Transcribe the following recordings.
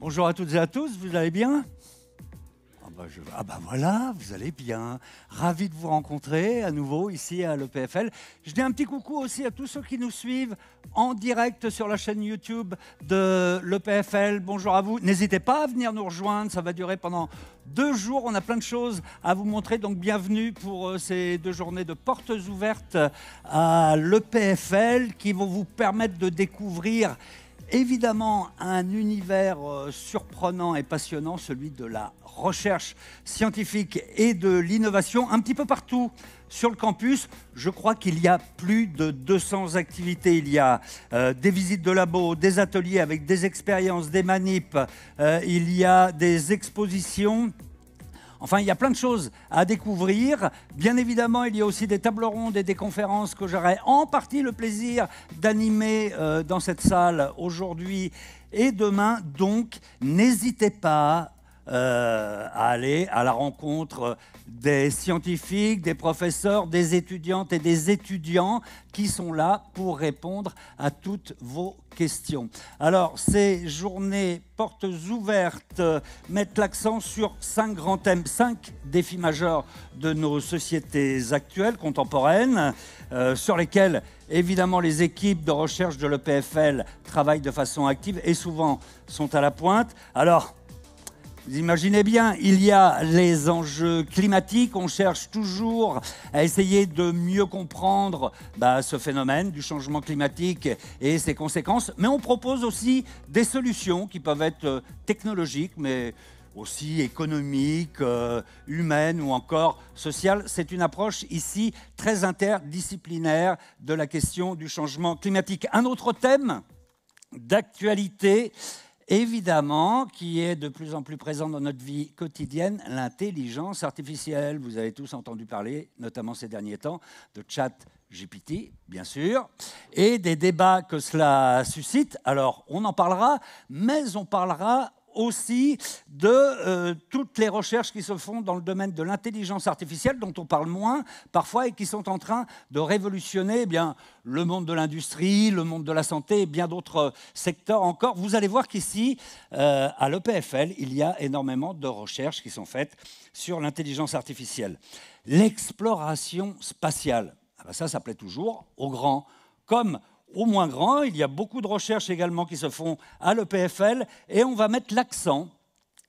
Bonjour à toutes et à tous, vous allez bien bah, ah ben voilà, vous allez bien. Ravi de vous rencontrer à nouveau ici à l'EPFL. Je dis un petit coucou aussi à tous ceux qui nous suivent en direct sur la chaîne YouTube de l'EPFL. Bonjour à vous. N'hésitez pas à venir nous rejoindre, ça va durer pendant deux jours. On a plein de choses à vous montrer, donc bienvenue pour euh, ces deux journées de portes ouvertes à l'EPFL qui vont vous permettre de découvrir évidemment un univers euh, surprenant et passionnant, celui de la recherche scientifique et de l'innovation, un petit peu partout sur le campus. Je crois qu'il y a plus de 200 activités. Il y a euh, des visites de labo, des ateliers avec des expériences, des manips, euh, il y a des expositions. Enfin, il y a plein de choses à découvrir. Bien évidemment, il y a aussi des tables rondes et des conférences que j'aurai en partie le plaisir d'animer euh, dans cette salle aujourd'hui et demain. Donc, n'hésitez pas euh, à aller à la rencontre euh, des scientifiques, des professeurs, des étudiantes et des étudiants qui sont là pour répondre à toutes vos questions. Alors, ces journées portes ouvertes euh, mettent l'accent sur cinq grands thèmes, cinq défis majeurs de nos sociétés actuelles, contemporaines, sur lesquels Évidemment, les équipes de recherche de l'EPFL travaillent de façon active et souvent sont à la pointe. Alors, vous imaginez bien, il y a les enjeux climatiques, on cherche toujours à essayer de mieux comprendre bah, ce phénomène du changement climatique et ses conséquences, mais on propose aussi des solutions qui peuvent être euh, technologiques, mais aussi économiques, euh, humaines ou encore sociales. C'est une approche ici très interdisciplinaire de la question du changement climatique. Un autre thème d'actualité, Évidemment, qui est de plus en plus présent dans notre vie quotidienne, l'intelligence artificielle. Vous avez tous entendu parler, notamment ces derniers temps, de chat GPT, bien sûr, et des débats que cela suscite. Alors, on en parlera, mais on parlera aussi de euh, toutes les recherches qui se font dans le domaine de l'intelligence artificielle, dont on parle moins parfois et qui sont en train de révolutionner eh bien, le monde de l'industrie, le monde de la santé et bien d'autres secteurs encore. Vous allez voir qu'ici, euh, à l'EPFL, il y a énormément de recherches qui sont faites sur l'intelligence artificielle. L'exploration spatiale, ah ben ça, ça plaît toujours aux grands, comme au moins grand. Il y a beaucoup de recherches également qui se font à l'EPFL et on va mettre l'accent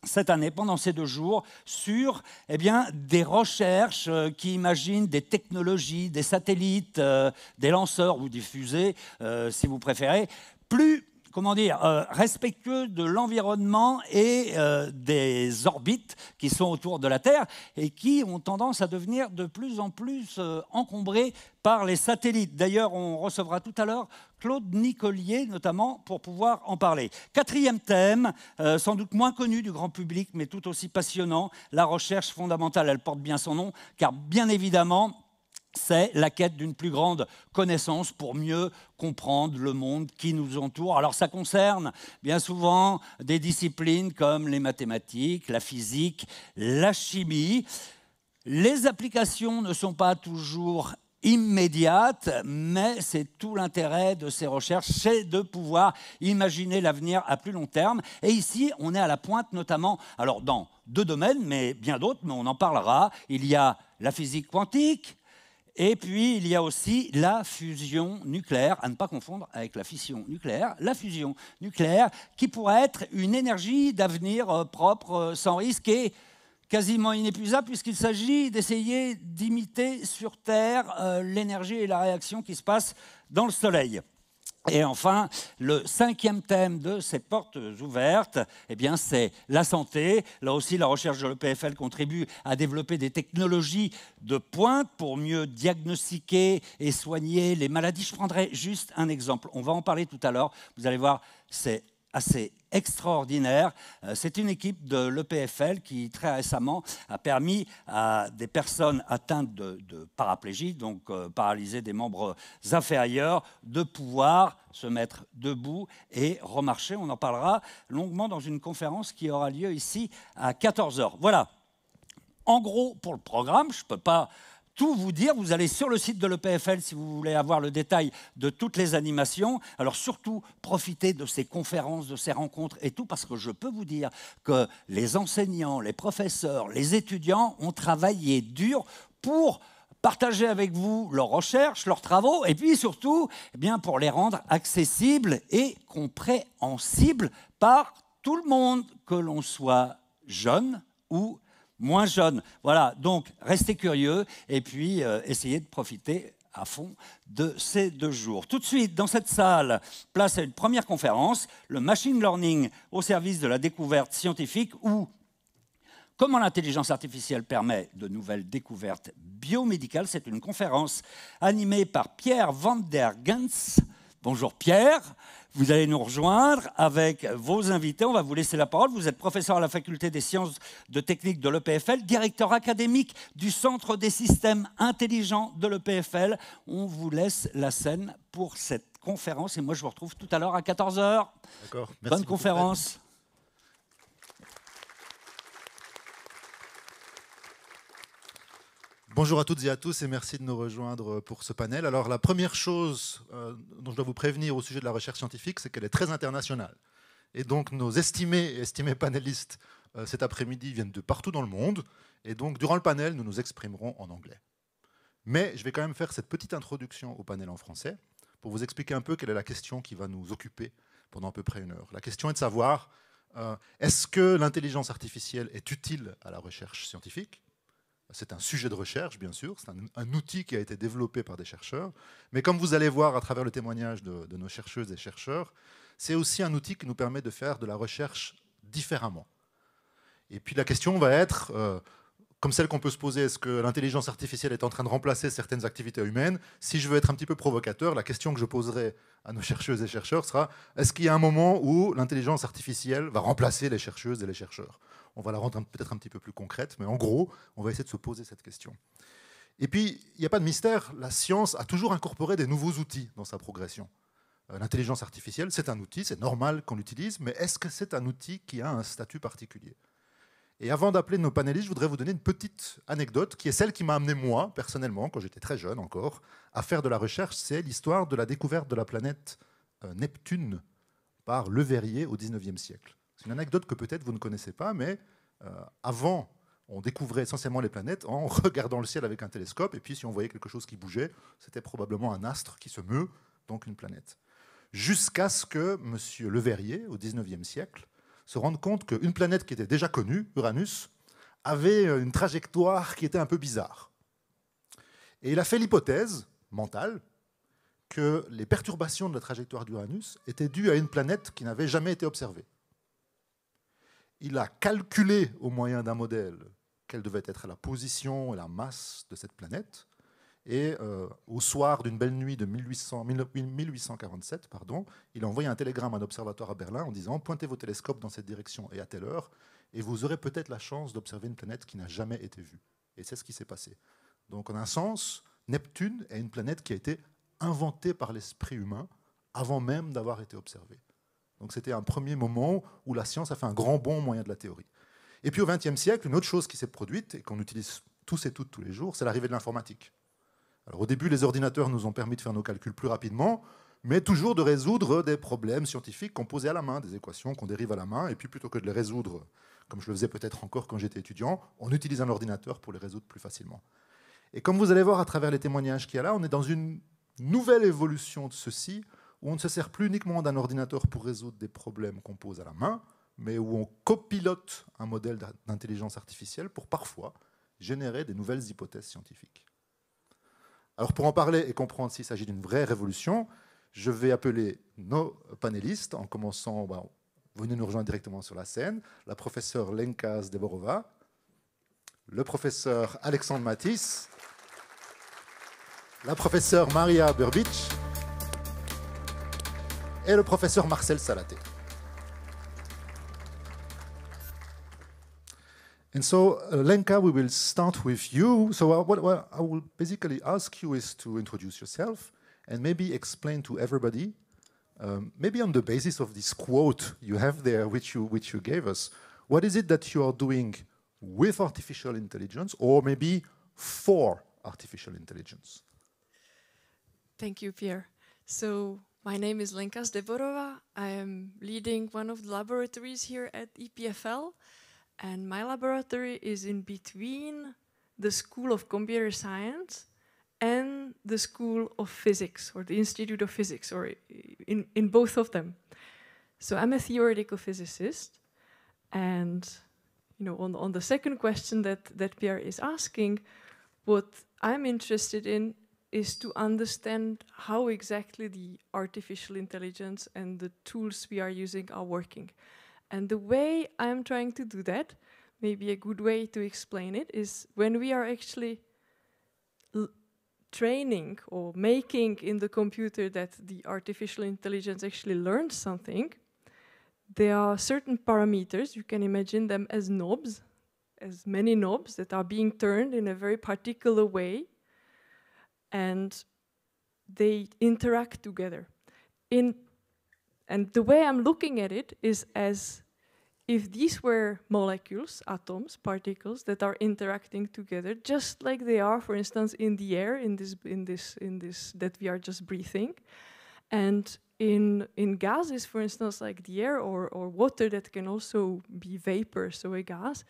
cette année, pendant ces deux jours, sur eh bien, des recherches euh, qui imaginent des technologies, des satellites, euh, des lanceurs ou des fusées, euh, si vous préférez, plus comment dire, euh, respectueux de l'environnement et euh, des orbites qui sont autour de la Terre et qui ont tendance à devenir de plus en plus euh, encombrées par les satellites. D'ailleurs, on recevra tout à l'heure Claude Nicolier, notamment, pour pouvoir en parler. Quatrième thème, sans doute moins connu du grand public, mais tout aussi passionnant, la recherche fondamentale. Elle porte bien son nom, car bien évidemment, c'est la quête d'une plus grande connaissance pour mieux comprendre le monde qui nous entoure. Alors ça concerne bien souvent des disciplines comme les mathématiques, la physique, la chimie. Les applications ne sont pas toujours immédiates, mais c'est tout l'intérêt de ces recherches, c'est de pouvoir imaginer l'avenir à plus long terme. Et ici, on est à la pointe, notamment, alors dans deux domaines, mais bien d'autres, mais on en parlera. Il y a la physique quantique, et puis, il y a aussi la fusion nucléaire, à ne pas confondre avec la fission nucléaire, la fusion nucléaire qui pourrait être une énergie d'avenir euh, propre, euh, sans risque et quasiment inépuisable, puisqu'il s'agit d'essayer d'imiter sur Terre euh, l'énergie et la réaction qui se passe dans le Soleil. Et enfin, le cinquième thème de ces portes ouvertes, eh bien, c'est la santé. Là aussi, la recherche de l'EPFL contribue à développer des technologies de pointe pour mieux diagnostiquer et soigner les maladies. Je prendrai juste un exemple. On va en parler tout à l'heure. Vous allez voir, c'est assez extraordinaire. Euh, c'est une équipe de l'EPFL qui très récemment a permis à des personnes atteintes de, paraplégie, donc euh, paralysées des membres inférieurs, de pouvoir se mettre debout et remarcher. On en parlera longuement dans une conférence qui aura lieu ici à 14h. Voilà. En gros, pour le programme, je ne peux pas tout vous dire. Vous allez sur le site de l'EPFL si vous voulez avoir le détail de toutes les animations. Alors surtout, profitez de ces conférences, de ces rencontres et tout, parce que je peux vous dire que les enseignants, les professeurs, les étudiants ont travaillé dur pour partager avec vous leurs recherches, leurs travaux, et puis surtout, eh bien, pour les rendre accessibles et compréhensibles par tout le monde, que l'on soit jeune ou moins jeunes. Voilà, donc restez curieux et puis euh, essayez de profiter à fond de ces deux jours. Tout de suite, dans cette salle, place à une première conférence, le Machine Learning au service de la découverte scientifique, ou Comment l'intelligence artificielle permet de nouvelles découvertes biomédicales C'est une conférence animée par Pierre Van der Gens. Bonjour Pierre. Vous allez nous rejoindre avec vos invités. On va vous laisser la parole. Vous êtes professeur à la faculté des sciences de technique de l'EPFL, directeur académique du Centre des systèmes intelligents de l'EPFL. On vous laisse la scène pour cette conférence et moi je vous retrouve tout à l'heure à 14h. Bonne conférence. Bonjour à toutes et à tous et merci de nous rejoindre pour ce panel. Alors la première chose euh, dont je dois vous prévenir au sujet de la recherche scientifique, c'est qu'elle est très internationale. Et donc nos estimés et estimés panélistes euh, cet après-midi viennent de partout dans le monde. Et donc durant le panel, nous nous exprimerons en anglais. Mais je vais quand même faire cette petite introduction au panel en français pour vous expliquer un peu quelle est la question qui va nous occuper pendant à peu près une heure. La question est de savoir euh, est-ce que l'intelligence artificielle est utile à la recherche scientifique c'est un sujet de recherche, bien sûr, c'est un, outil qui a été développé par des chercheurs, mais comme vous allez voir à travers le témoignage de, nos chercheuses et chercheurs, c'est aussi un outil qui nous permet de faire de la recherche différemment. Et puis la question va être, euh, comme celle qu'on peut se poser, est-ce que l'intelligence artificielle est en train de remplacer certaines activités humaines Si je veux être un petit peu provocateur, la question que je poserai à nos chercheuses et chercheurs sera, est-ce qu'il y a un moment où l'intelligence artificielle va remplacer les chercheuses et les chercheurs on va la rendre peut-être un petit peu plus concrète, mais en gros, on va essayer de se poser cette question. Et puis, il n'y a pas de mystère, la science a toujours incorporé des nouveaux outils dans sa progression. Euh, l'intelligence artificielle, c'est un outil, c'est normal qu'on l'utilise, mais est-ce que c'est un outil qui a un statut particulier Et avant d'appeler nos panélistes, je voudrais vous donner une petite anecdote qui est celle qui m'a amené moi, personnellement, quand j'étais très jeune encore, à faire de la recherche. C'est l'histoire de la découverte de la planète euh, Neptune par Le Verrier au XIXe siècle. C'est une anecdote que peut-être vous ne connaissez pas, mais euh, avant, on découvrait essentiellement les planètes en regardant le ciel avec un télescope, et puis si on voyait quelque chose qui bougeait, c'était probablement un astre qui se meut, donc une planète. Jusqu'à ce que M. Le Verrier, au XIXe siècle, se rende compte qu'une planète qui était déjà connue, Uranus, avait euh, une trajectoire qui était un peu bizarre. Et il a fait l'hypothèse mentale que les perturbations de la trajectoire d'Uranus étaient dues à une planète qui n'avait jamais été observée il a calculé au moyen d'un modèle quelle devait être la position et la masse de cette planète. Et euh, au soir d'une belle nuit de 1800, 1847, pardon, il a envoyé un télégramme à un observatoire à Berlin en disant Pointez vos télescopes dans cette direction et à telle heure, et vous aurez peut-être la chance d'observer une planète qui n'a jamais été vue. Et c'est ce qui s'est passé. Donc, en un sens, Neptune est une planète qui a été inventée par l'esprit humain avant même d'avoir été observée. Donc c'était un premier moment où la science a fait un grand bond moyen de la théorie. Et puis au XXe siècle, une autre chose qui s'est produite et qu'on utilise tous et toutes tous les jours, c'est l'arrivée de l'informatique. Alors au début, les ordinateurs nous ont permis de faire nos calculs plus rapidement, mais toujours de résoudre des problèmes scientifiques qu'on posait à la main, des équations qu'on dérive à la main, et puis plutôt que de les résoudre, comme je le faisais peut-être encore quand j'étais étudiant, on utilise un ordinateur pour les résoudre plus facilement. Et comme vous allez voir à travers les témoignages qu'il y a là, on est dans une nouvelle évolution de ceci, où on ne se sert plus uniquement d'un ordinateur pour résoudre des problèmes qu'on pose à la main, mais où on copilote un modèle d'intelligence artificielle pour parfois générer des nouvelles hypothèses scientifiques. Alors pour en parler et comprendre s'il s'agit d'une vraie révolution, je vais appeler nos panélistes, en commençant, bah, venez nous rejoindre directement sur la scène, la professeure Lenka Zdeborova, le professeur Alexandre Matisse, la professeure Maria Burbich, et le professeur Marcel Salaté. And so, uh, Lenka, we will start with you. So, uh, what, what, I will basically ask you is to introduce yourself and maybe explain to everybody, um, maybe on the basis of this quote you have there, which you, which you gave us, what is it that you are doing with artificial intelligence or maybe for artificial intelligence? Thank you, Pierre. So, my name is Lenkas Deborova. I am leading one of the laboratories here at EPFL. And my laboratory is in between the School of Computer Science and the School of Physics, or the Institute of Physics, or in, in both of them. So I'm a theoretical physicist. And you know, on, on the second question that, that Pierre is asking, what I'm interested in is to understand how exactly the artificial intelligence and the tools we are using are working. And the way I'm trying to do that, maybe a good way to explain it, is when we are actually training or making in the computer that the artificial intelligence actually learns something, there are certain parameters, you can imagine them as knobs, as many knobs that are being turned in a very particular way and they interact together. In, and the way I'm looking at it is as if these were molecules, atoms, particles that are interacting together, just like they are, for instance, in the air, in this, in this, in this that we are just breathing, and in in gases, for instance, like the air or or water that can also be vapor, so a gas,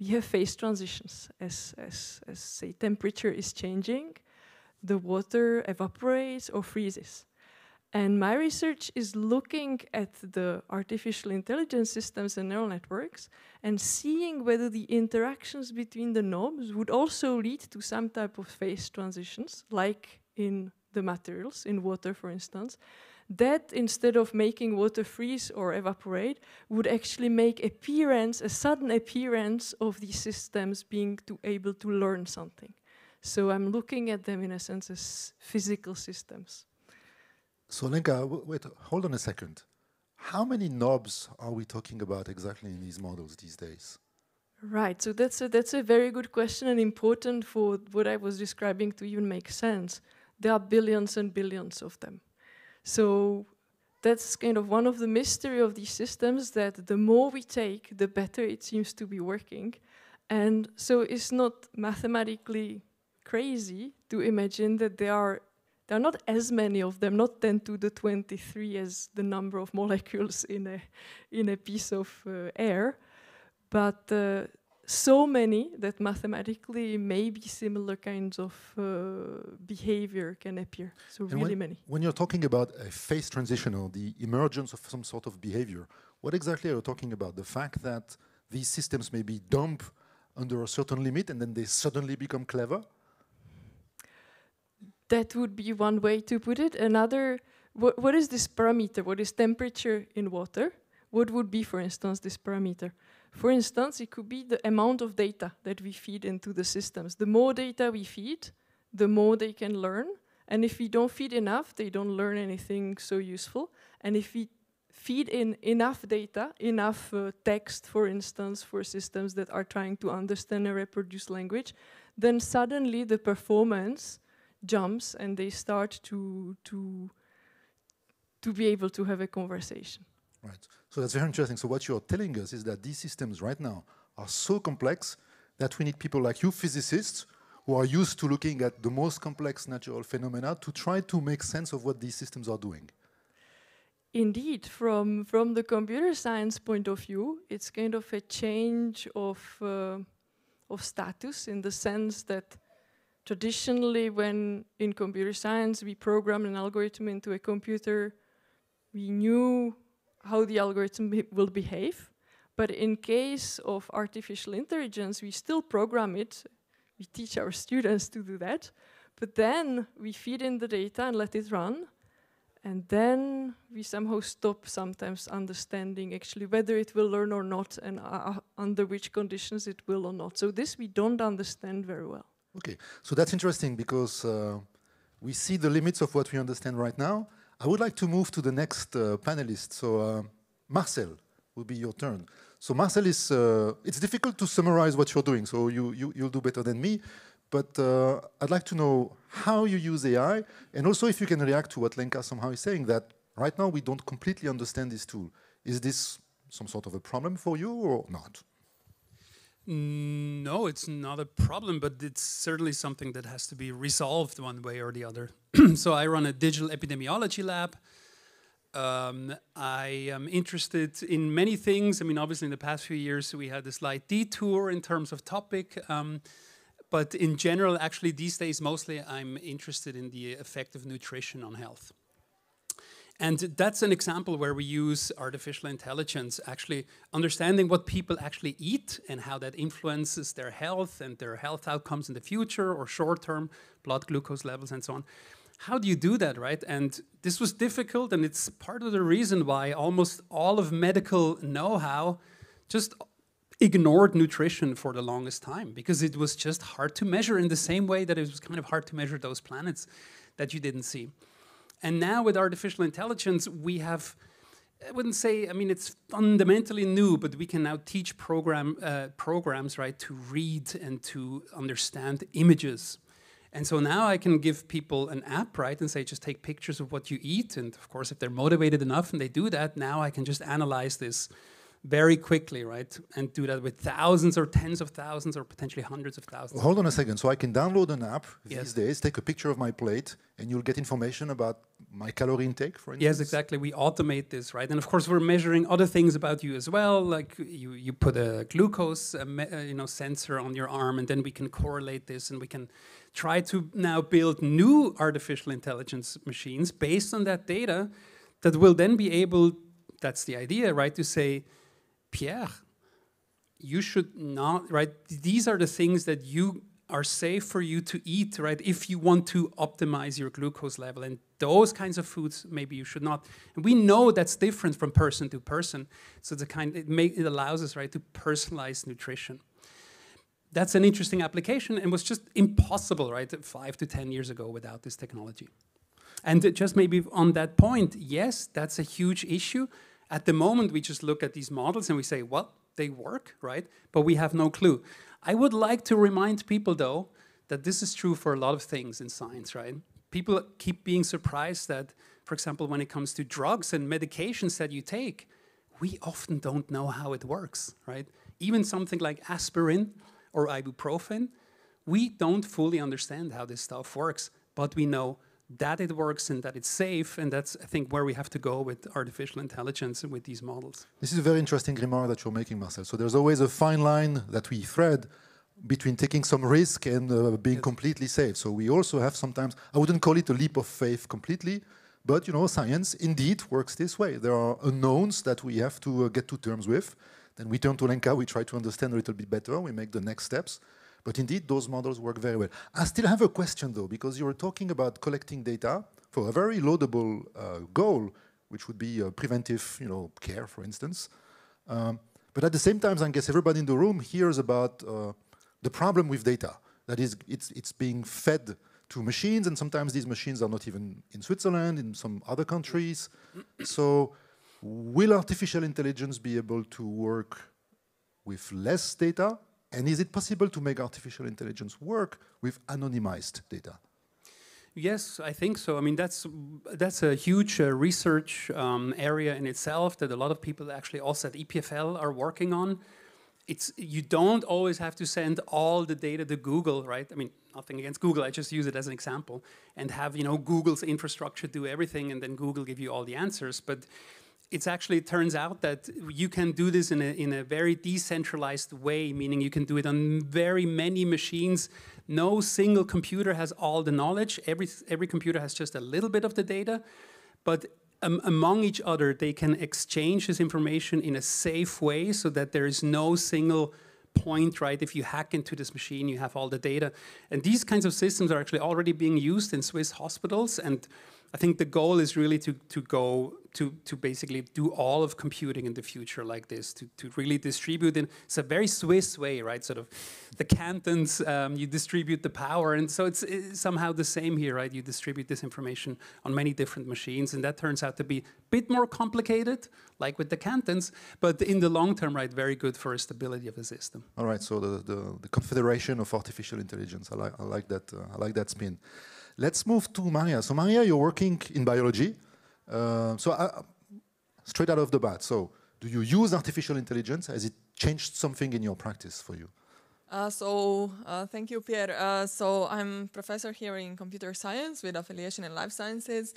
we have phase transitions as as as say temperature is changing, the water evaporates or freezes. And my research is looking at the artificial intelligence systems and neural networks and seeing whether the interactions between the knobs would also lead to some type of phase transitions, like in the materials, in water, for instance, that instead of making water freeze or evaporate, would actually make appearance, a sudden appearance of these systems being to able to learn something. So I'm looking at them in a sense as physical systems. So Lenka, wait, hold on a second. How many knobs are we talking about exactly in these models these days? Right, so that's a, that's a very good question and important for what I was describing to even make sense. There are billions and billions of them. So that's kind of one of the mystery of these systems that the more we take, the better it seems to be working. And so it's not mathematically crazy to imagine that there are there are not as many of them, not 10 to the 23 as the number of molecules in a in a piece of uh, air, but uh, so many that mathematically maybe similar kinds of uh, behavior can appear. So and really when, many. When you're talking about a phase transition or the emergence of some sort of behavior, what exactly are you talking about? The fact that these systems may be dumb under a certain limit and then they suddenly become clever? that would be one way to put it. Another, wh what is this parameter? What is temperature in water? What would be, for instance, this parameter? For instance, it could be the amount of data that we feed into the systems. The more data we feed, the more they can learn. And if we don't feed enough, they don't learn anything so useful. And if we feed in enough data, enough uh, text, for instance, for systems that are trying to understand and reproduce language, then suddenly the performance jumps and they start to to to be able to have a conversation. Right. So that's very interesting. So what you're telling us is that these systems right now are so complex that we need people like you, physicists, who are used to looking at the most complex natural phenomena to try to make sense of what these systems are doing. Indeed, from from the computer science point of view, it's kind of a change of uh, of status in the sense that traditionally when in computer science we program an algorithm into a computer, we knew how the algorithm be will behave. But in case of artificial intelligence, we still program it. We teach our students to do that. But then we feed in the data and let it run. And then we somehow stop sometimes understanding actually whether it will learn or not and uh, uh under which conditions it will or not. So this we don't understand very well. Okay, so that's interesting because uh, we see the limits of what we understand right now. I would like to move to the next uh, panelist. So uh, Marcel will be your turn. So Marcel is, uh, it's difficult to summarize what you're doing, so you, you, will do better than me. But uh, I'd like to know how you use AI, and also if you can react to what Lenka somehow is saying, that right now we don't completely understand this tool. Is this some sort of a problem for you or not? Mm, no, it's not a problem, but it's certainly something that has to be resolved one way or the other. so I run a digital epidemiology lab. Um, I am interested in many things. I mean, obviously, in the past few years, we had a slight detour in terms of topic. Um, but in general, actually, these days, mostly I'm interested in the effect of nutrition on health. And that's an example where we use artificial intelligence, actually understanding what people actually eat and how that influences their health and their health outcomes in the future or short term, blood glucose levels, and so on. How do you do that, right? And this was difficult, and it's part of the reason why almost all of medical know how just ignored nutrition for the longest time because it was just hard to measure in the same way that it was kind of hard to measure those planets that you didn't see. And now with artificial intelligence, we have, I wouldn't say, I mean, it's fundamentally new, but we can now teach program uh, programs, right, to read and to understand images. And so now I can give people an app, right, and say, just take pictures of what you eat. And of course, if they're motivated enough and they do that, now I can just analyze this very quickly, right? And do that with thousands or tens of thousands or potentially hundreds of thousands. Well, hold on a second. So I can download an app yes. these days, take a picture of my plate, and you'll get information about my calorie intake, for instance? Yes, exactly. We automate this, right? And of course, we're measuring other things about you as well. Like you, you put a glucose a uh, uh, you know, sensor on your arm, and then we can correlate this and we can try to now build new artificial intelligence machines based on that data that will then be able, that's the idea, right, to say, Pierre, you should not, right? These are the things that you are safe for you to eat, right? If you want to optimize your glucose level. And those kinds of foods, maybe you should not. And we know that's different from person to person. So the kind it make it allows us, right, to personalize nutrition. That's an interesting application and was just impossible, right, five to ten years ago without this technology. And just maybe on that point, yes, that's a huge issue at the moment, we just look at these models and we say, well, they work, right? But we have no clue. I would like to remind people, though, that this is true for a lot of things in science, right? People keep being surprised that, for example, when it comes to drugs and medications that you take, we often don't know how it works, right? Even something like aspirin or ibuprofen, we don't fully understand how this stuff works, but we know that it works and that it's safe. And that's, I think, where we have to go with artificial intelligence and with these models. This is a very interesting remark that you're making, Marcel. So there's always a fine line that we thread between taking some risk and uh, being yes. completely safe. So we also have sometimes, I wouldn't call it a leap of faith completely, but you know, science indeed works this way. There are unknowns that we have to uh, get to terms with. Then we turn to Lenka, we try to understand a little bit better, we make the next steps. But indeed, those models work very well. I still have a question, though, because you were talking about collecting data for a very laudable uh, goal, which would be uh, preventive you know, care, for instance. Um, but at the same time, I guess everybody in the room hears about uh, the problem with data. That is, it's, it's being fed to machines, and sometimes these machines are not even in Switzerland, in some other countries. so will artificial intelligence be able to work with less data and is it possible to make artificial intelligence work with anonymized data? Yes, I think so. I mean, that's that's a huge uh, research um, area in itself that a lot of people actually also at EPFL are working on. It's you don't always have to send all the data to Google, right? I mean, nothing against Google. I just use it as an example and have you know Google's infrastructure do everything and then Google give you all the answers, but it's actually it turns out that you can do this in a, in a very decentralized way, meaning you can do it on very many machines. No single computer has all the knowledge. Every, every computer has just a little bit of the data, but um, among each other, they can exchange this information in a safe way so that there is no single point, right? If you hack into this machine, you have all the data. And these kinds of systems are actually already being used in Swiss hospitals. And I think the goal is really to, to go to to basically do all of computing in the future like this, to, to really distribute in it's a very Swiss way, right? Sort of the cantons, um, you distribute the power, and so it's, it's, somehow the same here, right? You distribute this information on many different machines, and that turns out to be a bit more complicated, like with the cantons, but in the long term, right, very good for stability of the system. All right, so the the, the confederation of artificial intelligence, I like I like that uh, I like that spin. Let's move to Maria. So Maria, you're working in biology. Uh, so uh, straight out of the bat, so do you use artificial intelligence? Has it changed something in your practice for you? Uh, so uh, thank you, Pierre. Uh, so I'm professor here in computer science with affiliation in life sciences.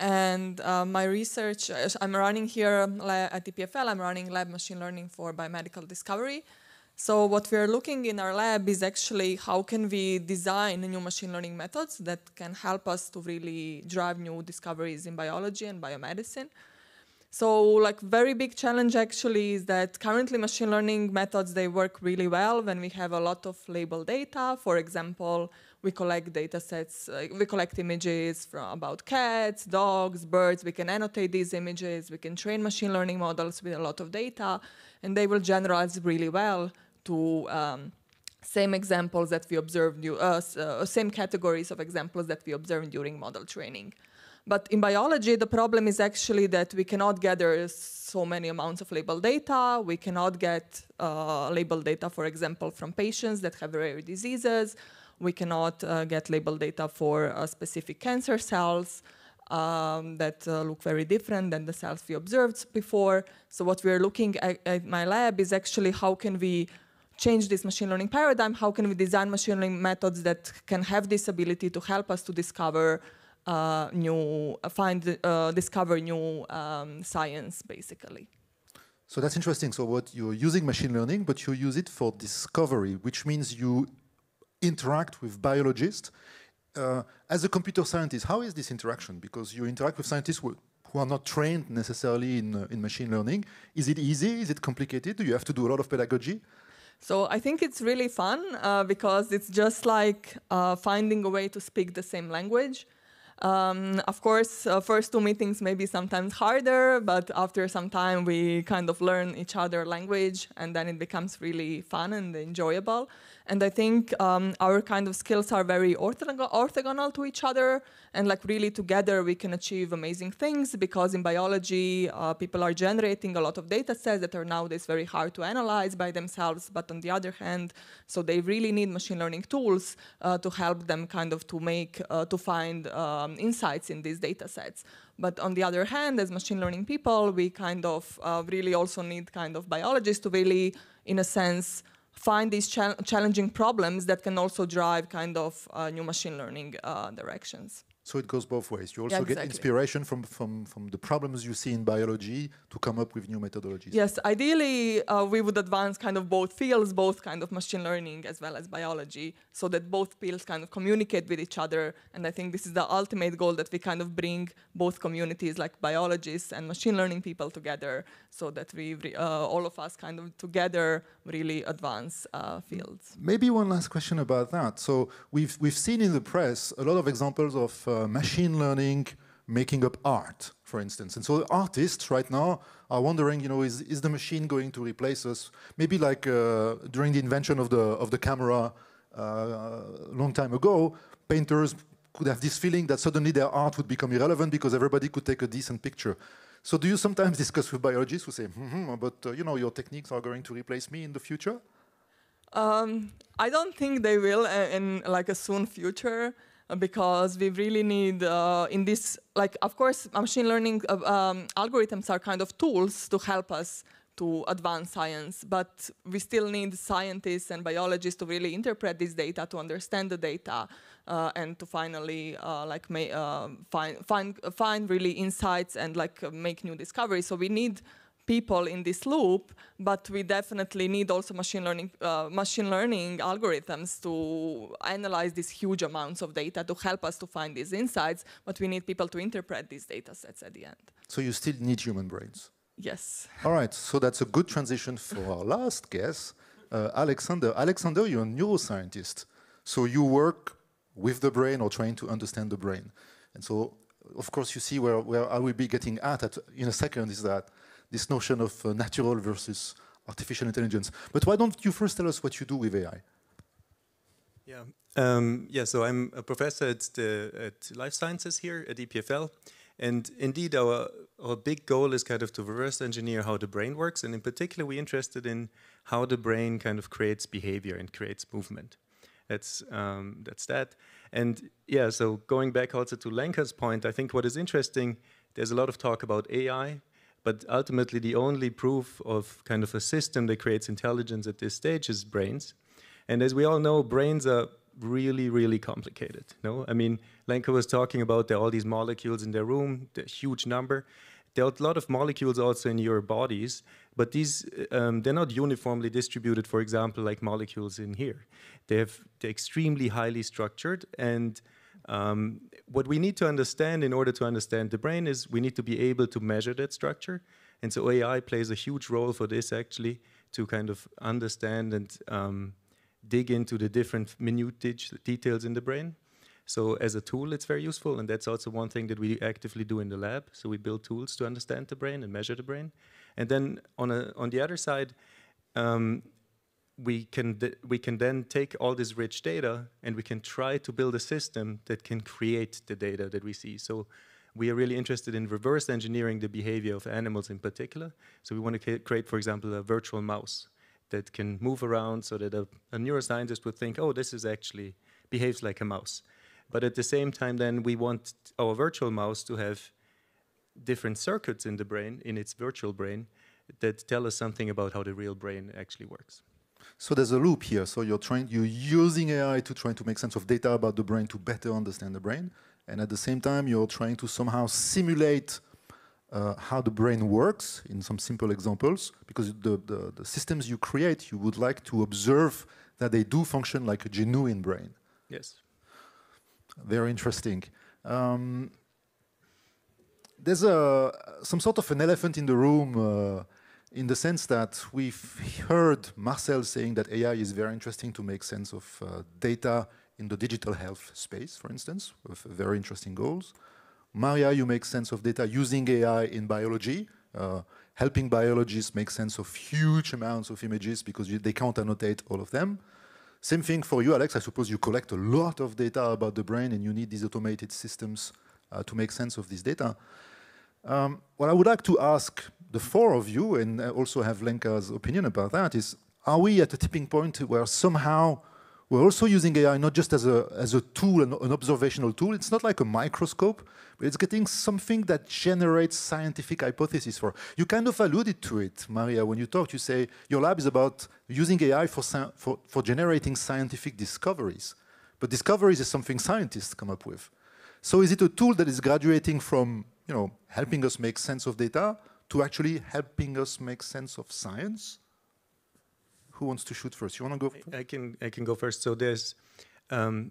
And my research, I'm running here at the PFL, I'm running lab machine learning for biomedical discovery. So what we are looking in our lab is actually how can we design new machine learning methods that can help us to really drive new discoveries in biology and biomedicine. So like very big challenge actually is that currently machine learning methods, they work really well when we have a lot of label data. For example, we collect data sets, uh, we collect images from, about cats, dogs, birds. We can annotate these images. We can train machine learning models with a lot of data and they will generalize really well to um, same examples that we observed, uh, uh, same categories of examples that we observed during model training. But in biology, the problem is actually that we cannot gather so many amounts of label data. We cannot get uh, label data, for example, from patients that have rare diseases. We cannot uh, get label data for uh, specific cancer cells um, that uh, look very different than the cells we observed before. So what we're looking at, at my lab is actually how can we change this machine learning paradigm? How can we design machine learning methods that can have this ability to help us to discover uh, new, uh, find, uh, discover new um, science, basically? So that's interesting. So what you're using machine learning, but you use it for discovery, which means you interact with biologists. Uh, as a computer scientist, how is this interaction? Because you interact with scientists who, who are not trained necessarily in, uh, in machine learning. Is it easy? Is it complicated? Do you have to do a lot of pedagogy? So I think it's really fun uh, because it's just like uh, finding a way to speak the same language. Um, of course, uh, first two meetings may be sometimes harder, but after some time we kind of learn each other language and then it becomes really fun and enjoyable. And I think um, our kind of skills are very orthogonal, orthogonal to each other. And like really together we can achieve amazing things because in biology, uh, people are generating a lot of data sets that are nowadays very hard to analyze by themselves. But on the other hand, so they really need machine learning tools uh, to help them kind of to make, uh, to find um, insights in these data sets. But on the other hand, as machine learning people, we kind of uh, really also need kind of biologists to really, in a sense, find these cha challenging problems that can also drive kind of uh, new machine learning uh, directions. So it goes both ways. You also yeah, exactly. get inspiration from, from, from the problems you see in biology to come up with new methodologies. Yes, ideally uh, we would advance kind of both fields, both kind of machine learning as well as biology, so that both fields kind of communicate with each other. And I think this is the ultimate goal that we kind of bring both communities like biologists and machine learning people together so that we, uh, all of us kind of together really advance uh, fields. Maybe one last question about that. So we've, we've seen in the press a lot of examples of uh, uh, machine learning making up art, for instance. And so artists right now are wondering, you know, is, is the machine going to replace us? Maybe like uh, during the invention of the, of the camera uh, a long time ago, painters could have this feeling that suddenly their art would become irrelevant because everybody could take a decent picture. So do you sometimes discuss with biologists who say, mm -hmm, but uh, you know, your techniques are going to replace me in the future? Um, I don't think they will uh, in like a soon future because we really need uh, in this like of course machine learning uh, um, algorithms are kind of tools to help us to advance science but we still need scientists and biologists to really interpret this data to understand the data uh, and to finally uh, like may, uh, find find find really insights and like uh, make new discoveries so we need people in this loop, but we definitely need also machine learning, uh, machine learning algorithms to analyze these huge amounts of data to help us to find these insights, but we need people to interpret these data sets at the end. So you still need human brains? Yes. All right, so that's a good transition for our last guest, uh, Alexander. Alexander, you're a neuroscientist, so you work with the brain or trying to understand the brain. And so, of course, you see where, where I will be getting at, at in a second is that this notion of uh, natural versus artificial intelligence. But why don't you first tell us what you do with AI? Yeah, um, yeah. So I'm a professor at, the, at life sciences here at EPFL, and indeed our our big goal is kind of to reverse engineer how the brain works, and in particular we're interested in how the brain kind of creates behavior and creates movement. That's um, that's that. And yeah, so going back also to Lanka's point, I think what is interesting, there's a lot of talk about AI, but ultimately, the only proof of kind of a system that creates intelligence at this stage is brains. And as we all know, brains are really, really complicated. No, I mean, Lenka was talking about all these molecules in the room, the huge number. There are a lot of molecules also in your bodies, but these um, they're not uniformly distributed. For example, like molecules in here, they have they're extremely highly structured and um, what we need to understand in order to understand the brain is we need to be able to measure that structure. And so AI plays a huge role for this actually to kind of understand and um, dig into the different minute details in the brain. So as a tool, it's very useful. And that's also one thing that we actively do in the lab. So we build tools to understand the brain and measure the brain. And then on, a, on the other side, um, we can we can then take all this rich data and we can try to build a system that can create the data that we see. So we are really interested in reverse engineering the behavior of animals in particular. So we want to create, for example, a virtual mouse that can move around so that a, a neuroscientist would think, oh, this is actually behaves like a mouse. But at the same time, then we want our virtual mouse to have different circuits in the brain, in its virtual brain, that tell us something about how the real brain actually works. So there's a loop here. So you're trying, you're using AI to try to make sense of data about the brain to better understand the brain, and at the same time you're trying to somehow simulate uh, how the brain works in some simple examples, because the, the, the, systems you create, you would like to observe that they do function like a genuine brain. Yes. Very interesting. Um, there's a, some sort of an elephant in the room uh, in the sense that we've heard Marcel saying that AI is very interesting to make sense of uh, data in the digital health space, for instance, with very interesting goals. Maria, you make sense of data using AI in biology, uh, helping biologists make sense of huge amounts of images because you, they can't annotate all of them. Same thing for you, Alex. I suppose you collect a lot of data about the brain and you need these automated systems uh, to make sense of this data. Um, what I would like to ask the four of you, and I also have Lenka's opinion about that, is are we at a tipping point where somehow we're also using AI not just as a, as a tool, an, an observational tool, it's not like a microscope, but it's getting something that generates scientific hypotheses for. You kind of alluded to it, Maria, when you talked, you say your lab is about using AI for, for, for generating scientific discoveries. But discoveries is something scientists come up with. So is it a tool that is graduating from you know, helping us make sense of data to actually helping us make sense of science. Who wants to shoot first? You want to go? First? I can. I can go first. So there's um,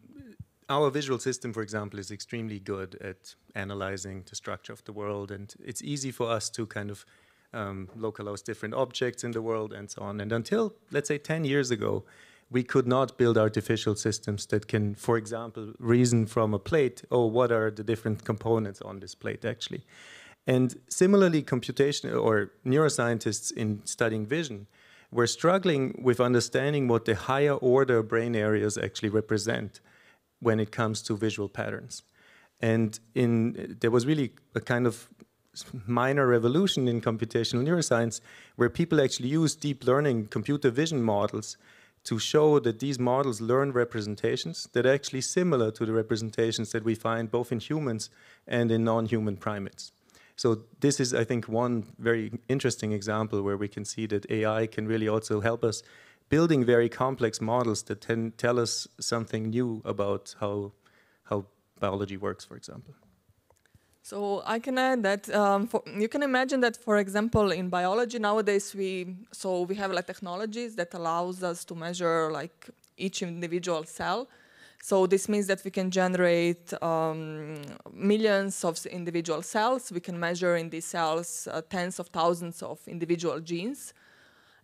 our visual system, for example, is extremely good at analyzing the structure of the world, and it's easy for us to kind of um, localize different objects in the world and so on. And until let's say 10 years ago, we could not build artificial systems that can, for example, reason from a plate, oh, what are the different components on this plate actually? And similarly, computation or neuroscientists in studying vision were struggling with understanding what the higher order brain areas actually represent when it comes to visual patterns. And in there was really a kind of minor revolution in computational neuroscience where people actually use deep learning computer vision models to show that these models learn representations that are actually similar to the representations that we find both in humans and in non-human primates. So this is, I think, one very interesting example where we can see that AI can really also help us building very complex models that can tell us something new about how, how biology works, for example. So I can add that um, for, you can imagine that, for example, in biology nowadays we so we have like technologies that allows us to measure like each individual cell, so this means that we can generate um, millions of individual cells. We can measure in these cells uh, tens of thousands of individual genes.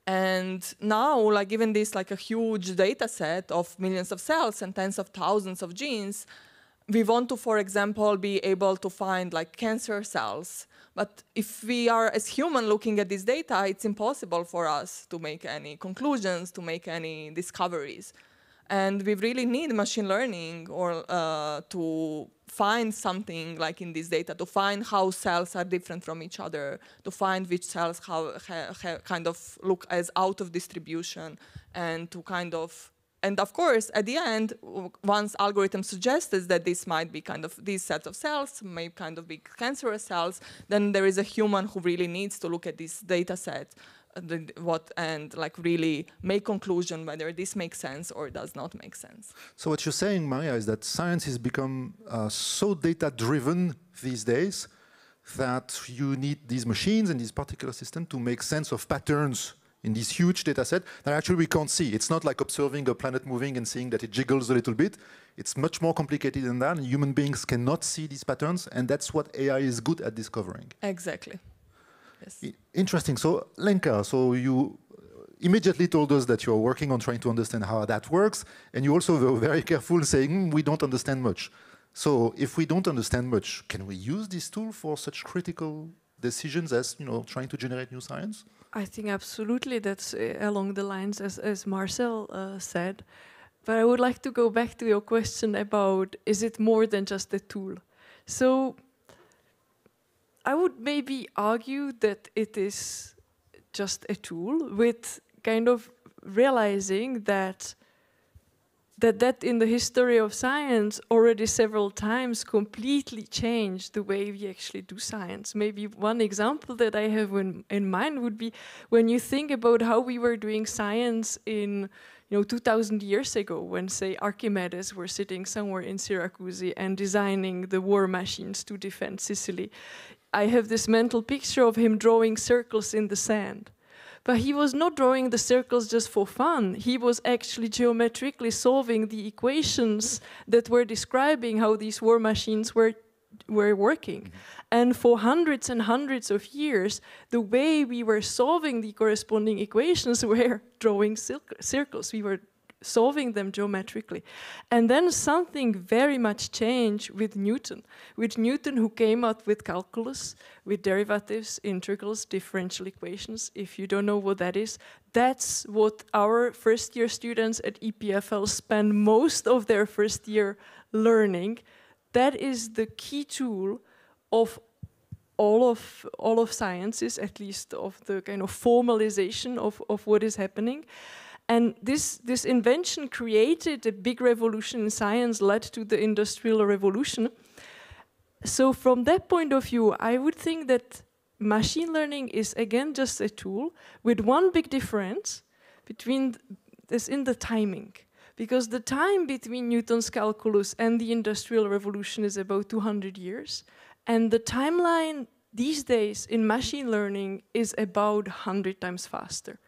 And now, like given this like a huge data set of millions of cells and tens of thousands of genes, we want to, for example, be able to find like cancer cells. But if we are as human looking at this data, it's impossible for us to make any conclusions, to make any discoveries and we really need machine learning or uh, to find something like in this data to find how cells are different from each other to find which cells how ha, ha, kind of look as out of distribution and to kind of and of course at the end once algorithm suggests that this might be kind of these sets of cells may kind of be cancerous cells then there is a human who really needs to look at this data set the, what and like really make conclusion whether this makes sense or does not make sense. So what you're saying, Maria, is that science has become uh, so data-driven these days that you need these machines and these particular systems to make sense of patterns in this huge data set that actually we can't see. It's not like observing a planet moving and seeing that it jiggles a little bit. It's much more complicated than that. And human beings cannot see these patterns, and that's what AI is good at discovering. Exactly. Interesting. So, Lenka, so you uh, immediately told us that you're working on trying to understand how that works, and you also were very careful saying, mm, we don't understand much. So, if we don't understand much, can we use this tool for such critical decisions as you know trying to generate new science? I think absolutely that's uh, along the lines as, as Marcel uh, said. But I would like to go back to your question about is it more than just a tool? So I would maybe argue that it is just a tool with kind of realizing that that that in the history of science already several times completely changed the way we actually do science. Maybe one example that I have in, in mind would be when you think about how we were doing science in you know 2000 years ago when say Archimedes were sitting somewhere in Syracuse and designing the war machines to defend Sicily. I have this mental picture of him drawing circles in the sand. But he was not drawing the circles just for fun. He was actually geometrically solving the equations that were describing how these war machines were were working. Mm-hmm. And for hundreds and hundreds of years, the way we were solving the corresponding equations were drawing circles. We were solving them geometrically. And then something very much changed with Newton, with Newton who came out with calculus, with derivatives, integrals, differential equations. If you don't know what that is, that's what our first year students at EPFL spend most of their first year learning. That is the key tool of all of all of sciences, at least of the kind of formalization of, of what is happening. And this, this invention created a big revolution in science, led to the Industrial Revolution. So from that point of view, I would think that machine learning is again just a tool with one big difference between is in the timing. Because the time between Newton's calculus and the Industrial Revolution is about 200 years. And the timeline these days in machine learning is about 100 times faster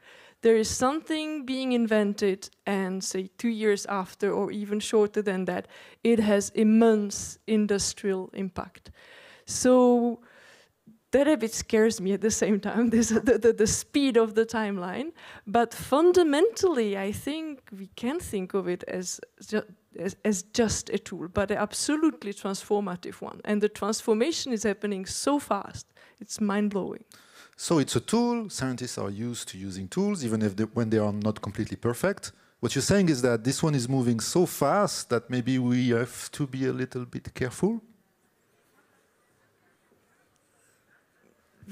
there is something being invented and say two years after or even shorter than that, it has immense industrial impact. So that a bit scares me at the same time, this, the, the, the speed of the timeline. But fundamentally, I think we can think of it as, ju as, as just a tool, but an absolutely transformative one. And the transformation is happening so fast, it's mind blowing. So it's a tool. Scientists are used to using tools, even if they, when they are not completely perfect. What you're saying is that this one is moving so fast that maybe we have to be a little bit careful.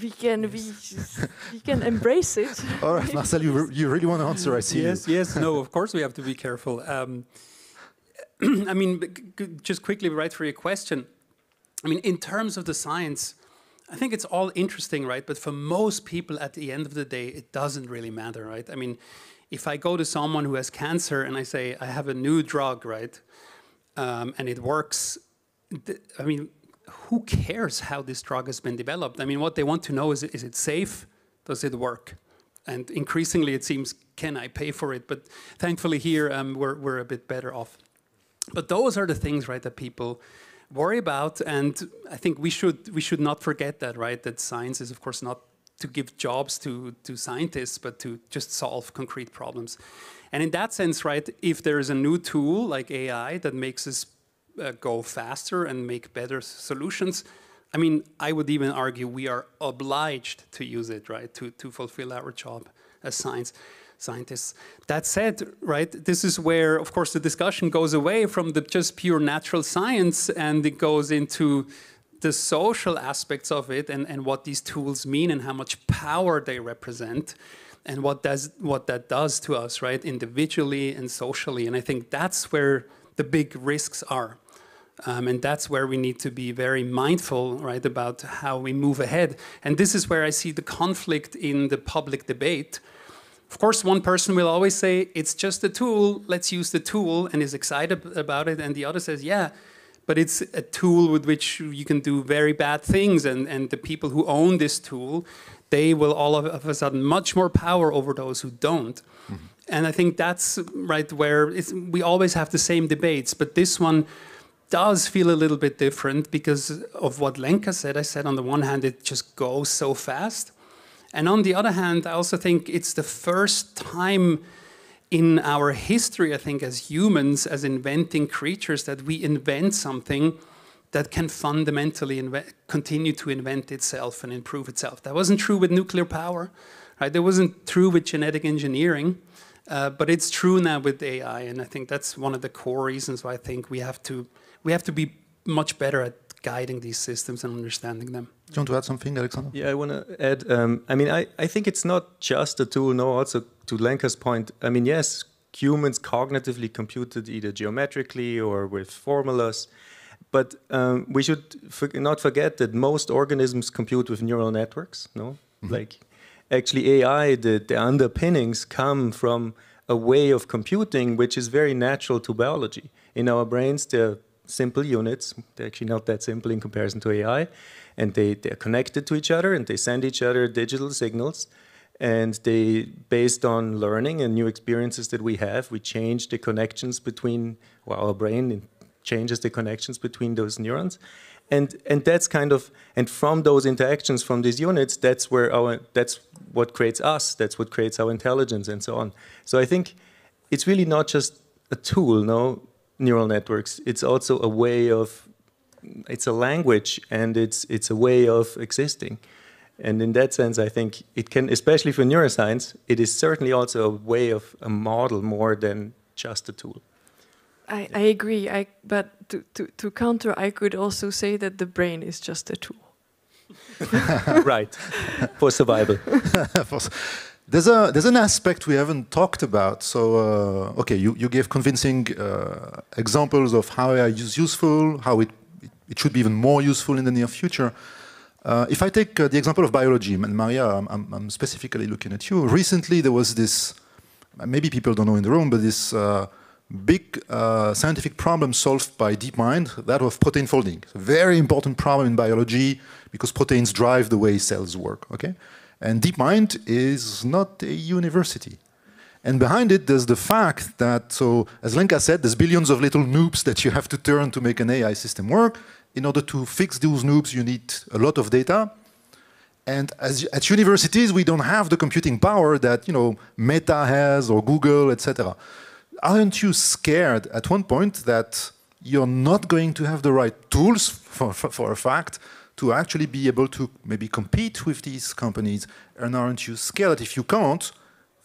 We can yes. we, we can embrace it. All right, Marcel, you, re you really want to answer? I see. Yes, you. yes, no. Of course, we have to be careful. Um, I mean, just quickly, right for your question. I mean, in terms of the science, I think it's all interesting, right? But for most people, at the end of the day, it doesn't really matter, right? I mean, if I go to someone who has cancer and I say, I have a new drug, right? Um, and it works, I mean, who cares how this drug has been developed? I mean, what they want to know is, is it safe? Does it work? And increasingly, it seems, can I pay for it? But thankfully, here um, we're, we're a bit better off. But those are the things, right, that people worry about. And I think we should we should not forget that, right? That science is of course not to give jobs to to scientists, but to just solve concrete problems. And in that sense, right, if there is a new tool like AI that makes us uh, go faster and make better solutions, I mean, I would even argue we are obliged to use it, right, to to fulfill our job as science scientists. That said, right, this is where, of course, the discussion goes away from the just pure natural science and it goes into the social aspects of it and, and what these tools mean and how much power they represent and what does what that does to us, right, individually and socially. And I think that's where the big risks are. Um, and that's where we need to be very mindful, right, about how we move ahead. And this is where I see the conflict in the public debate of course, one person will always say, it's just a tool, let's use the tool, and is excited about it. And the other says, yeah, but it's a tool with which you can do very bad things. And, and the people who own this tool, they will all of, of a sudden much more power over those who don't. Mm -hmm. And I think that's right where we always have the same debates, but this one does feel a little bit different because of what Lenka said. I said on the one hand, it just goes so fast. And on the other hand, I also think it's the first time in our history, I think, as humans, as inventing creatures, that we invent something that can fundamentally continue to invent itself and improve itself. That wasn't true with nuclear power, right? That wasn't true with genetic engineering, uh, but it's true now with AI, and I think that's one of the core reasons why I think we have to we have to be much better at guiding these systems and understanding them. Do you want to add something, Alexander? Yeah, I want to add. Um, I mean, I, I think it's not just a tool. No, also to Lenka's point. I mean, yes, humans cognitively computed either geometrically or with formulas, but um, we should for not forget that most organisms compute with neural networks. No, mm -hmm. like actually AI, the, the underpinnings come from a way of computing which is very natural to biology. In our brains, they're simple units. They're actually not that simple in comparison to AI and they, they're connected to each other and they send each other digital signals and they based on learning and new experiences that we have we change the connections between well, our brain changes the connections between those neurons and and that's kind of and from those interactions from these units that's where our that's what creates us that's what creates our intelligence and so on so i think it's really not just a tool no neural networks it's also a way of it's a language and it's it's a way of existing. And in that sense, I think it can, especially for neuroscience, it is certainly also a way of a model more than just a tool. I, I agree. I, but to, to, to counter, I could also say that the brain is just a tool. right, for survival. there's a there's an aspect we haven't talked about. So uh, okay, you you gave convincing uh, examples of how AI is useful, how it it should be even more useful in the near future. Uh, if I take uh, the example of biology, and Maria, I'm, I'm, specifically looking at you. Recently, there was this, maybe people don't know in the room, but this uh, big uh, scientific problem solved by DeepMind, that of protein folding. It's a very important problem in biology because proteins drive the way cells work, okay? And DeepMind is not a university. And behind it, there's the fact that, so as Lenka said, there's billions of little noobs that you have to turn to make an AI system work. In order to fix those noobs, you need a lot of data. And as, at universities, we don't have the computing power that you know Meta has or Google, etc. Aren't you scared at one point that you're not going to have the right tools for, for, for a fact to actually be able to maybe compete with these companies? And aren't you scared that if you can't,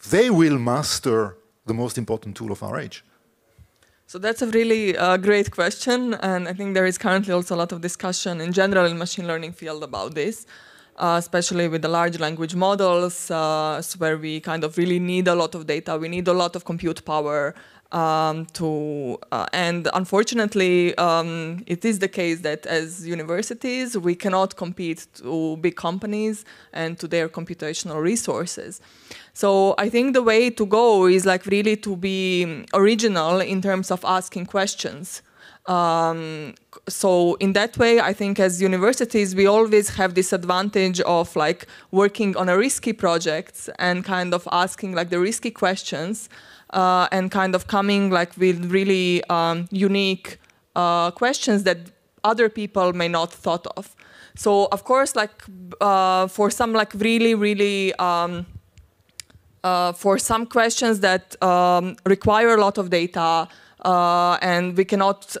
they will master the most important tool of our age? So that's a really uh, great question, and I think there is currently also a lot of discussion in general in machine learning field about this, uh, especially with the large language models, uh, where we kind of really need a lot of data, we need a lot of compute power, um, to uh, and unfortunately um, it is the case that as universities we cannot compete to big companies and to their computational resources so i think the way to go is like really to be original in terms of asking questions um, so in that way, I think as universities, we always have this advantage of like working on a risky projects and kind of asking like the risky questions uh, and kind of coming like with really um, unique uh, questions that other people may not thought of. So of course, like uh, for some like really really um, uh, for some questions that um, require a lot of data uh, and we cannot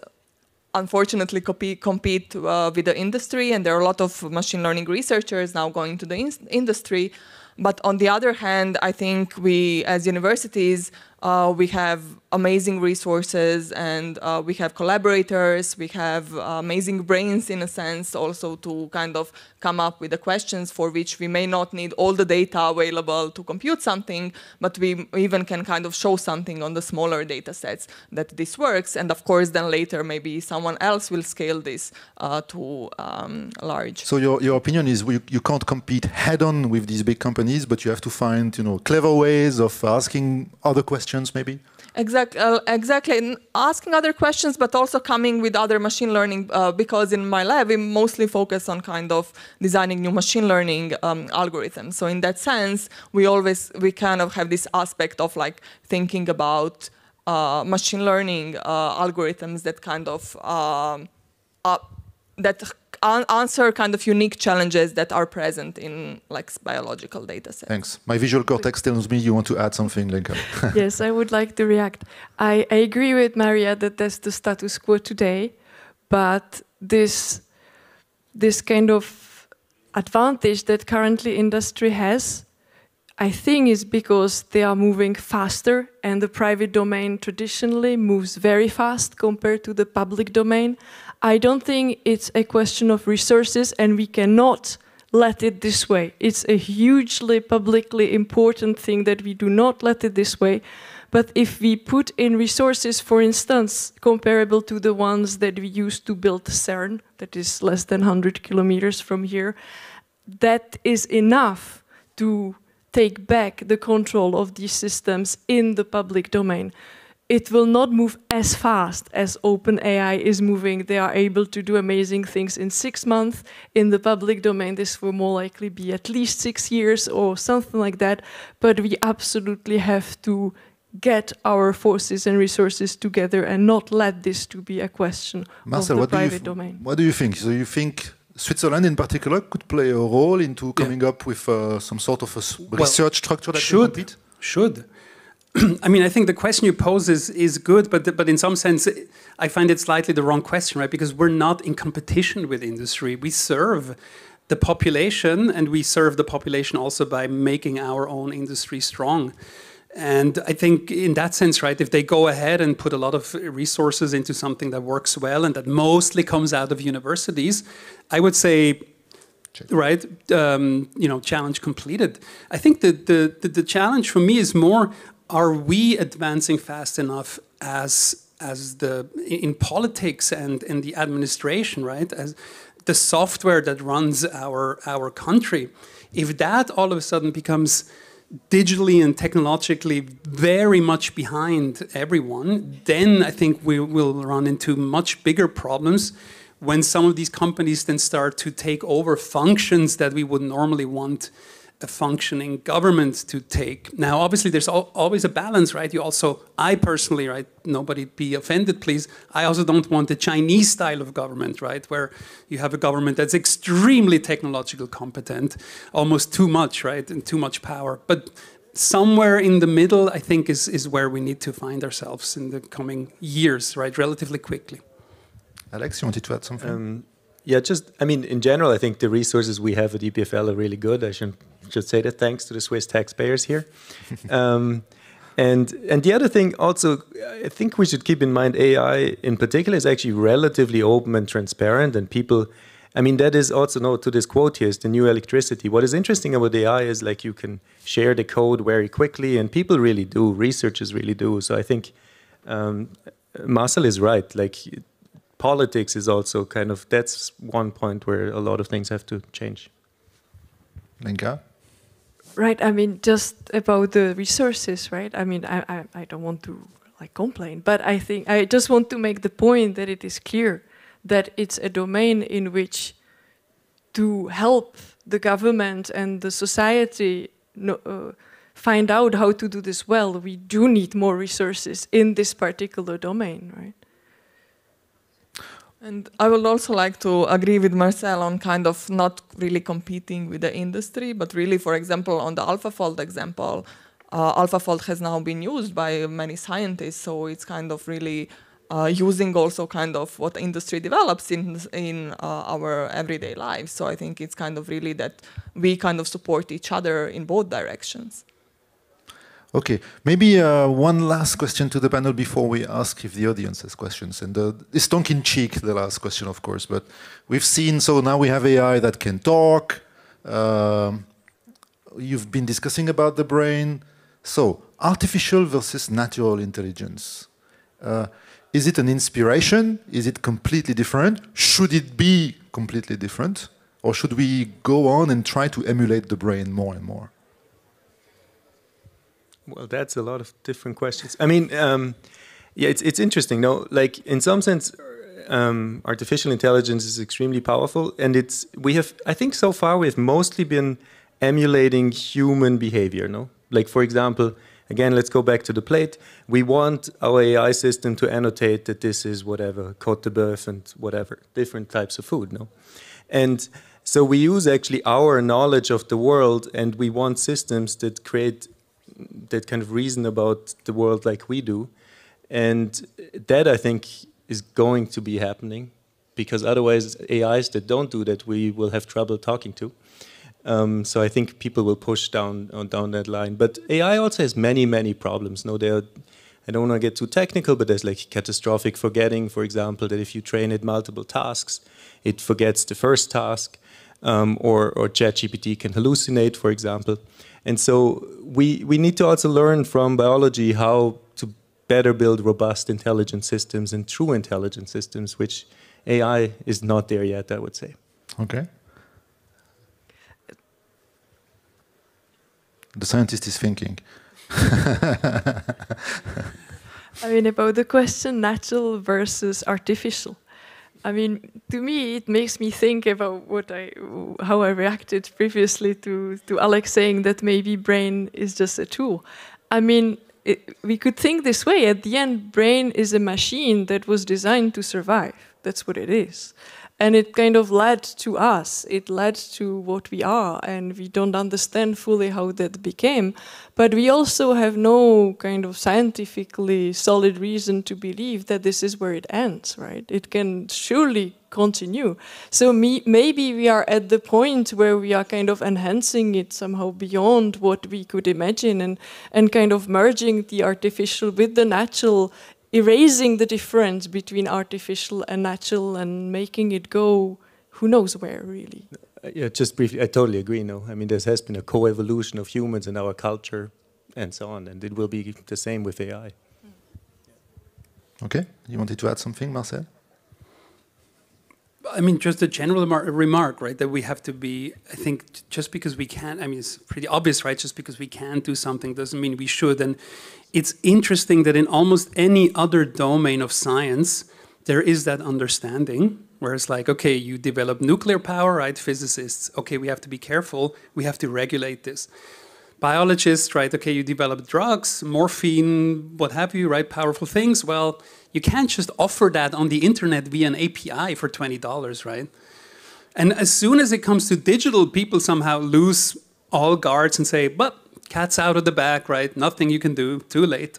unfortunately compete uh, with the industry, and there are a lot of machine learning researchers now going to the in industry. But on the other hand, I think we, as universities, uh, we have amazing resources and uh, we have collaborators, we have uh, amazing brains in a sense also to kind of come up with the questions for which we may not need all the data available to compute something, but we even can kind of show something on the smaller data sets that this works. And of course, then later maybe someone else will scale this uh, to um, large. So your, your opinion is you, you can't compete head on with these big companies, but you have to find you know clever ways of asking other questions maybe? Exactly, uh, exactly. And asking other questions, but also coming with other machine learning, uh, because in my lab we mostly focus on kind of designing new machine learning um, algorithms. So in that sense, we always we kind of have this aspect of like thinking about uh, machine learning uh, algorithms that kind of um, that answer kind of unique challenges that are present in like biological data sets. Thanks. My visual cortex tells me you want to add something, Lenka. yes, I would like to react. I, I agree with Maria that that's the status quo today, but this this kind of advantage that currently industry has, I think is because they are moving faster and the private domain traditionally moves very fast compared to the public domain. I don't think it's a question of resources, and we cannot let it this way. It's a hugely publicly important thing that we do not let it this way. But if we put in resources, for instance, comparable to the ones that we used to build CERN, that is less than 100 kilometers from here, that is enough to take back the control of these systems in the public domain it will not move as fast as OpenAI is moving. They are able to do amazing things in six months. In the public domain, this will more likely be at least six years or something like that. But we absolutely have to get our forces and resources together and not let this to be a question Marcel, of the private domain. What do you think? So you think Switzerland in particular could play a role into coming yeah. up with uh, some sort of a well, research structure that should, compete? Should. I mean, I think the question you pose is, is good, but, but in some sense, I find it slightly the wrong question, right? Because we're not in competition with industry. We serve the population, and we serve the population also by making our own industry strong. And I think in that sense, right, if they go ahead and put a lot of resources into something that works well and that mostly comes out of universities, I would say right? Um, you know, challenge completed. I think that the, the, the, challenge for me is more are we advancing fast enough as as the in politics and in the administration, right? As the software that runs our our country, if that all of a sudden becomes digitally and technologically very much behind everyone, then I think we will run into much bigger problems when some of these companies then start to take over functions that we would normally want a functioning government to take. Now, obviously, there's al always a balance, right? You also, I personally, right, nobody be offended, please. I also don't want the Chinese style of government, right, where you have a government that's extremely technological competent, almost too much, right, and too much power. But somewhere in the middle, I think, is, is where we need to find ourselves in the coming years, right, relatively quickly. Alex, you wanted to add something? Um, yeah, just, I mean, in general, I think the resources we have at EPFL are really good. I shouldn't should say that thanks to the Swiss taxpayers here. um, and and the other thing also, I think we should keep in mind AI in particular is actually relatively open and transparent, and people. I mean, that is also no to this quote here is the new electricity. What is interesting about AI is like you can share the code very quickly, and people really do, researchers really do. So I think um, Marcel is right. Like politics is also kind of that's one point where a lot of things have to change. Linka? Right. I mean, just about the resources, right? I mean, I, I, I don't want to like complain, but I think I just want to make the point that it is clear that it's a domain in which to help the government and the society no, uh, find out how to do this well, we do need more resources in this particular domain, right? And I would also like to agree with Marcel on kind of not really competing with the industry, but really, for example, on the AlphaFold example, uh, AlphaFold has now been used by many scientists, so it's kind of really uh, using also kind of what industry develops in in uh, our everyday lives. So I think it's kind of really that we kind of support each other in both directions. Okay, maybe uh, one last question to the panel before we ask if the audience has questions. And uh, it's tongue in cheek, the last question, of course, but we've seen, so now we have AI that can talk. Um, you've been discussing about the brain. So, artificial versus natural intelligence. Uh, is it an inspiration? Is it completely different? Should it be completely different? Or should we go on and try to emulate the brain more and more? Well, that's a lot of different questions. I mean, um, yeah, it's it's interesting. No, like in some sense, um, artificial intelligence is extremely powerful, and it's we have. I think so far we have mostly been emulating human behavior. No, like for example, again, let's go back to the plate. We want our AI system to annotate that this is whatever Côte de boeuf and whatever different types of food. No, and so we use actually our knowledge of the world, and we want systems that create that kind of reason about the world like we do. And that I think is going to be happening because otherwise AIs that don't do that we will have trouble talking to. Um, so I think people will push down uh, down that line. But AI also has many many problems. No, there. I don't want to get too technical, but there's like catastrophic forgetting, for example, that if you train it multiple tasks, it forgets the first task um, or, or ChatGPT can hallucinate, for example. And so we, we need to also learn from biology how to better build robust intelligent systems and true intelligent systems, which AI is not there yet, I would say. Okay. The scientist is thinking. I mean, about the question natural versus artificial. I mean, to me, it makes me think about what I, how I reacted previously to to Alex saying that maybe brain is just a tool. I mean, it, we could think this way. At the end, brain is a machine that was designed to survive. That's what it is and it kind of led to us it led to what we are and we don't understand fully how that became but we also have no kind of scientifically solid reason to believe that this is where it ends right it can surely continue so me, maybe we are at the point where we are kind of enhancing it somehow beyond what we could imagine and and kind of merging the artificial with the natural erasing the difference between artificial and natural and making it go who knows where really uh, yeah just briefly i totally agree no i mean there has been a co-evolution of humans and our culture and so on and it will be the same with ai okay you wanted to add something marcel I mean, just a general remark, right? That we have to be, I think, just because we can't, I mean, it's pretty obvious, right? Just because we can do something doesn't mean we should. And it's interesting that in almost any other domain of science, there is that understanding where it's like, okay, you develop nuclear power, right? Physicists, okay, we have to be careful, we have to regulate this. Biologists, right? Okay, you develop drugs, morphine, what have you, right? Powerful things. Well, you can't just offer that on the internet via an API for $20, right? And as soon as it comes to digital, people somehow lose all guards and say, but cat's out of the bag, right? Nothing you can do, too late.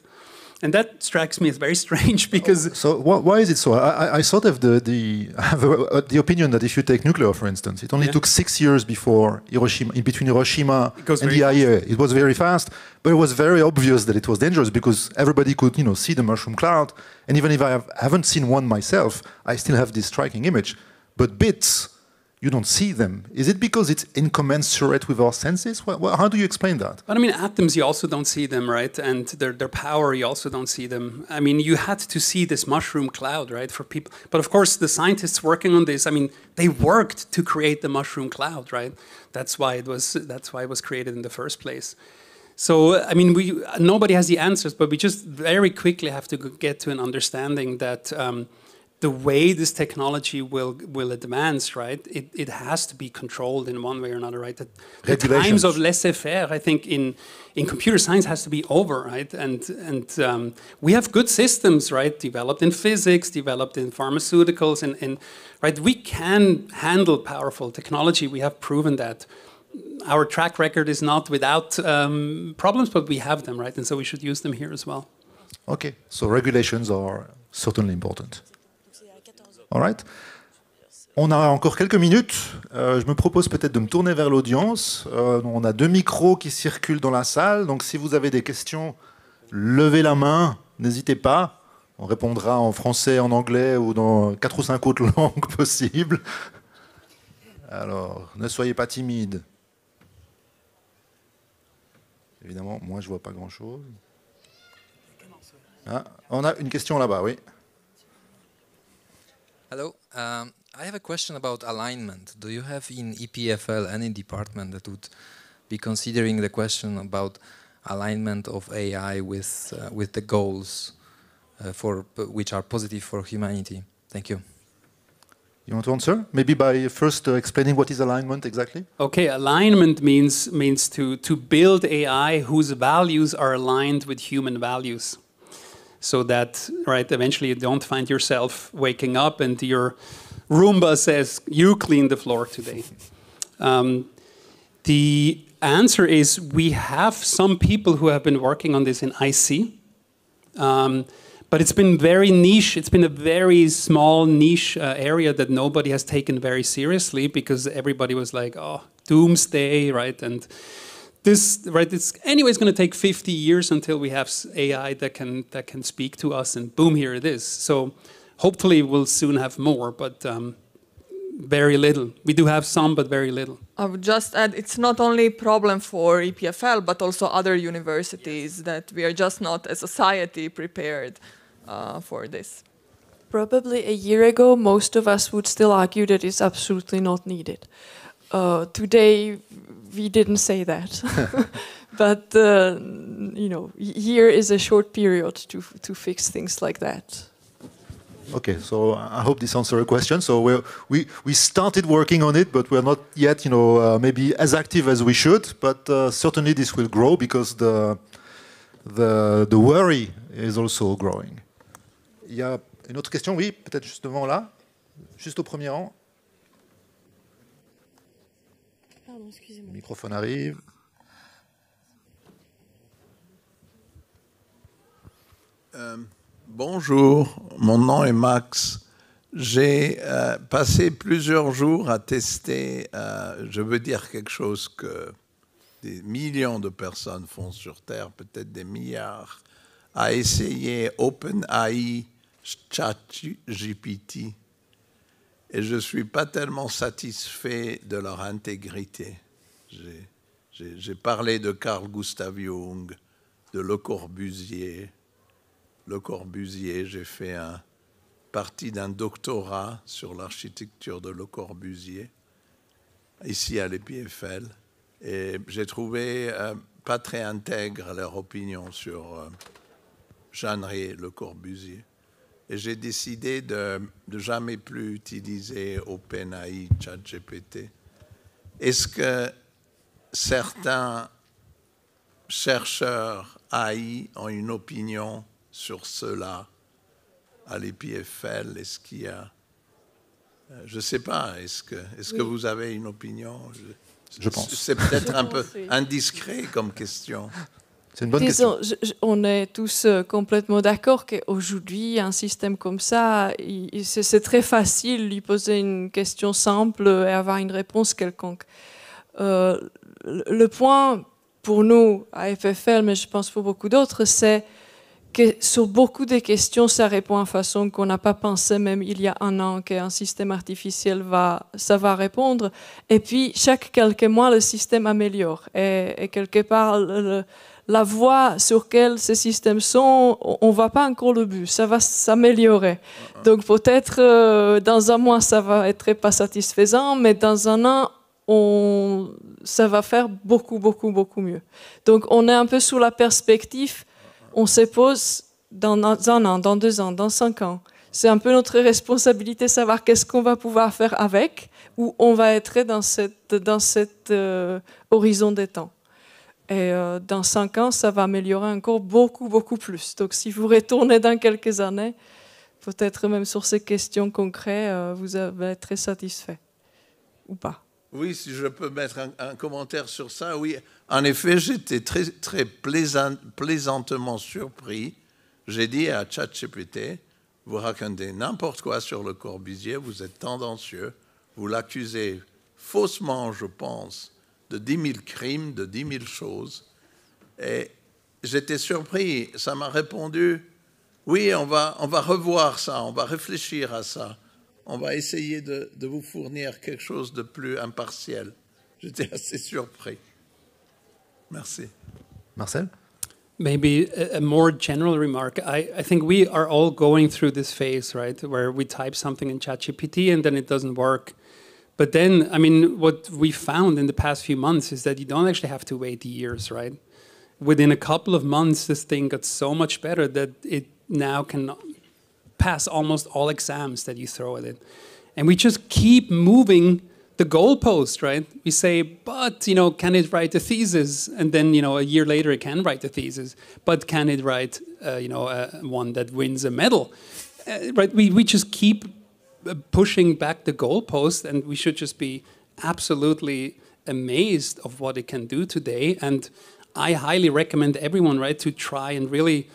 And that strikes me as very strange because. So why is it so? I, I sort of the the have uh, the opinion that if you take nuclear, for instance, it only yeah. took six years before Hiroshima, in between Hiroshima and the IAEA. It was very fast, but it was very obvious that it was dangerous because everybody could you know see the mushroom cloud, and even if I have, haven't seen one myself, I still have this striking image. But bits you don't see them. Is it because it's incommensurate with our senses? Well, how do you explain that? But I mean, atoms, you also don't see them, right? And their, their power, you also don't see them. I mean, you had to see this mushroom cloud, right, for people. But of course, the scientists working on this, I mean, they worked to create the mushroom cloud, right? That's why it was, that's why it was created in the first place. So, I mean, we, nobody has the answers, but we just very quickly have to get to an understanding that um, the way this technology will will advance, right? It, it has to be controlled in one way or another, right? The, the times of laissez-faire, I think, in in computer science has to be over, right? And and um, we have good systems, right? Developed in physics, developed in pharmaceuticals, and, and right, we can handle powerful technology. We have proven that. Our track record is not without um, problems, but we have them, right? And so we should use them here as well. Okay, so regulations are certainly important. All On a encore quelques minutes. Euh, je me propose peut-être de me tourner vers l'audience. Euh, on a deux micros qui circulent dans la salle. Donc si vous avez des questions, levez la main. N'hésitez pas. On répondra en français, en anglais ou dans quatre ou cinq autres langues possibles. Alors, ne soyez pas timide. Évidemment, moi je vois pas grand-chose. Ah, on a une question là-bas, oui. Hello. Um, I have a question about alignment. Do you have in EPFL any department that would be considering the question about alignment of AI with uh, with the goals uh, for which are positive for humanity? Thank you. You want to answer? Maybe by first uh, explaining what is alignment exactly. Okay, alignment means means to to build AI whose values are aligned with human values so that right eventually you don't find yourself waking up and your Roomba says you clean the floor today. Um, the answer is we have some people who have been working on this in IC, um, but it's been very niche. It's been a very small niche uh, area that nobody has taken very seriously because everybody was like, "Oh, doomsday," right? And this right it's anyway it's going to take 50 years until we have ai that can that can speak to us and boom here it is so hopefully we'll soon have more but um, very little we do have some but very little i would just add it's not only a problem for epfl but also other universities yes. that we are just not a society prepared uh, for this probably a year ago most of us would still argue that it's absolutely not needed uh, today we didn't say that. but uh, you know, here is a short period to to fix things like that. Okay, so I hope this answers your question. So we we we started working on it, but we're not yet, you know, uh, maybe as active as we should. But uh, certainly this will grow because the the the worry is also growing. Il y a une autre question, oui, peut-être juste devant là, juste au premier rang. Le microphone arrive. Euh, bonjour, mon nom est Max. J'ai euh, passé plusieurs jours à tester, euh, je veux dire quelque chose que des millions de personnes font sur Terre, peut-être des milliards, à essayer OpenAI ChatGPT et je ne suis pas tellement satisfait de leur intégrité. J'ai parlé de Carl Gustav Jung, de Le Corbusier. Le Corbusier, j'ai fait un, partie d'un doctorat sur l'architecture de Le Corbusier, ici à l'EPFL. Et j'ai trouvé euh, pas très intègre leur opinion sur euh, et Le Corbusier j'ai décidé de, ne jamais plus utiliser OpenAI, ChatGPT. Est-ce que certains chercheurs AI ont une opinion sur cela à l'EPFL Est-ce qu'il y a. Euh, je ne sais pas, est-ce que, est -ce que vous avez une opinion je, pense. C'est peut-être un peu indiscret comme question on est tous euh, complètement d'accord qu'aujourd'hui, un système comme ça, c'est très facile lui poser une question simple et avoir une réponse quelconque. Euh, le point pour nous à FFL, mais je pense pour beaucoup d'autres, c'est que sur beaucoup de questions, ça répond à façon qu'on n'a pas pensé même il y a un an qu'un système artificiel va, ça va répondre. Et puis, chaque quelques mois, le système améliore. Et, et quelque part, le, la voie sur laquelle ces systèmes sont, on ne va pas encore le but. Ça va s'améliorer. Ah, ah. Donc peut-être euh, dans un mois, ça va être pas satisfaisant, mais dans un an, on, ça va faire beaucoup, beaucoup, beaucoup mieux. Donc on est un peu sous la perspective, ah, on se pose dans un an, dans deux ans, dans cinq ans. C'est un peu notre responsabilité de savoir qu'est-ce qu'on va pouvoir faire avec, ou on va être dans, dans cet euh, horizon des temps. Et euh, dans cinq ans, ça va améliorer encore beaucoup, beaucoup plus. Donc si vous retournez dans quelques années, peut-être même sur ces questions concrètes, euh, vous allez être très satisfait ou pas. Oui, si je peux mettre un, commentaire sur ça, oui. En effet, j'étais très, très plaisantement surpris. J'ai dit à ChatGPT, vous racontez n'importe quoi sur le Corbusier, vous êtes tendancieux, vous l'accusez faussement, je pense, de 10 000 crimes, de 10 000 choses. Et j'étais surpris, ça m'a répondu, oui, on va, on va revoir ça, on va réfléchir à ça, on va essayer de, vous fournir quelque chose de plus impartial. J'étais assez surpris. Merci. Marcel? Maybe a more general remark. I, I think we are all going through this phase, right, where we type something in ChatGPT and then it doesn't work. But then, I mean, what we found in the past few months is that you don't actually have to wait years, right? Within a couple of months, this thing got so much better that it now can pass almost all exams that you throw at it. And we just keep moving the goalpost, right? We say, but you know, can it write a thesis? And then you know, a year later, it can write a thesis, but can it write uh, you know uh, one that wins a medal? Uh, right? We we just keep uh, pushing back the goalpost, and we should just be absolutely amazed of what it can do today. And I highly recommend everyone, right, to try and really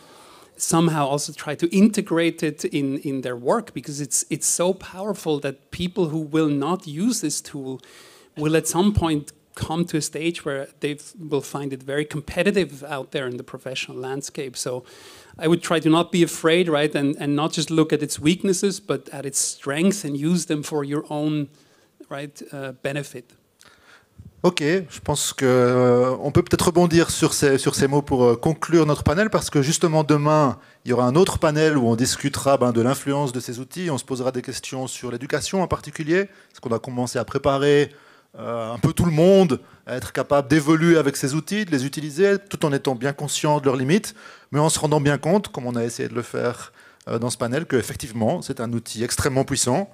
somehow also try to integrate it in, in their work because it's it's so powerful that people who will not use this tool will at some point come to a stage where they will find it very competitive out there in the professional landscape. So I would try to not be afraid, And, not just look at its strengths and use them for your own uh, Ok, je pense qu'on euh, peut peut-être rebondir sur ces, mots pour euh, conclure notre panel parce que justement demain il y aura un autre panel où on discutera ben, de l'influence de ces outils, on se posera des questions sur l'éducation en particulier, ce qu'on a commencé à préparer euh, un peu tout le monde à être capable d'évoluer avec ces outils, de les utiliser, tout en étant bien conscient de leurs limites, mais en se rendant bien compte, comme on a essayé de le faire euh, dans ce panel, qu'effectivement, c'est un outil extrêmement puissant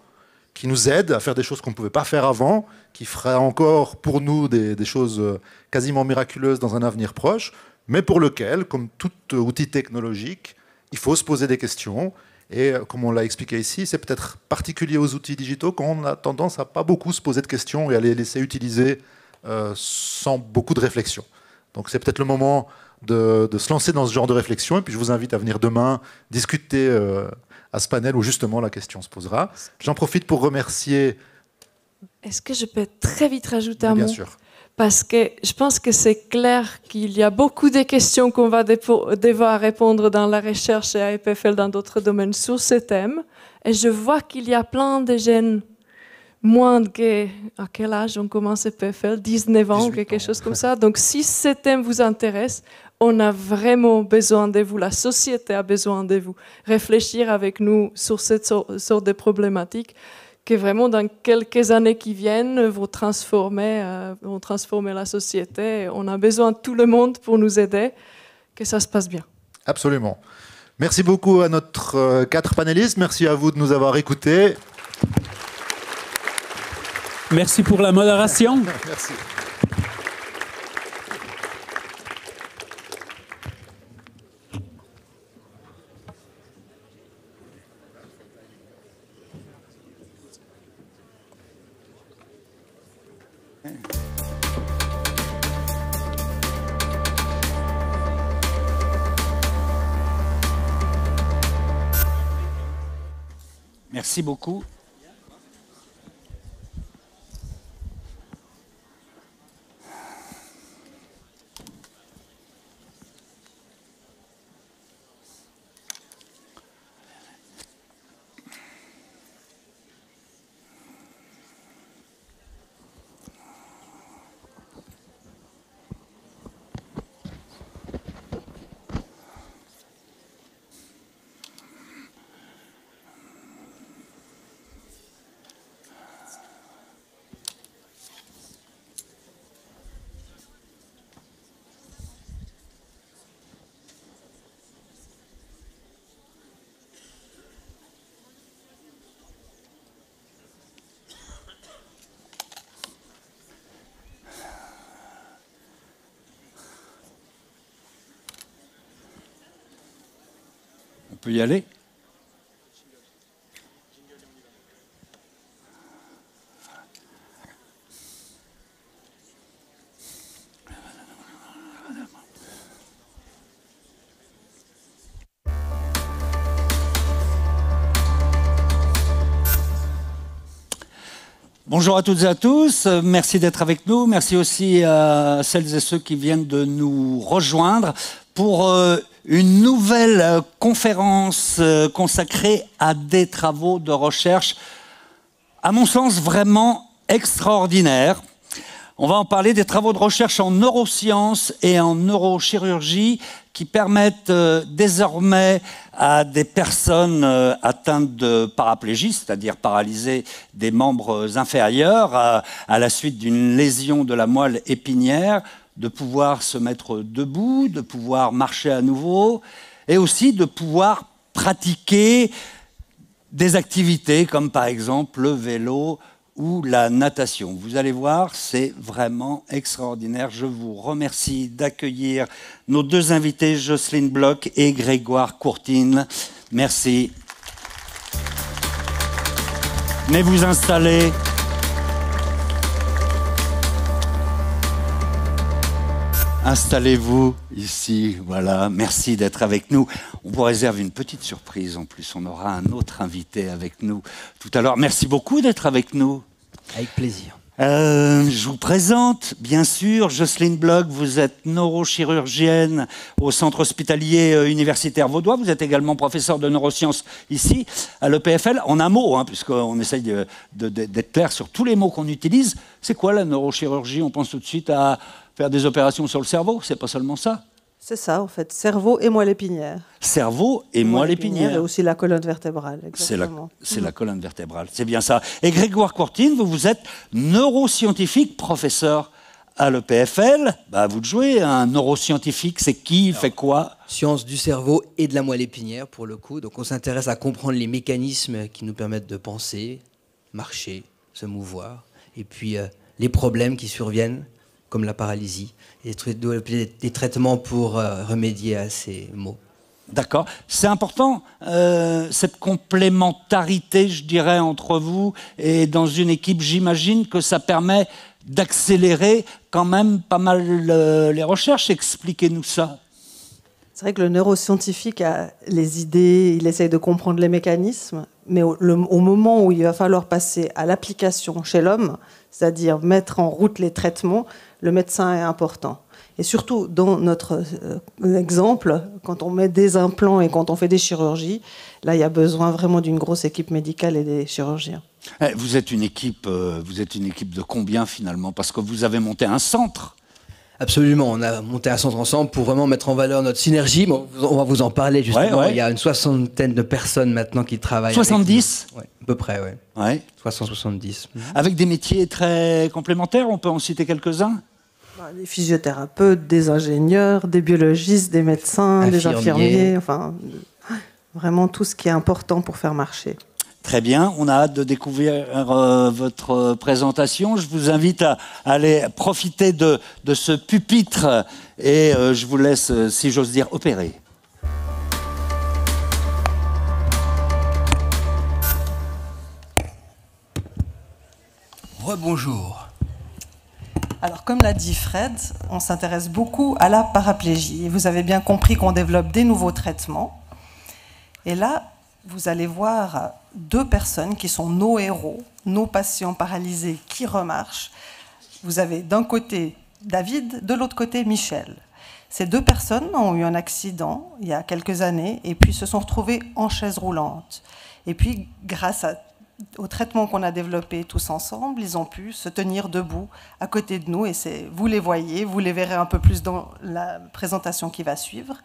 qui nous aide à faire des choses qu'on ne pouvait pas faire avant, qui fera encore pour nous des choses euh, quasiment miraculeuses dans un avenir proche, mais pour lequel, comme tout outil technologique, il faut se poser des questions, et euh, comme on l'a expliqué ici, c'est peut-être particulier aux outils digitaux qu'on a tendance à pas beaucoup se poser de questions et à les laisser utiliser euh, sans beaucoup de réflexion. Donc c'est peut-être le moment de, se lancer dans ce genre de réflexion. Et puis je vous invite à venir demain discuter euh, à ce panel où justement la question se posera. J'en profite pour remercier. Est-ce que je peux très vite rajouter un mot Bien sûr parce que je pense que c'est clair qu'il y a beaucoup de questions qu'on va devoir répondre dans la recherche et à EPFL dans d'autres domaines sur ce thème. Et je vois qu'il y a plein de jeunes moins que à quel âge on commence EPFL 19 ans, ou quelque chose comme ça. Donc si ce thème vous intéresse, on a vraiment besoin de vous, la société a besoin de vous. Réfléchir avec nous sur cette sorte de problématique que vraiment dans quelques années qui viennent vont transformer, euh, vont transformer la société. On a besoin de tout le monde pour nous aider, que ça se passe bien. Absolument. Merci beaucoup à notre euh, quatre panélistes. Merci à vous de nous avoir écoutés. Merci pour la modération. Merci. Merci beaucoup. peut y aller. Bonjour à toutes et à tous, merci d'être avec nous, merci aussi à celles et ceux qui viennent de nous rejoindre pour euh, une nouvelle euh, conférence euh, consacrée à des travaux de recherche, à mon sens vraiment extraordinaire. On va en parler des travaux de recherche en neurosciences et en neurochirurgie qui permettent euh, désormais à des personnes atteintes de paraplégie, c'est-à-dire paralysées des membres inférieurs à la suite d'une lésion de la moelle épinière, de pouvoir se mettre debout, de pouvoir marcher à nouveau, et aussi de pouvoir pratiquer des activités comme par exemple le vélo ou la natation. Vous allez voir, c'est vraiment extraordinaire. Je vous remercie d'accueillir nos deux invités, Jocelyne Bloch et Grégoire Courtine. Merci. Mais vous installez. Installez-vous ici, voilà, merci d'être avec nous. On vous réserve une petite surprise en plus, on aura un autre invité avec nous tout à l'heure. Merci beaucoup d'être avec nous. Avec plaisir. Euh, je vous présente, bien sûr, Jocelyne Bloch, vous êtes neurochirurgienne au Centre hospitalier euh, universitaire vaudois, vous êtes également professeur de neurosciences ici, à l'EPFL. En un mot, hein, puisqu'on essaye d'être clair sur tous les mots qu'on utilise, c'est quoi la neurochirurgie On pense tout de suite à faire des opérations sur le cerveau, c'est pas seulement ça. C'est ça, en fait. Cerveau et moelle épinière. Cerveau et moelle, épinière. Et aussi la colonne vertébrale. C'est la, colonne vertébrale, c'est bien ça. Et Grégoire Courtine, vous, vous êtes neuroscientifique, professeur à l'EPFL. Bah, vous de jouer. Un neuroscientifique, c'est qui Il fait quoi Science du cerveau et de la moelle épinière, pour le coup. Donc, on s'intéresse à comprendre les mécanismes qui nous permettent de penser, marcher, se mouvoir. Et puis, euh, les problèmes qui surviennent comme la paralysie, et des traitements pour euh, remédier à ces maux. D'accord. C'est important, euh, cette complémentarité, je dirais, entre vous et dans une équipe. J'imagine que ça permet d'accélérer quand même pas mal euh, les recherches. Expliquez-nous ça. C'est vrai que le neuroscientifique a les idées, il essaye de comprendre les mécanismes, mais au moment où il va falloir passer à l'application chez l'homme, c'est-à-dire mettre en route les traitements, le médecin est important. Et surtout, dans notre euh, exemple, quand on met des implants et quand on fait des chirurgies, là, il y a besoin vraiment d'une grosse équipe médicale et des chirurgiens. Eh, vous êtes une équipe, euh, vous êtes une équipe de combien finalement Parce que vous avez monté un centre Absolument, on a monté un centre ensemble pour vraiment mettre en valeur notre synergie. on va vous en parler justement. Il y a une soixantaine de personnes maintenant qui travaillent. 70 Oui, À peu près, oui. Ouais. Mhm. Avec des métiers très complémentaires, on peut en citer quelques-uns bah, des physiothérapeutes, des ingénieurs, des biologistes, des médecins, des infirmiers, enfin vraiment tout ce qui est important pour faire marcher. Très bien, on a hâte de découvrir euh, votre présentation. Je vous invite à, aller profiter de, ce pupitre et euh, je vous laisse, euh, si j'ose dire, opérer. Rebonjour. Alors, comme l'a dit Fred, on s'intéresse beaucoup à la paraplégie. Vous avez bien compris qu'on développe des nouveaux traitements. Et là, vous allez voir deux personnes qui sont nos héros, nos patients paralysés qui remarchent. Vous avez d'un côté David, de l'autre côté Michel. Ces deux personnes ont eu un accident il y a quelques années et puis se sont retrouvées en chaise roulante. Et puis, grâce au traitement qu'on a développé tous ensemble, ils ont pu se tenir debout à côté de nous. Et vous les voyez, vous les verrez un peu plus dans la présentation qui va suivre.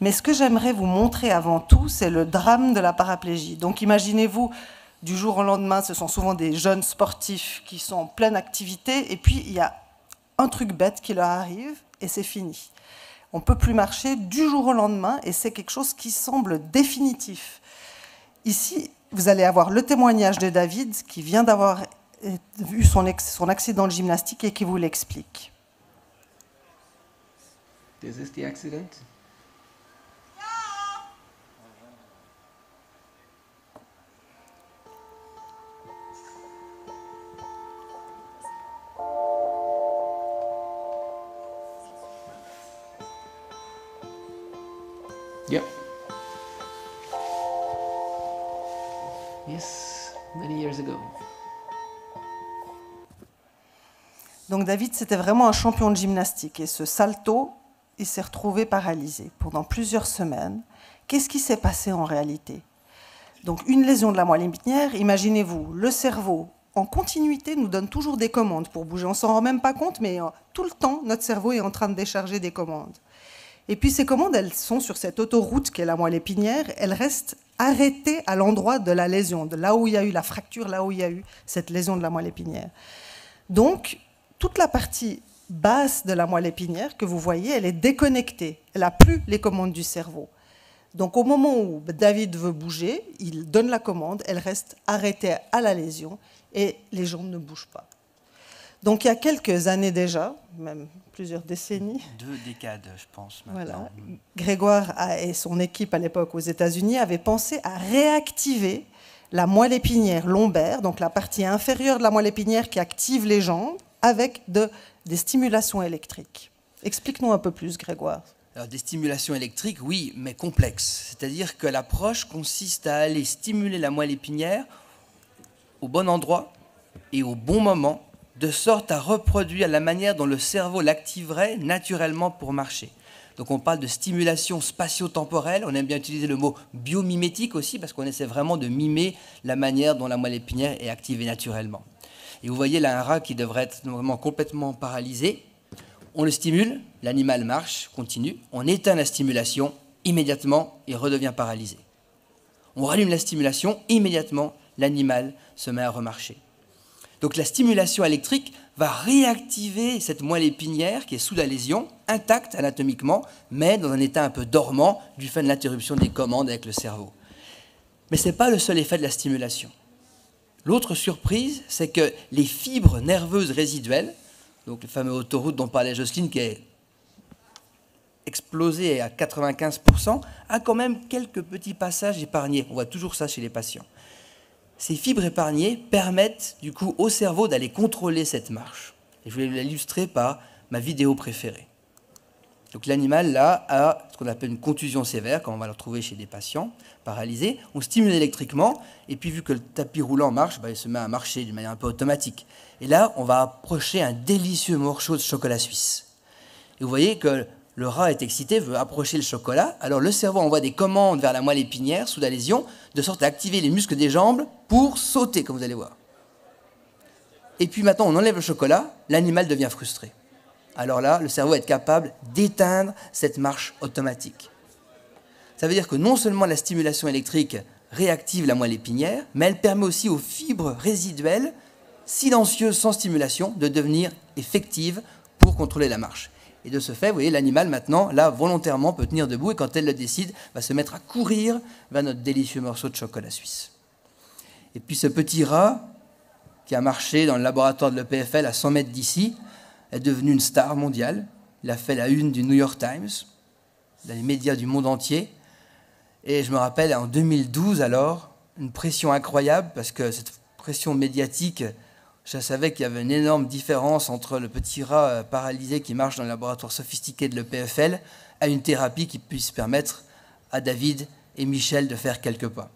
Mais ce que j'aimerais vous montrer avant tout, c'est le drame de la paraplégie. Donc imaginez-vous, du jour au lendemain, ce sont souvent des jeunes sportifs qui sont en pleine activité, et puis il y a un truc bête qui leur arrive, et c'est fini. On ne peut plus marcher du jour au lendemain, et c'est quelque chose qui semble définitif. Ici, vous allez avoir le témoignage de David qui vient d'avoir euh, vu son, accident de gymnastique et qui vous l'explique. Donc David, c'était vraiment un champion de gymnastique et ce salto, il s'est retrouvé paralysé pendant plusieurs semaines. Qu'est-ce qui s'est passé en réalité Donc une lésion de la moelle épinière, imaginez-vous, le cerveau en continuité nous donne toujours des commandes pour bouger. On s'en rend même pas compte, mais euh, tout le temps, notre cerveau est en train de décharger des commandes. Et puis ces commandes, elles sont sur cette autoroute qu'est la moelle épinière, elles restent arrêtée à l'endroit de la lésion, de là où il y a eu la fracture, là où il y a eu cette lésion de la moelle épinière. Donc, toute la partie basse de la moelle épinière que vous voyez, elle est déconnectée. Elle n'a plus les commandes du cerveau. Donc au moment où David veut bouger, il donne la commande, elle reste arrêtée à la lésion et les jambes ne bougent pas. Donc il y a quelques années déjà, même plusieurs décennies. Deux décades, je pense. Maintenant. Grégoire et son équipe à l'époque aux États-Unis avaient pensé à réactiver la moelle épinière lombaire, donc la partie inférieure de la moelle épinière qui active les jambes, avec de, des stimulations électriques. Explique-nous un peu plus, Grégoire. Alors, des stimulations électriques, oui, mais complexes. C'est-à-dire que l'approche consiste à aller stimuler la moelle épinière au bon endroit et au bon moment de sorte à reproduire la manière dont le cerveau l'activerait naturellement pour marcher. Donc on parle de stimulation spatio-temporelle, on aime bien utiliser le mot biomimétique aussi, parce qu'on essaie vraiment de mimer la manière dont la moelle épinière est activée naturellement. Et vous voyez là un rat qui devrait être complètement paralysé. On le stimule, l'animal marche, continue, on éteint la stimulation immédiatement il redevient paralysé. On rallume la stimulation immédiatement, l'animal se met à remarcher. Donc la stimulation électrique va réactiver cette moelle épinière qui est sous la lésion, intacte anatomiquement, mais dans un état un peu dormant du fait de l'interruption des commandes avec le cerveau. Mais ce n'est pas le seul effet de la stimulation. L'autre surprise, c'est que les fibres nerveuses résiduelles, donc le fameux autoroute dont parlait Jocelyne, qui est explosée à 95%, a quand même quelques petits passages épargnés. On voit toujours ça chez les patients ces fibres épargnées permettent du coup au cerveau d'aller contrôler cette marche. Et je vais l'illustrer par ma vidéo préférée. Donc l'animal là a ce qu'on appelle une contusion sévère, comme on va le retrouver chez des patients paralysés. On stimule électriquement, et puis vu que le tapis roulant marche, bah, il se met à marcher d'une manière un peu automatique. Et là, on va approcher un délicieux morceau de chocolat suisse. Et vous voyez que le rat est excité, veut approcher le chocolat, alors le cerveau envoie des commandes vers la moelle épinière sous la lésion, de sorte à activer les muscles des jambes pour sauter, comme vous allez voir. Et puis maintenant, on enlève le chocolat, l'animal devient frustré. Alors là, le cerveau est capable d'éteindre cette marche automatique. Ça veut dire que non seulement la stimulation électrique réactive la moelle épinière, mais elle permet aussi aux fibres résiduelles, silencieuses sans stimulation, de devenir effectives pour contrôler la marche. Et de ce fait, vous voyez, l'animal maintenant, là, volontairement, peut tenir debout et quand elle le décide, va se mettre à courir vers notre délicieux morceau de chocolat suisse. Et puis ce petit rat, qui a marché dans le laboratoire de l'EPFL à 100 mètres d'ici, est devenu une star mondiale. Il a fait la une du New York Times, dans les médias du monde entier. Et je me rappelle, en 2012 alors, une pression incroyable, parce que cette pression médiatique je savais qu'il y avait une énorme différence entre le petit rat euh, paralysé qui marche dans le laboratoire sophistiqué de l'EPFL à une thérapie qui puisse permettre à David et Michel de faire quelques pas.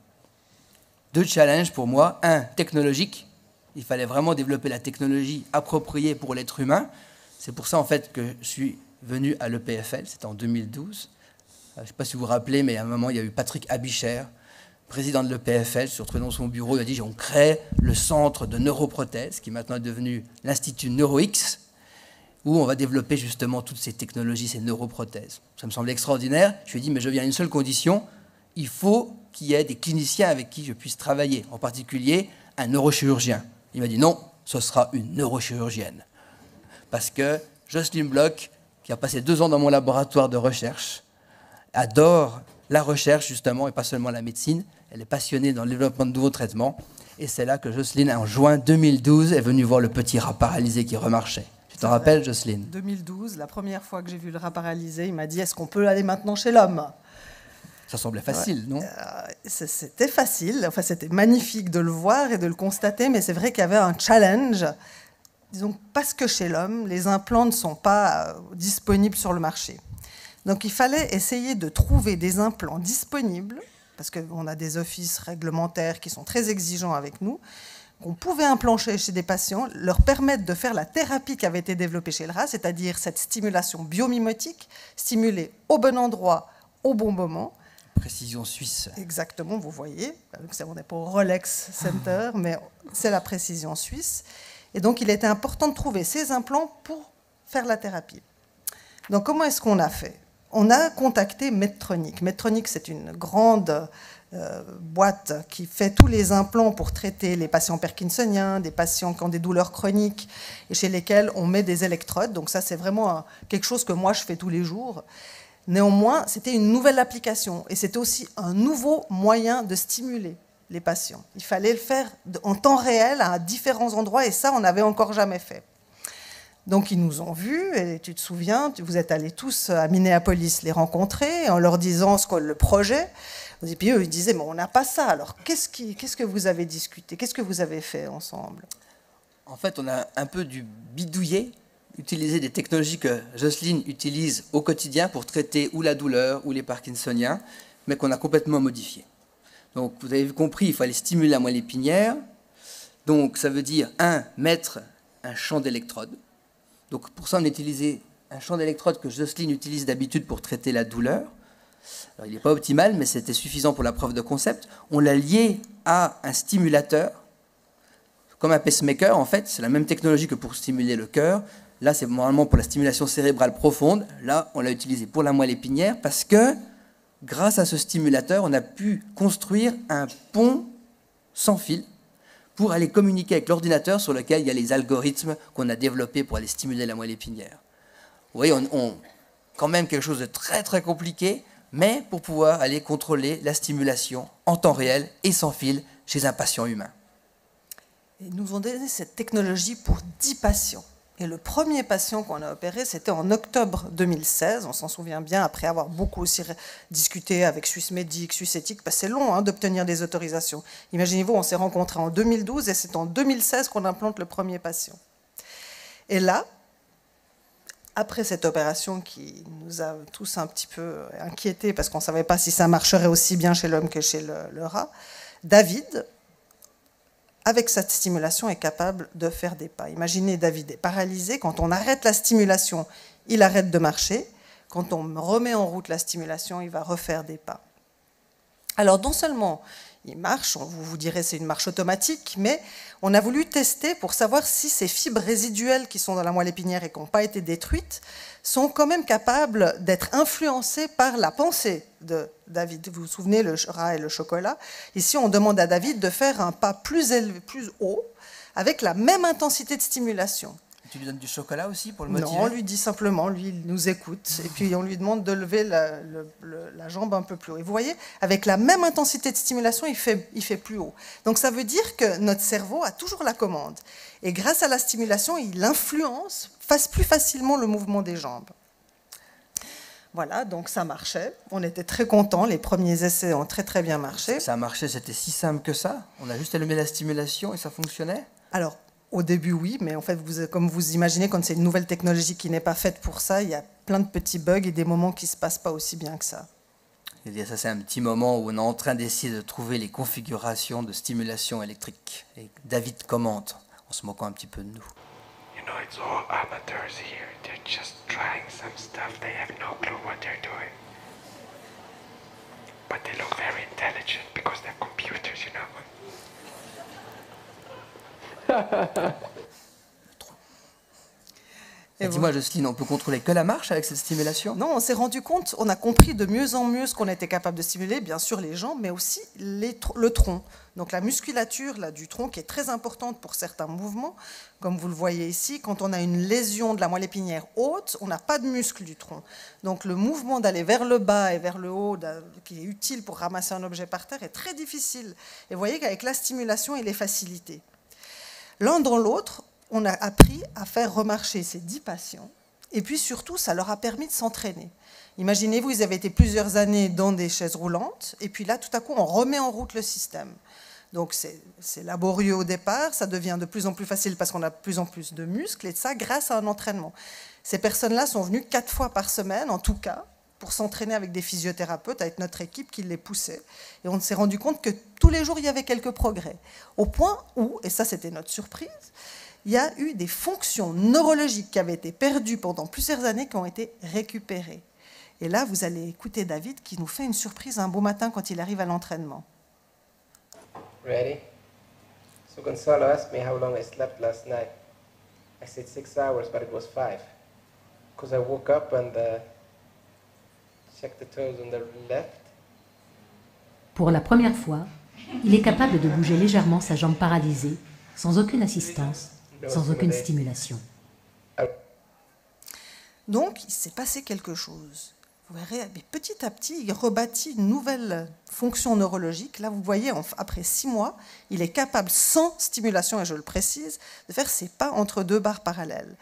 Deux challenges pour moi. Un, technologique. Il fallait vraiment développer la technologie appropriée pour l'être humain. C'est pour ça, en fait, que je suis venu à l'EPFL. C'était en 2012. Euh, je ne sais pas si vous vous rappelez, mais à un moment, il y a eu Patrick Abichère, président de l'EPFL, se retrouvait dans son bureau, il a dit on crée le centre de neuroprothèse, qui maintenant est devenu l'Institut NeuroX, où on va développer justement toutes ces technologies, ces neuroprothèses. Ça me semblait extraordinaire. Je lui ai dit mais je viens à une seule condition il faut qu'il y ait des cliniciens avec qui je puisse travailler, en particulier un neurochirurgien. Il m'a dit non, ce sera une neurochirurgienne. Parce que Jocelyn Bloch, qui a passé deux ans dans mon laboratoire de recherche, adore la recherche, justement, et pas seulement la médecine. Elle est passionnée dans le développement de nouveaux traitements. Et c'est là que Jocelyne, en juin 2012, est venue voir le petit rat paralysé qui remarchait. Tu t'en rappelles, Jocelyne 2012, la première fois que j'ai vu le rat paralysé, il m'a dit Est-ce qu'on peut aller maintenant chez l'homme ça semblait facile, non euh, C'était facile, enfin c'était magnifique de le voir et de le constater, mais c'est vrai qu'il y avait un challenge. Disons, parce que chez l'homme, les implants ne sont pas euh, disponibles sur le marché. Donc il fallait essayer de trouver des implants disponibles, parce qu'on a des offices réglementaires qui sont très exigeants avec nous, qu'on pouvait implancher chez des patients, leur permettre de faire la thérapie qui avait été développée chez le rat, c'est-à-dire cette stimulation biomimétique, stimulée au bon endroit, au bon moment. Précision suisse. Exactement, vous voyez. On n'est pas au Rolex Center, ah. mais c'est la précision suisse. Et donc, il était important de trouver ces implants pour faire la thérapie. Donc, comment est-ce qu'on a fait on a contacté Medtronic. Medtronic, c'est une grande euh, boîte qui fait tous les implants pour traiter les patients parkinsoniens, des patients qui ont des douleurs chroniques et chez lesquels on met des électrodes. Donc ça, c'est vraiment quelque chose que moi, je fais tous les jours. Néanmoins, c'était une nouvelle application et c'était aussi un nouveau moyen de stimuler les patients. Il fallait le faire en temps réel à différents endroits et ça, on n'avait encore jamais fait. Donc ils nous ont vus, et tu te souviens, vous êtes allés tous à Minneapolis les rencontrer en leur disant ce qu'est le projet. Et puis eux, ils disaient, mais on n'a pas ça. Alors qu'est-ce, qui, qu'est-ce que vous avez discuté Qu'est-ce que vous avez fait ensemble En fait, on a un peu du bidouiller, utiliser des technologies que Jocelyne utilise au quotidien pour traiter ou la douleur ou les parkinsoniens, mais qu'on a complètement modifié. Donc vous avez compris, il fallait stimuler la moelle épinière. Donc ça veut dire, un, mettre un champ d'électrode donc pour ça, on a utilisé un champ d'électrode que Jocelyne utilise d'habitude pour traiter la douleur. il n'est pas optimal, mais c'était suffisant pour la preuve de concept. On l'a lié à un stimulateur, comme un pacemaker en fait, c'est la même technologie que pour stimuler le cœur. Là, c'est normalement pour la stimulation cérébrale profonde. Là, on l'a utilisé pour la moelle épinière parce que grâce à ce stimulateur, on a pu construire un pont sans fil pour aller communiquer avec l'ordinateur sur lequel il y a les algorithmes qu'on a développés pour aller stimuler la moelle épinière. Vous voyez, on, a quand même quelque chose de très très compliqué, mais pour pouvoir aller contrôler la stimulation en temps réel et sans fil chez un patient humain. nous avons donné cette technologie pour 10 patients. Et le premier patient qu'on a opéré, c'était en octobre 2016. On s'en souvient bien, après avoir beaucoup discuté avec Suisse Médic, Suisse Éthique, parce bah, que c'est long hein, d'obtenir des autorisations. Imaginez-vous, on s'est rencontrés en 2012 et c'est en 2016 qu'on implante le premier patient. Et là, après cette opération qui nous a tous un petit peu inquiétés parce qu'on ne savait pas si ça marcherait aussi bien chez l'homme que chez le rat, David, avec cette stimulation, est capable de faire des pas. Imaginez David est paralysé. Quand on arrête la stimulation, il arrête de marcher. Quand on remet en route la stimulation, il va refaire des pas. Alors, non seulement il marche, on vous, vous direz c'est une marche automatique, mais on a voulu tester pour savoir si ces fibres résiduelles qui sont dans la moelle épinière et qui n'ont pas été détruites sont quand même capables d'être influencées par la pensée de David, vous vous souvenez, le rat et le chocolat. Ici, on demande à David de faire un pas plus élevé, plus haut, avec la même intensité de stimulation. tu lui donnes du chocolat aussi pour le motiver Non, on lui dit simplement, lui, il nous écoute. et puis, on lui demande de lever la, jambe un peu plus haut. Et vous voyez, avec la même intensité de stimulation, il fait, il fait plus haut. Donc, ça veut dire que notre cerveau a toujours la commande. Et grâce à la stimulation, il influence fasse plus facilement le mouvement des jambes. Voilà, donc ça marchait. On était très contents. Les premiers essais ont très très bien marché. Ça a marché, c'était si simple que ça. On a juste allumé la stimulation et ça fonctionnait Alors, au début, oui, mais en fait, comme vous imaginez, quand c'est une nouvelle technologie qui n'est pas faite pour ça, il y a plein de petits bugs et des moments qui ne se passent pas aussi bien que ça. ça, c'est un petit moment où on est en train d'essayer de trouver les configurations de stimulation électrique. Et David commente en se moquant un petit peu de nous. You know, tous all amateurs here. They're just trying some stuff. They have no clue what they're doing. But they look very intelligent because they're computers, you Et bah, Dis-moi, Jocelyne, on ne peut contrôler que la marche avec cette stimulation Non, on s'est rendu compte, on a compris de mieux en mieux ce qu'on était capable de stimuler, bien sûr les gens, mais aussi le tronc. Donc la musculature là, du tronc est très importante pour certains mouvements. Comme vous le voyez ici, quand on a une lésion de la moelle épinière haute, on n'a pas de muscle du tronc. Donc le mouvement d'aller vers le bas et vers le haut, qui est utile pour ramasser un objet par terre, est très difficile. Et vous voyez qu'avec la stimulation, il est facilité. L'un dans l'autre, on a appris à faire remarcher ces dix patients. Et puis surtout, ça leur a permis de s'entraîner. Imaginez-vous, ils avaient été plusieurs années dans des chaises roulantes, et puis là, tout à coup, on remet en route le système. Donc c'est laborieux au départ, ça devient de plus en plus facile parce qu'on a de plus en plus de muscles et de ça grâce à un entraînement. Ces personnes-là sont venues quatre fois par semaine, en tout cas, pour s'entraîner avec des physiothérapeutes, avec notre équipe qui les poussait. Et on s'est rendu compte que tous les jours, il y avait quelques progrès. Au point où, et ça c'était notre surprise, il y a eu des fonctions neurologiques qui avaient été perdues pendant plusieurs années qui ont été récupérées. Et là, vous allez écouter David qui nous fait une surprise un beau matin quand il arrive à l'entraînement. Pour la première fois, il est capable de bouger légèrement sa jambe paralysée, sans aucune assistance, sans aucune stimulation. Donc, il s'est passé quelque chose. Vous verrez, petit à petit, il rebâtit une nouvelle fonction neurologique. Là, vous voyez, après six mois, il est capable, sans stimulation, et je le précise, de faire ses pas entre deux barres parallèles.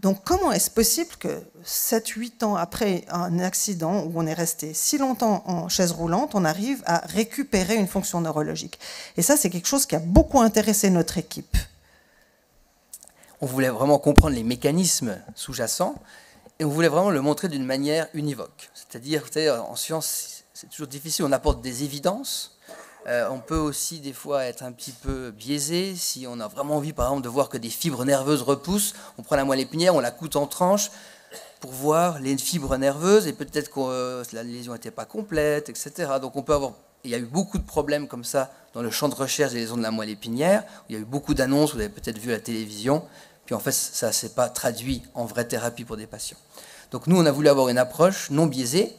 Donc comment est-ce possible que sept, huit ans après un accident où on est resté si longtemps en chaise roulante, on arrive à récupérer une fonction neurologique Et ça, c'est quelque chose qui a beaucoup intéressé notre équipe. On voulait vraiment comprendre les mécanismes sous-jacents et on voulait vraiment le montrer d'une manière univoque. C'est-à-dire, en science, c'est toujours difficile, on apporte des évidences. Euh, on peut aussi des fois être un petit peu biaisé. Si on a vraiment envie, par exemple, de voir que des fibres nerveuses repoussent, on prend la moelle épinière, on la coupe en tranches pour voir les fibres nerveuses et peut-être que euh, la lésion n'était pas complète, etc. Donc on peut avoir il y a eu beaucoup de problèmes comme ça dans le champ de recherche des lésions de la moelle épinière. Il y a eu beaucoup d'annonces, vous avez peut-être vu à la télévision, puis en fait, ça ne s'est pas traduit en vraie thérapie pour des patients. Donc nous, on a voulu avoir une approche non biaisée.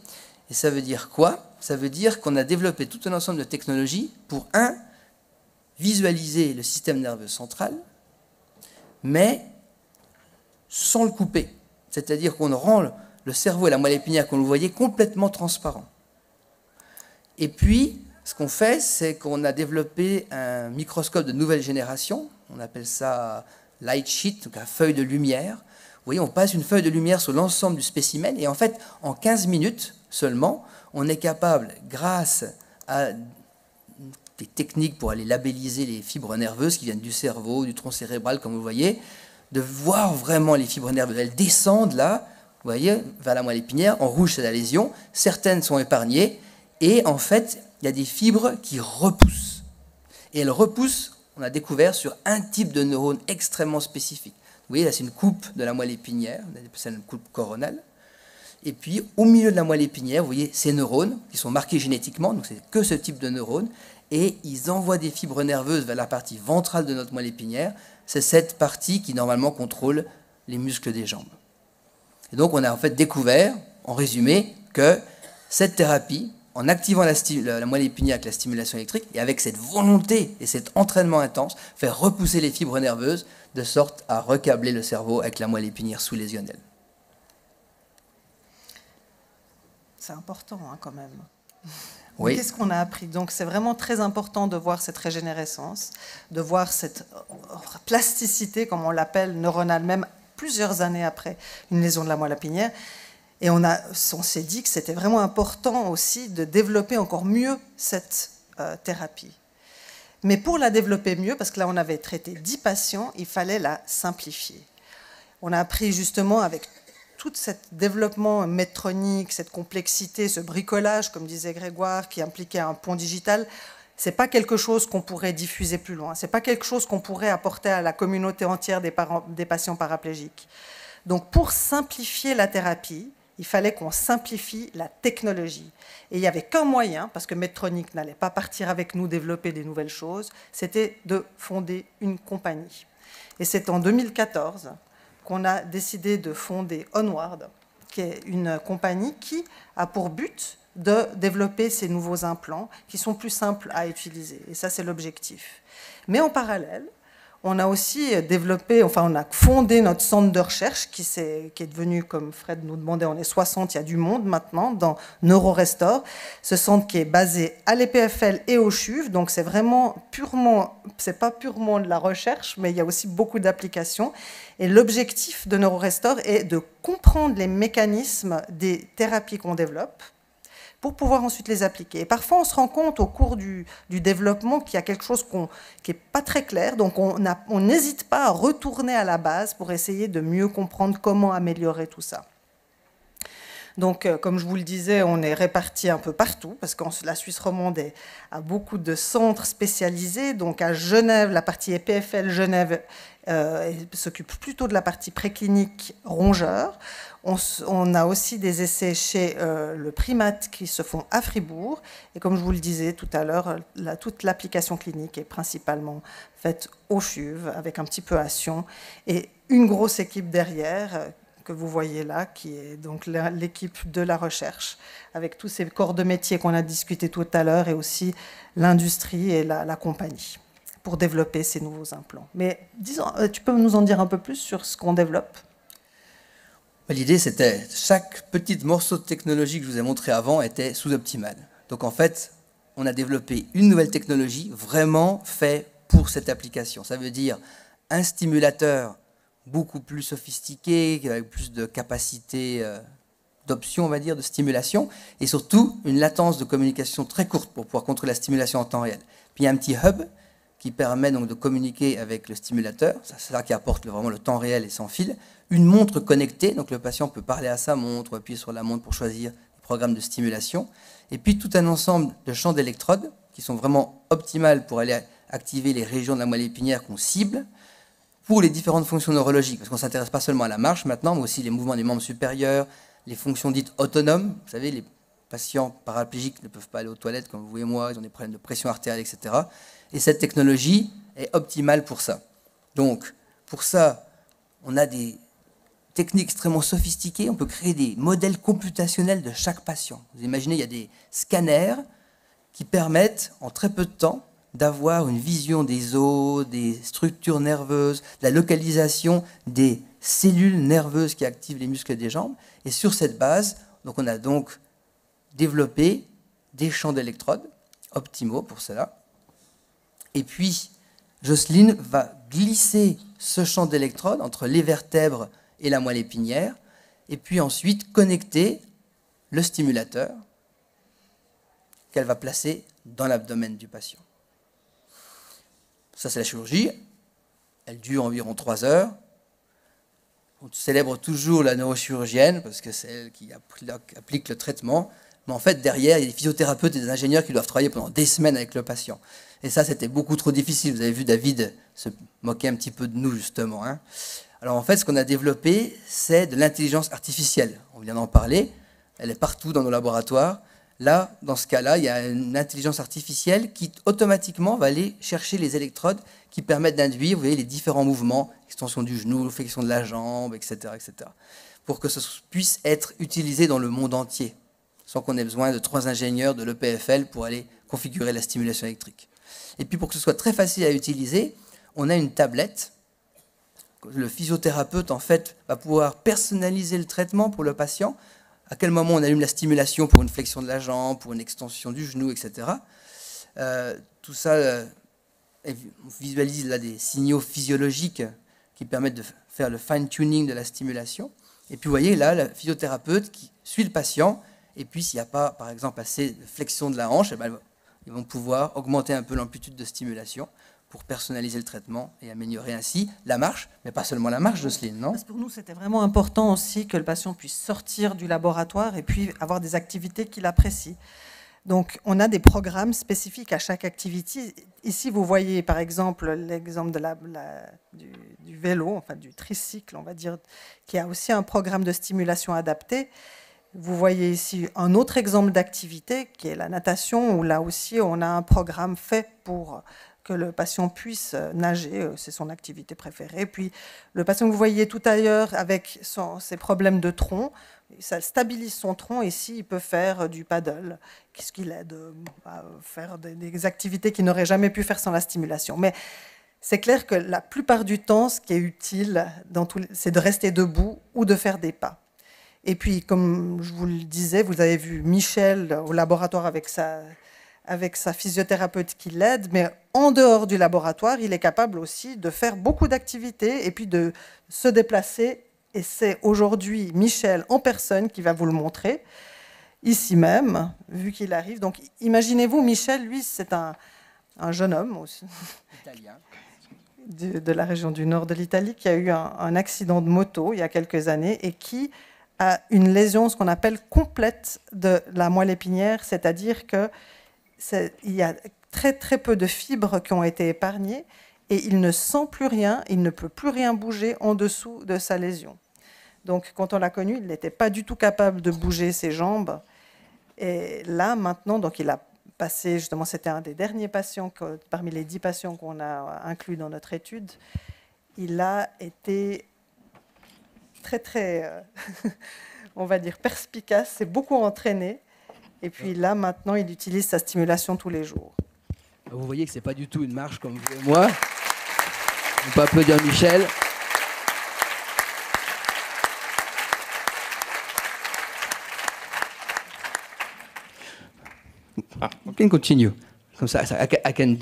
Et ça veut dire quoi Ça veut dire qu'on a développé tout un ensemble de technologies pour, un, visualiser le système nerveux central, mais sans le couper. C'est-à-dire qu'on rend le cerveau et la moelle épinière, qu'on le voyait, complètement transparent. Et puis, ce qu'on fait, c'est qu'on a développé un microscope de nouvelle génération, on appelle ça light sheet, donc la feuille de lumière. Vous voyez, on passe une feuille de lumière sur l'ensemble du spécimen et en fait, en 15 minutes seulement, on est capable, grâce à des techniques pour aller labelliser les fibres nerveuses qui viennent du cerveau, du tronc cérébral, comme vous voyez, de voir vraiment les fibres nerveuses. Elles descendent là, vous voyez, vers la moelle épinière. En rouge, c'est la lésion. Certaines sont épargnées. Et en fait, il y a des fibres qui repoussent. Et elles repoussent on a découvert sur un type de neurone extrêmement spécifique. Vous voyez, là, c'est une coupe de la moelle épinière, c'est une coupe coronale. Et puis, au milieu de la moelle épinière, vous voyez ces neurones qui sont marqués génétiquement, donc c'est que ce type de neurones, et ils envoient des fibres nerveuses vers la partie ventrale de notre moelle épinière. C'est cette partie qui normalement contrôle les muscles des jambes. Et donc, on a en fait découvert, en résumé, que cette thérapie, en activant la, moelle épinière avec la stimulation électrique et avec cette volonté et cet entraînement intense, faire repousser les fibres nerveuses de sorte à recabler le cerveau avec la moelle épinière sous-lésionnelle. C'est important hein, quand même. Oui. Qu'est-ce qu'on a appris Donc c'est vraiment très important de voir cette régénérescence, de voir cette plasticité, comme on l'appelle, neuronale, même plusieurs années après une lésion de la moelle épinière. Et on, s'est dit que c'était vraiment important aussi de développer encore mieux cette euh, thérapie. Mais pour la développer mieux, parce que là on avait traité 10 patients, il fallait la simplifier. On a appris justement avec tout ce développement métronique, cette complexité, ce bricolage, comme disait Grégoire, qui impliquait un pont digital, c'est pas quelque chose qu'on pourrait diffuser plus loin. C'est pas quelque chose qu'on pourrait apporter à la communauté entière des patients paraplégiques. Donc pour simplifier la thérapie, il fallait qu'on simplifie la technologie. Et il n'y avait qu'un moyen, parce que Medtronic n'allait pas partir avec nous développer des nouvelles choses, c'était de fonder une compagnie. Et c'est en 2014 qu'on a décidé de fonder Onward, qui est une compagnie qui a pour but de développer ces nouveaux implants qui sont plus simples à utiliser. Et ça, c'est l'objectif. Mais en parallèle, on a aussi développé, enfin on a fondé notre centre de recherche qui, est, qui est devenu, comme Fred nous demandait, on est 60, il y a du monde maintenant dans NeuroRestore. Ce centre qui est basé à l'EPFL et au CHUV, donc c'est vraiment purement, c'est pas purement de la recherche, mais il y a aussi beaucoup d'applications. Et l'objectif de NeuroRestore est de comprendre les mécanismes des thérapies qu'on développe pour pouvoir ensuite les appliquer. Et parfois, on se rend compte au cours du, développement qu'il y a quelque chose qui n'est pas très clair, donc on n'hésite pas à retourner à la base pour essayer de mieux comprendre comment améliorer tout ça. Donc, euh, comme je vous le disais, on est répartis un peu partout, parce que la Suisse romande a beaucoup de centres spécialisés. Donc, à Genève, la partie EPFL Genève euh, s'occupe plutôt de la partie préclinique rongeur. On, a aussi des essais chez euh, le primate qui se font à Fribourg. Et comme je vous le disais tout à l'heure, toute l'application clinique est principalement faite au FUV, avec un petit peu à Sion, et une grosse équipe derrière que vous voyez là, qui est donc l'équipe de la recherche, avec tous ces corps de métier qu'on a discuté tout à l'heure, et aussi l'industrie et la, compagnie, pour développer ces nouveaux implants. Mais disons, euh, tu peux nous en dire un peu plus sur ce qu'on développe bah, L'idée, c'était chaque petit morceau de technologie que je vous ai montré avant était sous-optimal. Donc en fait, on a développé une nouvelle technologie vraiment faite pour cette application. Ça veut dire un stimulateur beaucoup plus sophistiqué, avec plus de capacités euh, d'options, on va dire, de stimulation, et surtout une latence de communication très courte pour pouvoir contrôler la stimulation en temps réel. Puis il y a un petit hub qui permet donc de communiquer avec le stimulateur, c'est ça qui apporte vraiment le temps réel et sans fil. Une montre connectée, donc le patient peut parler à sa montre, ou appuyer sur la montre pour choisir le programme de stimulation. Et puis tout un ensemble de champs d'électrodes qui sont vraiment optimales pour aller activer les régions de la moelle épinière qu'on cible, pour les différentes fonctions neurologiques, parce qu'on s'intéresse pas seulement à la marche maintenant, mais aussi les mouvements des membres supérieurs, les fonctions dites autonomes. Vous savez, les patients paraplégiques ne peuvent pas aller aux toilettes comme vous et moi, ils ont des problèmes de pression artérielle, etc. Et cette technologie est optimale pour ça. Donc, pour ça, on a des techniques extrêmement sophistiquées. On peut créer des modèles computationnels de chaque patient. Vous imaginez, il y a des scanners qui permettent, en très peu de temps, d'avoir une vision des os, des structures nerveuses, la localisation des cellules nerveuses qui activent les muscles des jambes. Et sur cette base, donc on a donc développé des champs d'électrodes optimaux pour cela. Et puis, Jocelyne va glisser ce champ d'électrodes entre les vertèbres et la moelle épinière, et puis ensuite connecter le stimulateur qu'elle va placer dans l'abdomen du patient. Ça, c'est la chirurgie. Elle dure environ trois heures. On célèbre toujours la neurochirurgienne parce que c'est elle qui applique le traitement. Mais en fait, derrière, il y a des physiothérapeutes et des ingénieurs qui doivent travailler pendant des semaines avec le patient. Et ça, c'était beaucoup trop difficile. Vous avez vu David se moquer un petit peu de nous, justement. Hein. Alors en fait, ce qu'on a développé, c'est de l'intelligence artificielle. On vient d'en parler. Elle est partout dans nos laboratoires. Là, dans ce cas-là, il y a une intelligence artificielle qui automatiquement va aller chercher les électrodes qui permettent d'induire, vous voyez, les différents mouvements, extension du genou, flexion de la jambe, etc., etc., pour que ça puisse être utilisé dans le monde entier, sans qu'on ait besoin de trois ingénieurs de l'EPFL pour aller configurer la stimulation électrique. Et puis pour que ce soit très facile à utiliser, on a une tablette. Le physiothérapeute, en fait, va pouvoir personnaliser le traitement pour le patient à quel moment on allume la stimulation pour une flexion de la jambe, pour une extension du genou, etc. Euh, tout ça, euh, on visualise là des signaux physiologiques qui permettent de faire le fine-tuning de la stimulation. Et puis vous voyez là, le physiothérapeute qui suit le patient, et puis s'il n'y a pas, par exemple, assez de flexion de la hanche, eh ben, ils vont pouvoir augmenter un peu l'amplitude de stimulation pour personnaliser le traitement et améliorer ainsi la marche, mais pas seulement la marche, de non Pour nous, c'était vraiment important aussi que le patient puisse sortir du laboratoire et puis avoir des activités qu'il apprécie. Donc, on a des programmes spécifiques à chaque activité. Ici, vous voyez, par exemple, l'exemple de la, du, du, vélo, enfin du tricycle, on va dire, qui a aussi un programme de stimulation adapté. Vous voyez ici un autre exemple d'activité qui est la natation, où là aussi, on a un programme fait pour que le patient puisse euh, nager, euh, c'est son activité préférée. Puis le patient que vous voyez tout ailleurs avec ses problèmes de tronc, ça stabilise son tronc ici il peut faire euh, du paddle, ce qui l'aide à faire des, des activités qu'il n'aurait jamais pu faire sans la stimulation. Mais c'est clair que la plupart du temps, ce qui est utile, c'est de rester debout ou de faire des pas. Et puis, comme je vous le disais, vous avez vu Michel au laboratoire avec sa, avec sa physiothérapeute qui l'aide, mais en dehors du laboratoire, il est capable aussi de faire beaucoup d'activités et puis de se déplacer. Et c'est aujourd'hui Michel en personne qui va vous le montrer, ici même, vu qu'il arrive. Donc imaginez-vous, Michel, lui, c'est un, jeune homme aussi. Italien. De, la région du nord de l'Italie, qui a eu un, un, accident de moto il y a quelques années et qui a une lésion, ce qu'on appelle complète de la moelle épinière, c'est-à-dire que il y a très très peu de fibres qui ont été épargnées et il ne sent plus rien, il ne peut plus rien bouger en dessous de sa lésion. Donc quand on l'a connu, il n'était pas du tout capable de bouger ses jambes. Et là maintenant, donc il a passé, justement c'était un des derniers patients parmi les dix patients qu'on a inclus dans notre étude, il a été très très, euh, on va dire, perspicace, s'est beaucoup entraîné. Et puis là, maintenant, il utilise sa stimulation tous les jours. Ah, vous voyez que ce n'est pas du tout une marche comme vous et moi. On peut applaudir Michel. Ah, on peut continuer. Comme ça, À I can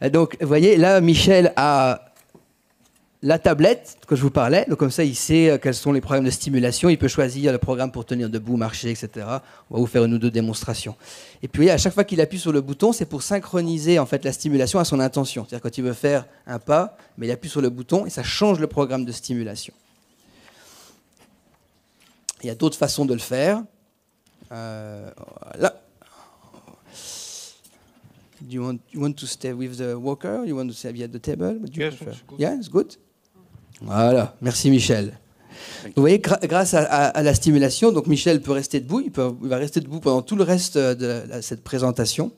euh, Donc, vous voyez, là, Michel a la tablette que je vous parlais, donc comme ça il sait euh, quels sont les programmes de stimulation, il peut choisir le programme pour tenir debout, marcher, etc. On va vous faire une ou deux démonstrations. Et puis à chaque fois qu'il appuie sur le bouton, c'est pour synchroniser en fait la stimulation à son intention. C'est-à-dire quand il veut faire un pas, mais il appuie sur le bouton et ça change le programme de stimulation. Il y a d'autres façons de le faire. Euh, voilà. you want to stay with the walker? You want to stay at table? Voilà, merci Michel. Vous voyez, grâce à, la stimulation, donc Michel peut rester debout, il, va rester debout pendant tout le reste de cette présentation.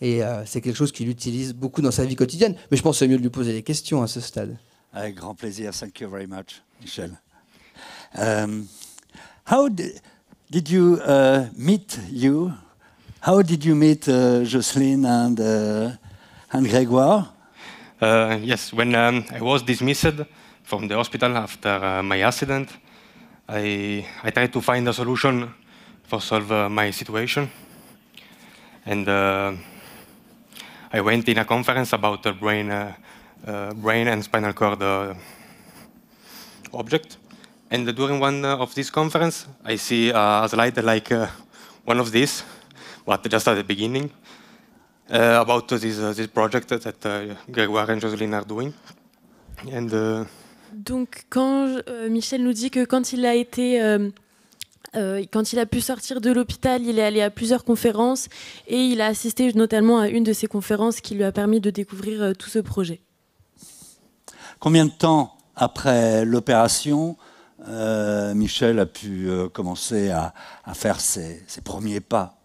Et euh, c'est quelque chose qu'il utilise beaucoup dans sa vie quotidienne. Mais je pense que c'est mieux de lui poser des questions à ce stade. Avec grand plaisir. Thank you very much, Michel. Um, how did, you uh, meet you? How did you meet uh, Jocelyne and, uh, and Grégoire? Uh, yes, when um, I was dismissed from the hospital after uh, my accident, I, I tried to find a solution for solve uh, my situation. And uh, I went in a conference about the brain, uh, uh, brain and spinal cord object. And during one of these conference, I see a slide like one of these, but just at the beginning. Uh, about uh, this, project that uh, Grégoire and Joseline doing. Donc, quand euh, Michel nous dit que quand il a été euh, euh, quand il a pu sortir de l'hôpital, il est allé à plusieurs conférences et il a assisté notamment à une de ces conférences qui lui a permis de découvrir tout ce projet. Combien de temps après l'opération, Michel a pu commencer à, faire ses, premiers pas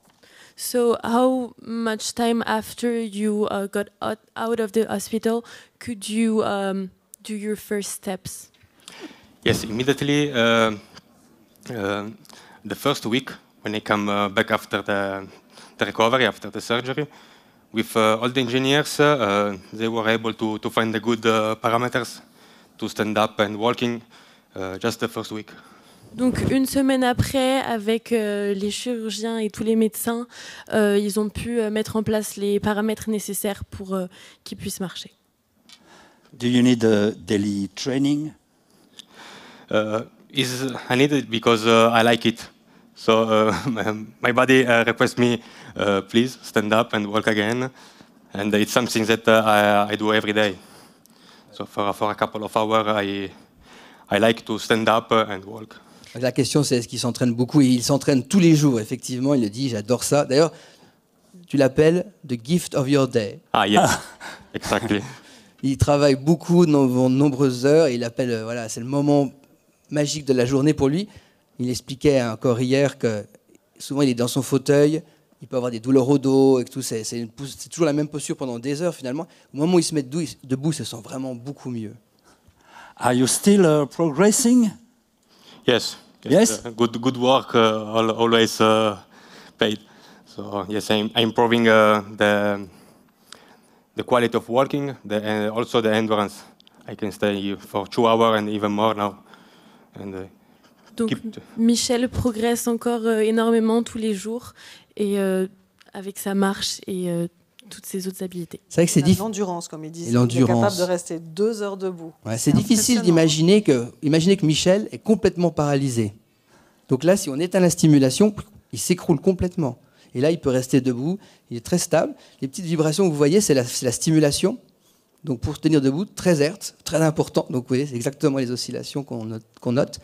So, how much time after you uh, got out, out of the hospital could you um, do your first steps? Yes, immediately. Uh, uh, the first week when I come uh, back after the, the, recovery, after the surgery, with uh, all the engineers, uh, they were able to, to find the good parameters to stand up and walking just the first week. Donc une semaine après, avec euh, les chirurgiens et tous les médecins, euh, ils ont pu euh, mettre en place les paramètres nécessaires pour euh, qu'ils puissent marcher. Do you need a daily training? Uh, is I need it because uh, I like it. So uh, my body uh, requests me, please stand up and walk again, and it's something that I, do every day. So for, for a couple of hours, I I like to stand up and walk. La question, c'est est-ce qu'il s'entraîne beaucoup Et il s'entraîne tous les jours, effectivement. Il le dit, j'adore ça. D'ailleurs, tu l'appelles The Gift of Your Day. Ah, yes. Ah. exactly. Il travaille beaucoup, de nombreuses heures. il appelle, euh, voilà, c'est le moment magique de la journée pour lui. Il expliquait encore hier que souvent, il est dans son fauteuil. Il peut avoir des douleurs au dos et tout. C'est, toujours la même posture pendant des heures, finalement. Au moment où il se met debout, il se sent vraiment beaucoup mieux. Are you still euh, progressing? Yes yes, uh, good good work uh, always uh, paid. So yes, I'm, I'm improving the the quality of working, the, also the endurance. I can stay for two hours and even more now. And, donc Michel progresse encore euh, énormément tous les jours et euh, avec sa marche et euh, toutes ses autres habilités. C'est vrai que c'est difficile. L'endurance, comme ils disent. L'endurance. capable de rester deux heures debout. c'est difficile d'imaginer que, imaginez que Michel est complètement paralysé. Donc là, si on éteint la stimulation, il s'écroule complètement. Et là, il peut rester debout, il est très stable. Les petites vibrations que vous voyez, c'est la, stimulation. Donc pour tenir debout, très Hertz, très important. Donc vous voyez, c'est exactement les oscillations qu'on note,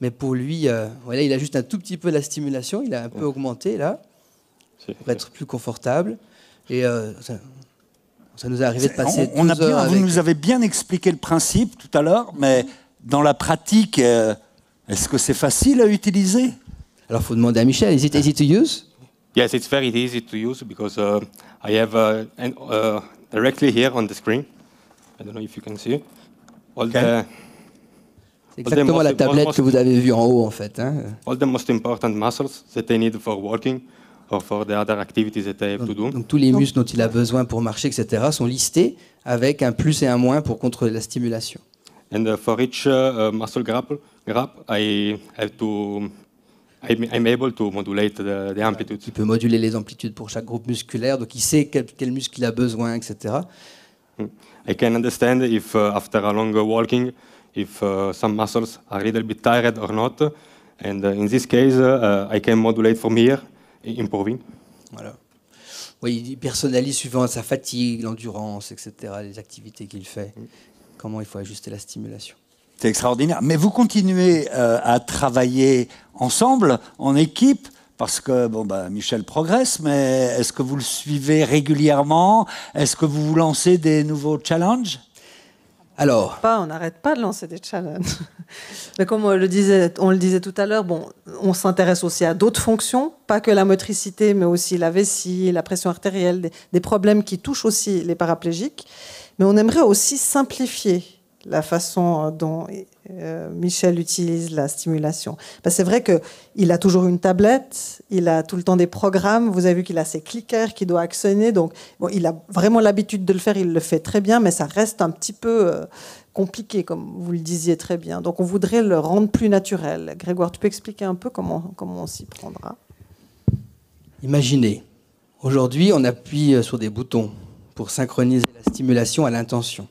Mais pour lui, euh, voilà, il a juste un tout petit peu la stimulation, il a un peu augmenté là, pour être plus confortable. Et euh, ça, ça, nous est arrivé de passer. On, a bien, Vous nous avez bien expliqué le principe tout à l'heure, mais dans la pratique, euh, est-ce que c'est facile à utiliser Alors, il faut demander à Michel. Is it easy to use Yes, it's very easy to use because uh, I have uh, an, uh, directly here on the screen. I don't know if you can see. All the C'est exactement la tablette que vous avez vue en haut, en fait. Hein. All the most important muscles that they need for working for the other activities that I have donc, to do. Donc tous les muscles dont il a besoin pour marcher, etc., sont listés avec un plus et un moins pour contrôler la stimulation. And uh, for each uh, muscle grab, grab, I have to I'm, I'm able to modulate the, the amplitude. Il peut moduler les amplitudes pour chaque groupe musculaire, donc il sait quel, quel muscle il a besoin, etc. Hmm. I can understand if uh, after a long walking, if uh, some muscles are a little bit tired or not, and uh, in this case, uh, uh, I can modulate from here improving. Voilà. Oui, il personnalise suivant sa fatigue, l'endurance, etc., les activités qu'il fait. Mm. Comment il faut ajuster la stimulation. C'est extraordinaire. Mais vous continuez euh, à travailler ensemble, en équipe, parce que bon, bah, Michel progresse, mais est-ce que vous le suivez régulièrement Est-ce que vous vous lancez des nouveaux challenges on n'arrête pas de lancer des challenges. Mais comme on le disait, on le disait tout à l'heure, bon, on s'intéresse aussi à d'autres fonctions, pas que la motricité, mais aussi la vessie, la pression artérielle, des problèmes qui touchent aussi les paraplégiques. Mais on aimerait aussi simplifier la façon euh, dont euh, Michel utilise la stimulation. c'est vrai qu'il a toujours une tablette, il a tout le temps des programmes, vous avez vu qu'il a ses clickers qu'il doit actionner, donc il a vraiment l'habitude de le faire, il le fait très bien, mais ça reste un petit peu euh, compliqué, comme vous le disiez très bien. Donc on voudrait le rendre plus naturel. Grégoire, tu peux expliquer un peu comment, comment on s'y prendra Imaginez, aujourd'hui on appuie sur des boutons pour synchroniser la stimulation à l'intention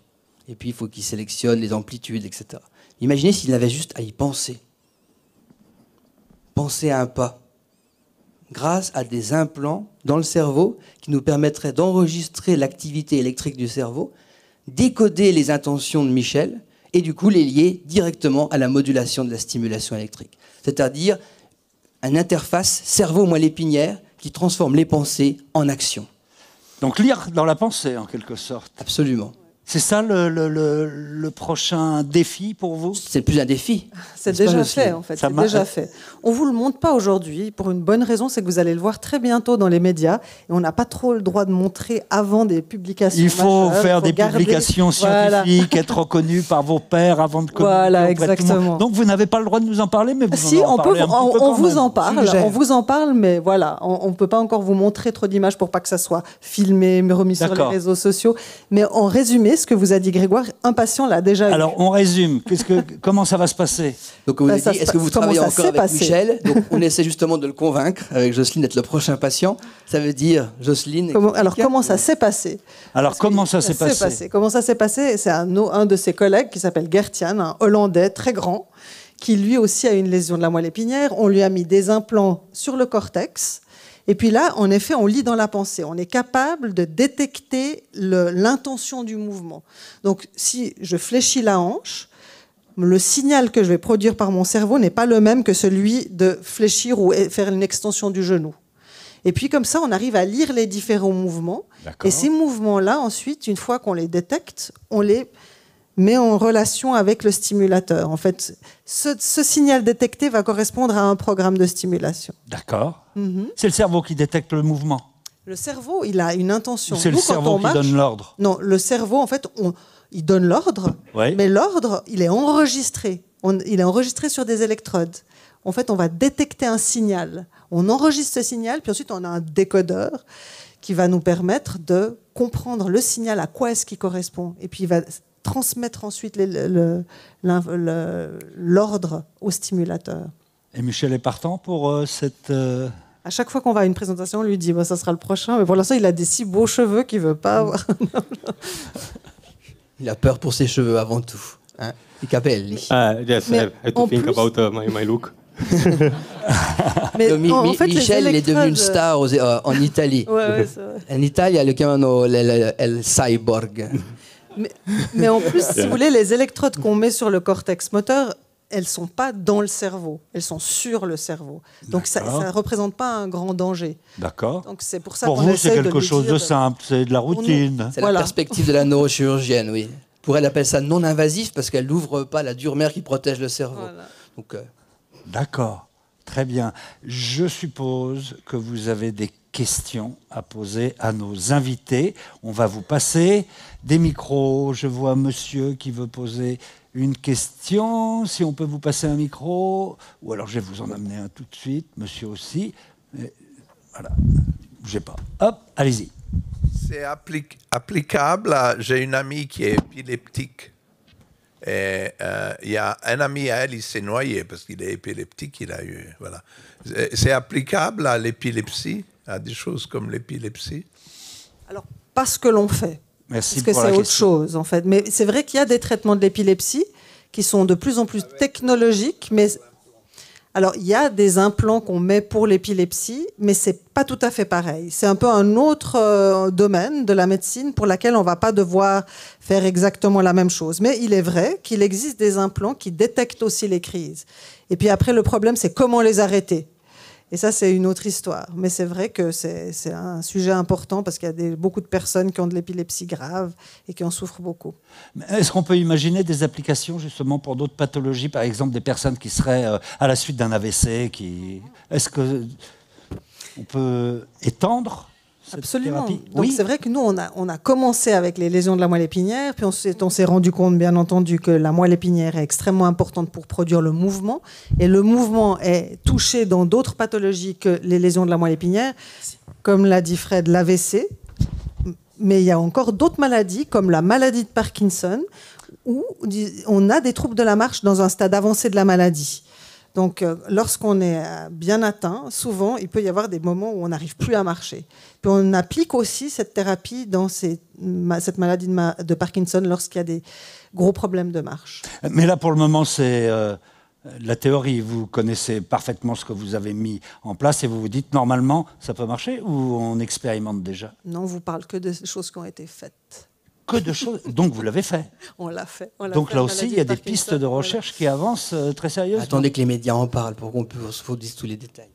et puis il faut qu'il sélectionne les amplitudes, etc. Imaginez s'il avait juste à y penser. Penser à un pas, grâce à des implants dans le cerveau qui nous permettraient d'enregistrer l'activité électrique du cerveau, décoder les intentions de Michel et du coup les lier directement à la modulation de la stimulation électrique. C'est-à-dire une interface cerveau-moelle épinière qui transforme les pensées en actions. Donc lire dans la pensée en quelque sorte. Absolument. C'est ça le, le, le, prochain défi pour vous C'est plus un défi. C'est déjà fait, en fait. C'est déjà fait. On vous le montre pas aujourd'hui pour une bonne raison, c'est que vous allez le voir très bientôt dans les médias. Et on n'a pas trop le droit de montrer avant des publications. Il faut faire des publications scientifiques, être reconnu par vos pairs avant de communiquer. Voilà, exactement. Donc vous n'avez pas le droit de nous en parler, mais vous si, en on peut, on, vous en parle, on vous en parle, mais voilà, on, ne peut pas encore vous montrer trop d'images pour pas que ça soit filmé, remis sur les réseaux sociaux. Mais en résumé, ce que vous a dit Grégoire, un patient déjà Alors, on résume. comment ça va se passer Donc, vous bah, est-ce que vous travaillez encore avec Michel on essaie justement de le convaincre avec Jocelyne d'être le prochain patient. Ça veut dire Jocelyne. alors, comment ça s'est passé Alors, comment ça s'est passé. Comment ça s'est passé C'est un, un de ses collègues qui s'appelle Gertian, un Hollandais très grand, qui lui aussi a une lésion de la moelle épinière. On lui a mis des implants sur le cortex et puis là, en effet, on lit dans la pensée. On est capable de détecter l'intention du mouvement. Donc, si je fléchis la hanche, le signal que je vais produire par mon cerveau n'est pas le même que celui de fléchir ou e-, faire une extension du genou. Et puis comme ça, on arrive à lire les différents mouvements. Et ces mouvements-là, ensuite, une fois qu'on les détecte, on les mais en relation avec le stimulateur. En fait, ce, signal détecté va correspondre à un programme de stimulation. D'accord. Mhm. C'est le cerveau qui détecte le mouvement. Le cerveau, il a une intention. C'est le cerveau qui donne l'ordre. Non, le cerveau, en fait, on, il donne l'ordre, mais l'ordre, il est enregistré. il est enregistré sur des électrodes. En fait, on va détecter un signal. On enregistre ce signal, puis ensuite on a un décodeur qui va nous permettre de comprendre le signal, à quoi est-ce qu'il correspond. Et puis il va transmettre ensuite l'ordre au stimulateur. Et Michel est partant pour euh, cette... Euh, à chaque fois qu'on va à une présentation, on lui dit bah, ça sera le prochain », mais pour l'instant, il a des si beaux cheveux qu'il veut pas avoir... il a peur pour ses cheveux avant tout. Hein. Il I capelli. Ah, yes, I have think about uh, my, look. mais en, fait, Michel il est devenu une star euh, en Italie. en Italie, il y a le, le cyborg. Mais, en plus, si vous voulez, les électrodes qu'on met sur le cortex moteur, elles sont pas dans le cerveau, elles sont sur le cerveau. Donc ça ne représente pas un grand danger. D'accord. Donc c'est pour ça pour vous c'est quelque chose de euh, simple, c'est de la routine. C'est la perspective de la neurochirurgienne, oui. Pour elle, elle appelle ça non invasif parce qu'elle n'ouvre pas la dure mère qui protège le cerveau. Donc euh, d'accord, très bien. Je suppose que vous avez des questions à poser à nos invités. On va vous passer des micros. Je vois monsieur qui veut poser une question. Si on peut vous passer un micro, ou alors je vais vous en amener un tout de suite, monsieur aussi. Euh, voilà, bougez pas. Hop, allez-y. C'est applicable. J'ai une amie qui est épileptique. Et euh, il y a un ami à elle, il s'est noyé parce qu'il est épileptique, il a eu. Voilà. C'est applicable à l'épilepsie, à des choses comme l'épilepsie Alors, pas ce que l'on fait. Parce que c'est autre chose, en fait. Mais c'est vrai qu'il y a des traitements de l'épilepsie qui sont de plus en plus technologiques, mais alors, il y a des implants qu'on met pour l'épilepsie, mais c'est pas tout à fait pareil. C'est un peu un autre euh, domaine de la médecine pour laquelle on va pas devoir faire exactement la même chose. Mais il est vrai qu'il existe des implants qui détectent aussi les crises. Et puis après, le problème, c'est comment les arrêter. Et ça, c'est une autre histoire. Mais c'est vrai que c'est un sujet important parce qu'il y a des, beaucoup de personnes qui ont de l'épilepsie grave et qui en souffrent beaucoup. Est-ce qu'on peut imaginer des applications justement pour d'autres pathologies, par exemple des personnes qui seraient euh, à la suite d'un AVC qui... Est-ce que on peut étendre Absolument. Donc c'est vrai que nous, on a, commencé avec les lésions de la moelle épinière, puis on s'est, on s'est rendu compte, bien entendu, que la moelle épinière est extrêmement importante pour produire le mouvement, et le mouvement est touché dans d'autres pathologies que les lésions de la moelle épinière, comme l'a dit Fred, l'AVC, mais il y a encore d'autres maladies, comme la maladie de Parkinson, où on a des troubles de la marche dans un stade avancé de la maladie. Donc, euh, lorsqu'on est euh, bien atteint, souvent, il peut y avoir des moments où on n'arrive plus à marcher. on applique aussi cette thérapie dans cette maladie de, Parkinson lorsqu'il y a des gros problèmes de marche. Mais là, pour le moment, c'est euh, la théorie. Vous connaissez parfaitement ce que vous avez mis en place et vous vous dites, normalement, ça peut marcher ou on expérimente déjà Non, on vous parle que des choses qui ont été faites que de choses. Donc vous l'avez fait. On l'a fait. Donc là aussi, il y a des pistes de recherche qui avancent euh, très sérieusement. Attendez que les médias en parlent pour qu'on puisse vous dise tous les détails.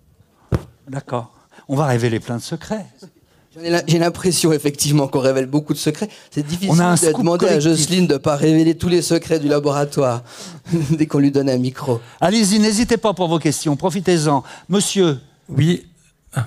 D'accord. On va révéler plein de secrets. J'ai l'impression effectivement qu'on révèle beaucoup de secrets. C'est difficile de demander à Jocelyne de ne pas révéler tous les secrets du laboratoire dès qu'on lui donne un micro. Allez-y, n'hésitez pas pour vos questions, profitez-en. Monsieur. Oui, ah.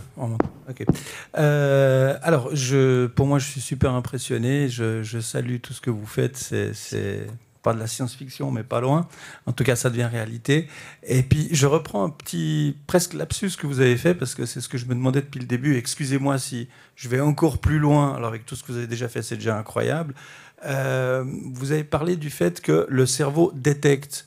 Euh, alors, je, pour moi, je suis super impressionné. Je, salue tout ce que vous faites. C'est pas de la science-fiction, mais pas loin. En tout cas, ça devient réalité. Et puis, je reprends un petit presque lapsus que vous avez fait, parce que c'est ce que je me demandais depuis le début. Excusez-moi si je vais encore plus loin. Alors, avec tout ce que vous avez déjà fait, c'est déjà incroyable. Euh, vous avez parlé du fait que le cerveau détecte.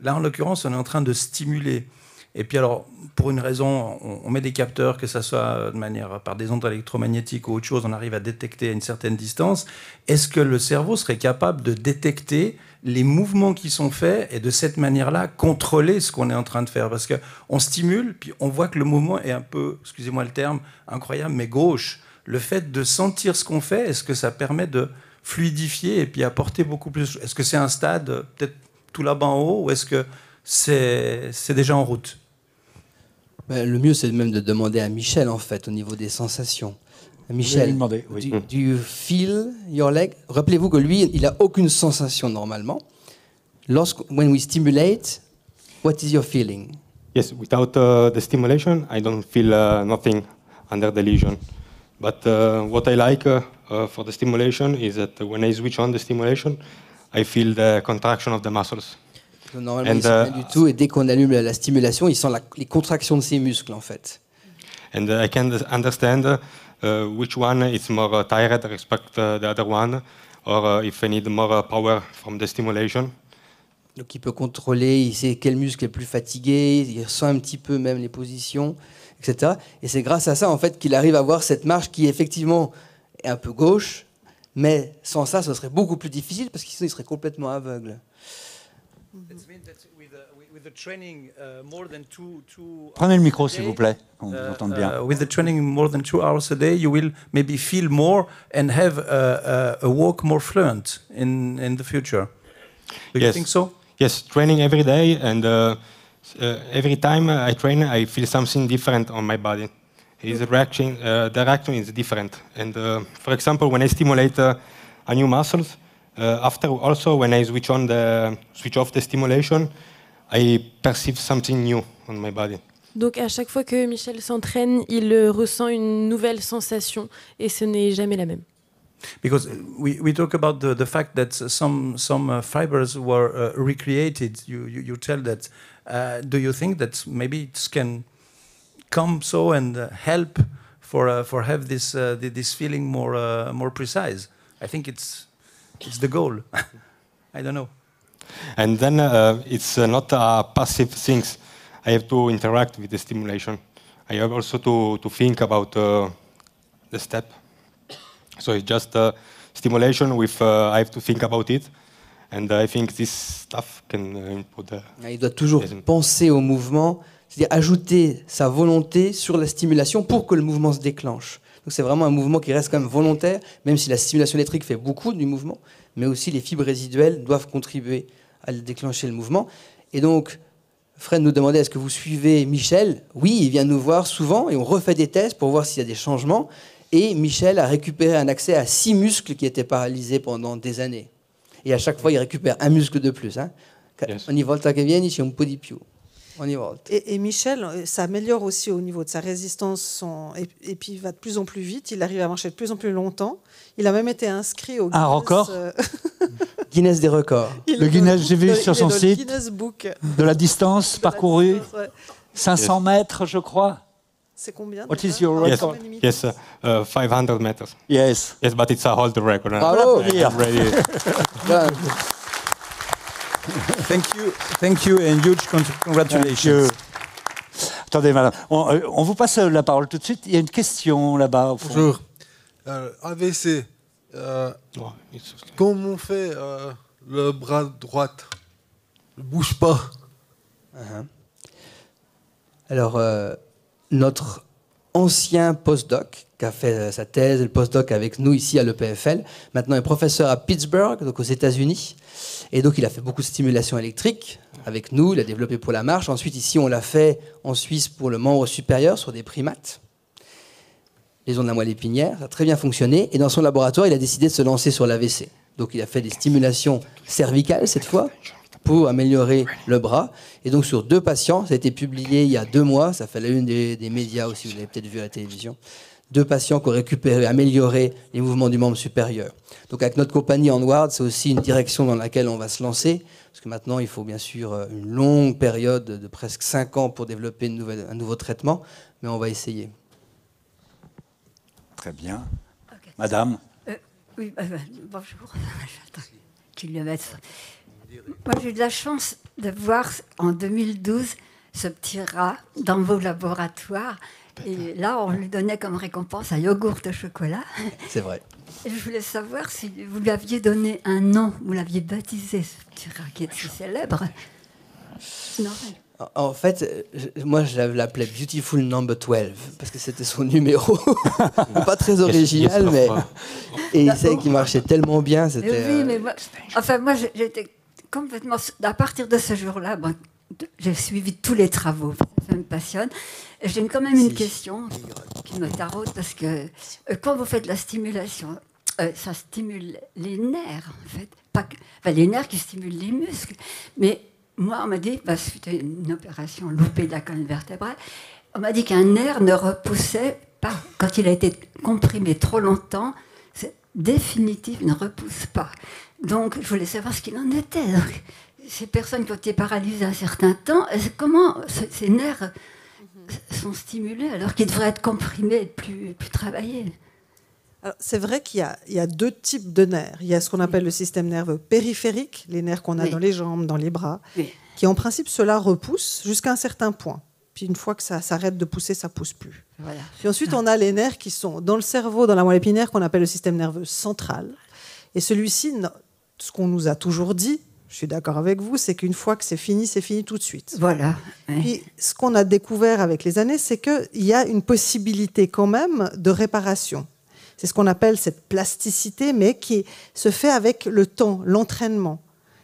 Là, en l'occurrence, on est en train de stimuler. Et puis alors, pour une raison, on, met des capteurs, que ce soit de manière par des ondes électromagnétiques ou autre chose, on arrive à détecter à une certaine distance. Est-ce que le cerveau serait capable de détecter les mouvements qui sont faits et de cette manière-là contrôler ce qu'on est en train de faire parce que on stimule puis on voit que le mouvement est un peu excusez-moi le terme incroyable mais gauche le fait de sentir ce qu'on fait est-ce que ça permet de fluidifier et puis apporter beaucoup plus est-ce que c'est un stade peut-être tout là-bas en haut ou est-ce que c'est c'est déjà en route le mieux, c'est même de demander à Michel, en fait, au niveau des sensations. Michel, do, you feel your leg Rappelez-vous que lui, il n'a aucune sensation normalement. Lorsque, when we stimulate, what is your feeling Yes, without uh, the stimulation, I don't feel uh, nothing under the lesion. But uh, what I like for the stimulation is that when I switch on the stimulation, I feel the contraction of the muscles. Normalement, and, uh, du tout, et dès qu'on allume la, stimulation, il sent la, les contractions de ses muscles, en fait. And uh, I can understand uh, which one is more uh, tired respect the other one, or if I need more power from the stimulation. Donc il peut contrôler, il sait quel muscle est plus fatigué, il sent un petit peu même les positions, etc. Et c'est grâce à ça, en fait, qu'il arrive à voir cette marche qui, effectivement, est un peu gauche, mais sans ça, ce serait beaucoup plus difficile parce qu'il serait complètement aveugle. Prenez le micro, s'il vous plaît, qu'on uh, vous entende uh, with the training more than two hours a day, you will maybe feel more and have a, a, a walk more fluent in, in the future. Do yes. you think so? Yes, training every day, and uh, uh, every time I train, I feel something different on my body. His mm-hmm. reaction, uh, the reaction is different. And uh, for example, when I stimulate a new muscles, uh, after also when I switch on the switch off the stimulation, I perceive something new on my body. Donc à chaque fois que Michel s'entraîne, il euh, ressent une nouvelle sensation et ce n'est jamais la même. Because we, we talk about the, the fact that some some uh, fibers were uh, recreated. You, you, you tell that. Uh, do you think that maybe it can come so and uh, help for uh, for have this this feeling more more precise? I think it's it's the goal. I don't know. And then uh, it's uh, not uh, passive things. I have to interact with the stimulation. I have also to, to think about uh, the step. So it's just uh, stimulation with, uh, I have to think about it. And I think this stuff can input. Ah, il doit toujours penser au mouvement, c'est-à-dire ajouter sa volonté sur la stimulation pour que le mouvement se déclenche. Donc c'est vraiment un mouvement qui reste quand même volontaire, même si la stimulation électrique fait beaucoup du mouvement, mais aussi les fibres résiduelles doivent contribuer à déclencher le mouvement. Et donc, Fred nous demandait est-ce que vous suivez Michel Oui, il vient nous voir souvent et on refait des tests pour voir s'il y a des changements. Et Michel a récupéré un accès à six muscles qui étaient paralysés pendant des années. Et à chaque fois, il récupère un muscle de plus. Hein. y voit volta che vieni c'è un po' Et, Michel, Michel euh, s'améliore aussi au niveau de sa résistance, son, et, puis il va de plus en plus vite, il arrive à marcher de plus en plus longtemps. Il a même été inscrit au ah, Guinness. record euh, Guinness des records. le Guinness, j'ai vu sur son site. Guinness Book. De la distance parcourue. 500 mètres, je crois. C'est combien Yes, 500 uh, uh, meters. Yes. Yes, but it's a world record. Bravo. I'm Thank you, thank you and huge congratulations. Attendez, euh, on, vous passe euh, la parole tout de suite. Il y a une question là-bas. Bonjour. Euh, AVC, comment on fait le bras droit Ne bouge pas. Uh-huh. Alors, notre ancien postdoc qui a fait sa thèse, le postdoc avec nous ici à l'EPFL, maintenant est professeur à Pittsburgh, donc aux États-Unis. Et donc il a fait beaucoup de stimulation électrique avec nous, il a développé pour la marche. Ensuite, ici, on l'a fait en Suisse pour le membre supérieur sur des primates, les ondes de la moelle épinière. Ça a très bien fonctionné. Et dans son laboratoire, il a décidé de se lancer sur l'AVC. Donc il a fait des stimulations cervicales cette fois pour améliorer le bras. Et donc sur deux patients, ça a été publié il y a deux mois, ça fait la une des, des médias aussi, vous l'avez peut-être vu à la télévision deux patients qui ont récupéré, amélioré les mouvements du membre supérieur. Donc avec notre compagnie Enward, c'est aussi une direction dans laquelle on va se lancer, parce que maintenant il faut bien sûr euh, une longue période de presque cinq ans pour développer un nouveau traitement, mais on va essayer. Très bien. Madame euh, Oui, bah, bah, bonjour. Moi j'ai eu de la chance de voir en 2012 ce petit rat dans vos laboratoires et hein. là, on lui donnait comme récompense un yogourt au chocolat. C'est vrai. je voulais savoir si vous lui aviez donné un nom, vous l'aviez baptisé, ce qui est si célèbre. En fait, moi je l'appelais Beautiful Number 12 parce que c'était son numéro. pas très original, mais. Et il sait qu'il marchait tellement bien. C'était... Euh, enfin, moi j'étais complètement. À partir de ce jour-là, bon, j'ai suivi tous les travaux, ça me passionne. J'ai quand même une question qui me taraude parce que euh, quand vous faites la stimulation, euh, ça stimule les nerfs en fait, pas enfin, les nerfs qui stimulent les muscles. Mais moi, on m'a dit, que bah, c'était une opération loupée de la colonne vertébrale, on m'a dit qu'un nerf ne repoussait pas quand il a été comprimé trop longtemps. C'est définitif, il ne repousse pas. Donc, je voulais savoir ce qu'il en était ces personnes qui ont été paralysées un certain temps, euh, comment ces nerfs sont stimulés alors qu'ils devraient être comprimés et plus, plus travaillés c'est vrai qu'il y, a deux types de nerfs. Il y a ce qu'on appelle le système nerveux périphérique, les nerfs qu'on a dans les jambes, dans les bras, qui en principe cela repousse jusqu'à un certain point. Puis une fois que ça s'arrête de pousser, ça pousse plus. Voilà. Puis ensuite, ah. on a les nerfs qui sont dans le cerveau, dans la moelle épinière, qu'on appelle le système nerveux central. Et celui-ci, ce qu'on nous a toujours dit, je suis d'accord avec vous, c'est qu'une fois que c'est fini, c'est fini tout de suite. Voilà. Puis ce qu'on a découvert avec les années, c'est qu'il y a une possibilité quand même de réparation. C'est ce qu'on appelle cette plasticité, mais qui se fait avec le temps, l'entraînement.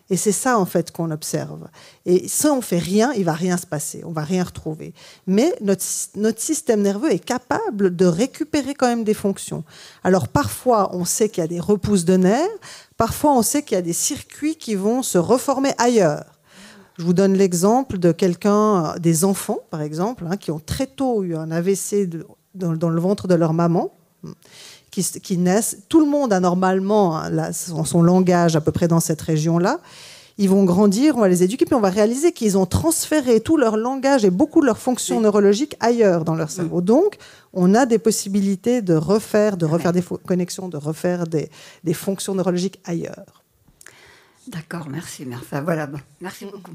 Et c'est ça, en fait, qu'on observe. Et si on fait rien, il va rien se passer, on va rien retrouver. Mais notre, notre système nerveux est capable de récupérer quand même des fonctions. Alors parfois, on sait qu'il y a des repousses de nerfs, parfois on sait qu'il y a des circuits qui vont se reformer ailleurs. Je vous donne l'exemple de quelqu'un, euh, des enfants par exemple, hein, qui ont très tôt eu un AVC dans, dans le ventre de leur maman qui, naissent. Tout le monde a normalement hein, son, langage à peu près dans cette région-là ils vont grandir, on va les éduquer, puis on va réaliser qu'ils ont transféré tout leur langage et beaucoup de leurs fonctions neurologiques ailleurs dans leur cerveau. Mm. Donc, on a des possibilités de refaire, de refaire des connexions, de refaire des, fonctions neurologiques ailleurs. D'accord, merci. Merci, voilà, merci beaucoup.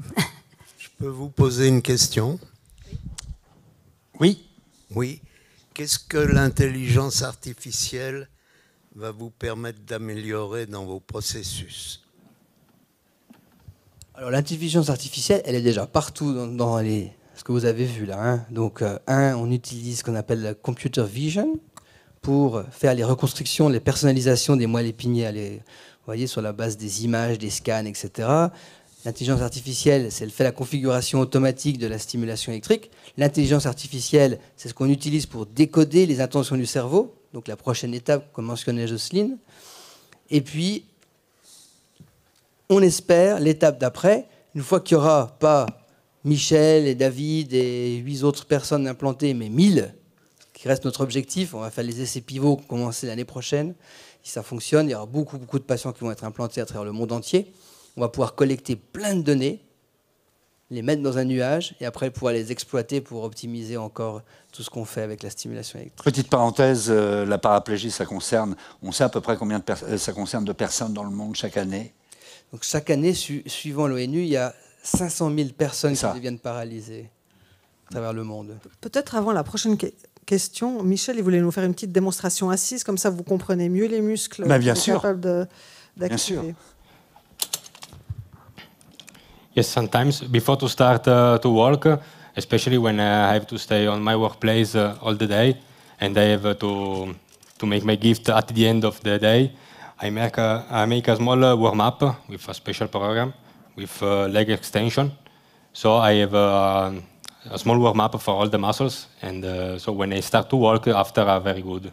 Je peux vous poser une question Oui. Oui. Qu'est-ce que l'intelligence artificielle va vous permettre d'améliorer dans vos processus Alors l'intelligence artificielle, elle est déjà partout dans, les, ce que vous avez vu là. Hein. Donc euh, un, on utilise ce qu'on appelle la computer vision pour faire les reconstructions, les personnalisations des moelles épinières, vous voyez, sur la base des images, des scans, etc. L'intelligence artificielle, c'est fait la configuration automatique de la stimulation électrique. L'intelligence artificielle, c'est ce qu'on utilise pour décoder les intentions du cerveau, donc la prochaine étape, comme mentionnait Jocelyne. Et puis, on espère l'étape d'après, une fois qu'il n'y aura pas Michel et David et huit autres personnes implantées, mais 1000, qui reste notre objectif. On va faire les essais pivots commencer l'année prochaine. Si ça fonctionne, il y aura beaucoup, beaucoup de patients qui vont être implantés à travers le monde entier on va pouvoir collecter plein de données, les mettre dans un nuage et après pouvoir les exploiter pour optimiser encore tout ce qu'on fait avec la stimulation électrique. Petite parenthèse, euh, la paraplégie, ça concerne, on sait à peu près combien de euh, ça concerne de personnes dans le monde chaque année Donc chaque année, suivant l'ONU, il y a 500 000 personnes qui deviennent paralysées à travers le monde. Peut-être avant la prochaine question, Michel, il voulait nous faire une petite démonstration assise, comme ça vous comprenez mieux les muscles. Bah, bien, sûr. bien sûr. Yes, sometimes before to start uh, to work, especially when I have to stay on my workplace uh, all the day and I have uh, to to make my gift at the end of the day, I make a, I make a small uh, warm up with a special program with uh, leg extension. So I have a, um, a small warm up for all the muscles, and so when I start to work after, are very good.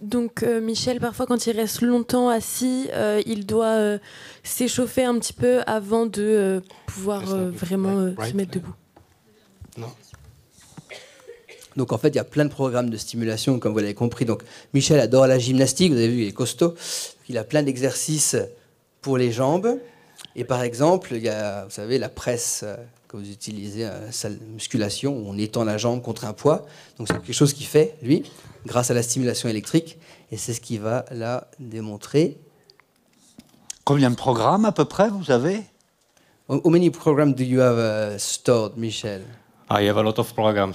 donc euh, Michel, parfois quand il reste longtemps assis, euh, il doit euh, s'échauffer un petit peu avant de pouvoir vraiment se mettre debout. Non. Donc en fait, il y a plein de programmes de stimulation, comme vous l'avez compris. Donc Michel adore la gymnastique, vous avez vu, il est costaud. Il a plein d'exercices pour les jambes. Et par exemple, il y a, vous savez, la presse vous utilisez à euh, musculation, on étend la jambe contre un poids. Donc c'est quelque chose qu'il fait, lui, grâce à la stimulation électrique. Et c'est ce qu'il va là démontrer. Combien de programmes à peu près vous avez How many programs do you have uh, stored, Michel ah, I have a lot of programs.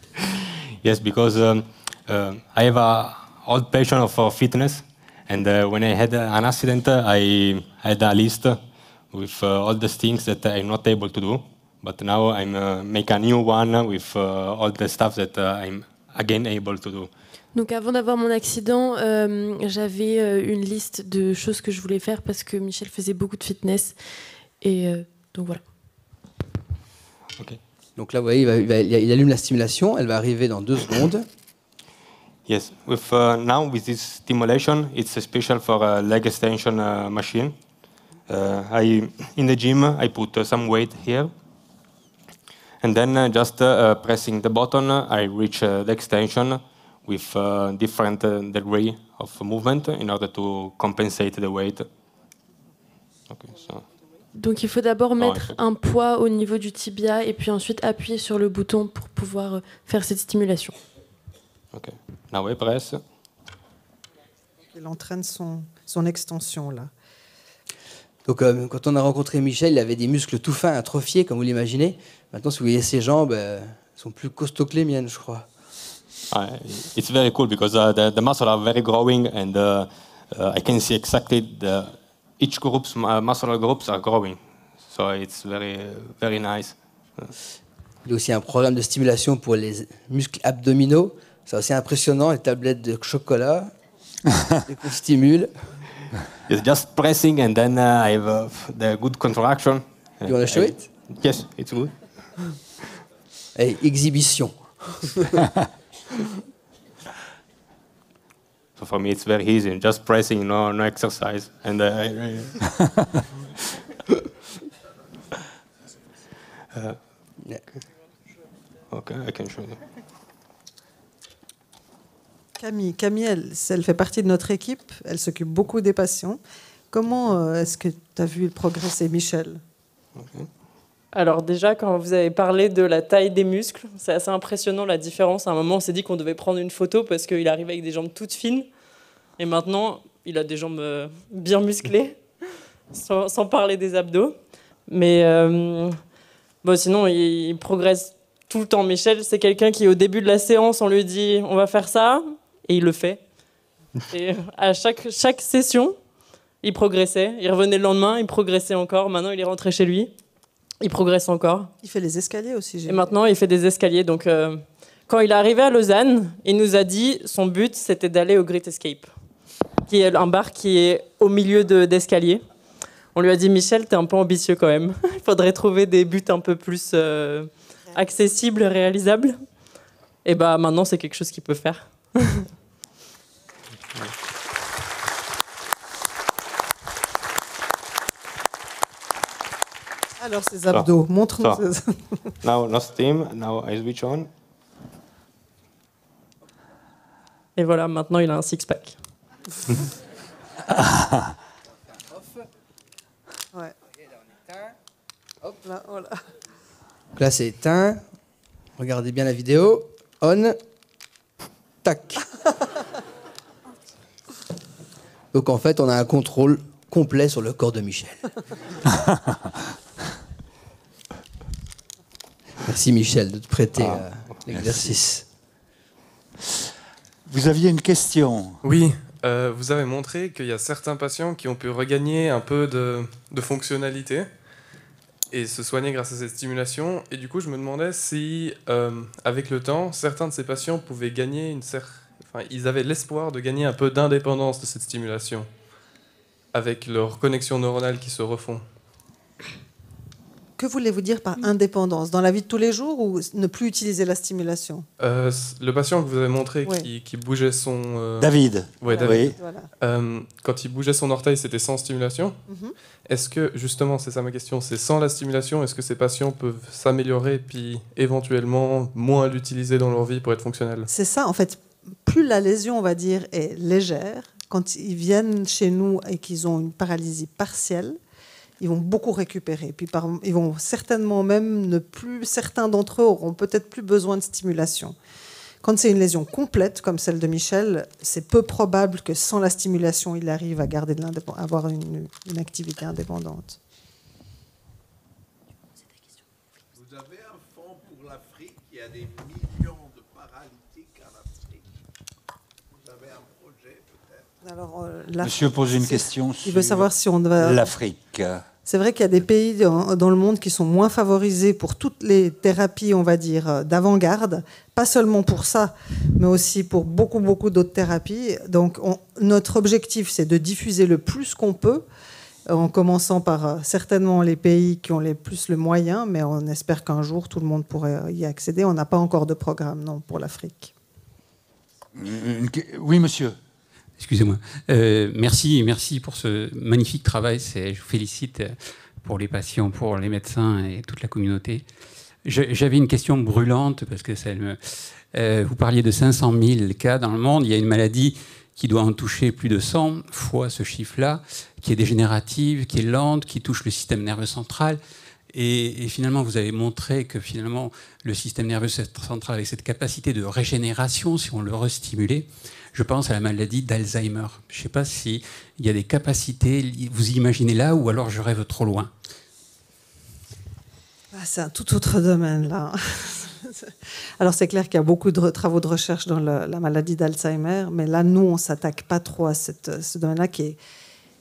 yes, because um, uh, I have a old passion for uh, fitness, and uh, when I had an accident, uh, I had a list with uh, all the things that I'm not able to do. But now I'm uh, make a new one with uh, all the stuff that I'm again able to do. Donc avant d'avoir mon accident, euh, j'avais euh, une liste de choses que je voulais faire parce que Michel faisait beaucoup de fitness. Et euh, donc voilà. Okay. Donc là, vous voyez, il, va, il, va, il, allume la stimulation, elle va arriver dans deux secondes. Yes, with, uh, now with this stimulation, it's special for a leg extension uh, machine. Uh, I, in the gym, I put uh, some weight here. And then uh, just uh, pressing the button, I reach the extension with different degree of movement in order to compensate the weight. Okay, so. Donc il faut d'abord oh, mettre un poids au niveau du tibia et puis ensuite appuyer sur le bouton pour pouvoir euh, faire cette stimulation. Ok. Now I press. Il entraîne son, son extension là. Donc, euh, quand on a rencontré Michel, il avait des muscles tout fins, atrophiés, comme vous l'imaginez. Maintenant, si vous voyez ses jambes, elles euh, sont plus costauds que les miennes, je crois. C'est très very cool because que uh, the, the muscles are very growing and uh, uh I can see exactly the, each group's uh, muscle groups are growing. So it's very, very nice. Il y a aussi un programme de stimulation pour les muscles abdominaux. C'est assez impressionnant, les tablettes de chocolat qu'on stimule. It's just pressing, and then uh, I have uh, the good contraction. You want to show I, it? Yes, it's good. Hey, exhibition. so for me, it's very easy. Just pressing, no, no exercise, and uh, I, uh, okay, I can show you. Camille, Camille elle, fait partie de notre équipe, elle s'occupe beaucoup des patients. Comment euh, est-ce que tu as vu progresser Michel Alors déjà, quand vous avez parlé de la taille des muscles, c'est assez impressionnant la différence. À un moment, on s'est dit qu'on devait prendre une photo parce qu'il arrivait avec des jambes toutes fines. Et maintenant, il a des jambes euh, bien musclées, sans, parler des abdos. Mais euh, bon, sinon, il progresse tout le temps. Michel, c'est quelqu'un qui, au début de la séance, on lui dit on va faire ça et il le fait. Et euh, à chaque, chaque session, il progressait. Il revenait le lendemain, il progressait encore. Maintenant, il est rentré chez lui. Il progresse encore. Il fait les escaliers aussi. Et maintenant, il fait des escaliers. Donc, euh, quand il est arrivé à Lausanne, il nous a dit son but, c'était d'aller au Great Escape, qui est un bar qui est au milieu d'escaliers. On lui a dit Michel, tu es un peu ambitieux quand même. il faudrait trouver des buts un peu plus euh, accessibles, réalisables. Et bah maintenant, c'est quelque chose qu'il peut faire. Alors, ces abdos, montre-nous. now, no steam, now I switch on. Et voilà, maintenant il a un six-pack. ouais. Hop là, voilà. là, c'est éteint. Regardez bien la vidéo. On. Tac. Donc en fait, on a un contrôle complet sur le corps de Michel. Merci Michel de te prêter ah, euh, l'exercice. Vous aviez une question Oui, euh, vous avez montré qu'il y a certains patients qui ont pu regagner un peu de, fonctionnalité et se soigner grâce à cette stimulation. Et du coup, je me demandais si, euh, avec le temps, certains de ces patients pouvaient gagner une certaine... Enfin, ils avaient l'espoir de gagner un peu d'indépendance de cette stimulation avec leurs connexions neuronales qui se refont que voulez-vous dire par indépendance Dans la vie de tous les jours ou ne plus utiliser la stimulation euh, Le patient que vous avez montré qui, bougeait son... Euh, David. David. Euh, quand il bougeait son orteil, c'était sans stimulation. Mhm. Est-ce que, justement, c'est ça ma question, c'est sans la stimulation, est-ce que ces patients peuvent s'améliorer puis éventuellement moins l'utiliser dans leur vie pour être fonctionnels C'est ça, en fait. Plus la lésion, on va dire, est légère, quand ils viennent chez nous et qu'ils ont une paralysie partielle, ils vont beaucoup récupérer. Puis par, ils vont certainement même ne plus, certains d'entre eux auront peut-être plus besoin de stimulation. Quand c'est une lésion complète, comme celle de Michel, c'est peu probable que sans la stimulation, il arrive à garder de avoir une, activité indépendante. Vous avez un fonds pour l'Afrique, il y a des millions de paralytiques en Afrique. Vous avez un projet peut-être euh, Monsieur pose une question sur l'Afrique. C'est vrai qu'il y a des pays dans le monde qui sont moins favorisés pour toutes les thérapies, on va dire, d'avant-garde. Pas seulement pour ça, mais aussi pour beaucoup, beaucoup d'autres thérapies. Donc, notre objectif, c'est de diffuser le plus qu'on peut, en commençant par certainement les pays qui ont les plus le moyen, mais on espère qu'un jour, tout le monde pourrait y accéder. On n'a pas encore de programme, non, pour l'Afrique. Oui, monsieur. Excusez-moi. Euh, merci, merci pour ce magnifique travail. Je vous félicite euh, pour les patients, pour les médecins et toute la communauté. J'avais une question brûlante parce que euh, vous parliez de 500 000 cas dans le monde. Il y a une maladie qui doit en toucher plus de 100 fois ce chiffre-là, qui est dégénérative, qui est lente, qui touche le système nerveux central. Et, finalement, vous avez montré que finalement, le système nerveux central avec cette capacité de régénération si on le restimulait. Je pense à la maladie d'Alzheimer. Je ne sais pas s'il y a des capacités, vous imaginez là, ou alors je rêve trop loin. Ah, c'est un tout autre domaine, là. Alors c'est clair qu'il y a beaucoup de travaux de recherche dans la, maladie d'Alzheimer, mais là, nous, on ne s'attaque pas trop à cette, ce domaine-là qui est,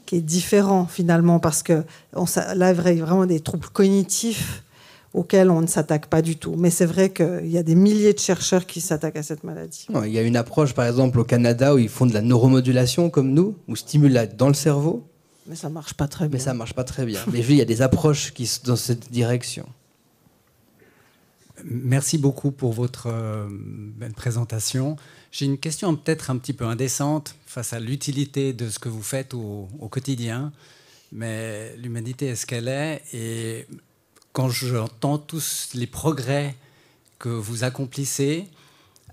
qui est différent finalement, parce que là, il y a vraiment des troubles cognitifs auquel on ne s'attaque pas du tout. Mais c'est vrai qu'il y a des milliers de chercheurs qui s'attaquent à cette maladie. Il y a une approche, par exemple, au Canada, où ils font de la neuromodulation comme nous, ou stimulent dans le cerveau. Mais ça marche pas très bien. Mais ça marche pas très bien. Mais il y a des approches qui sont dans cette direction. Merci beaucoup pour votre euh, présentation. J'ai une question peut-être un petit peu indécente face à l'utilité de ce que vous faites au, au quotidien. Mais l'humanité est ce qu'elle est. Et quand j'entends tous les progrès que vous accomplissez,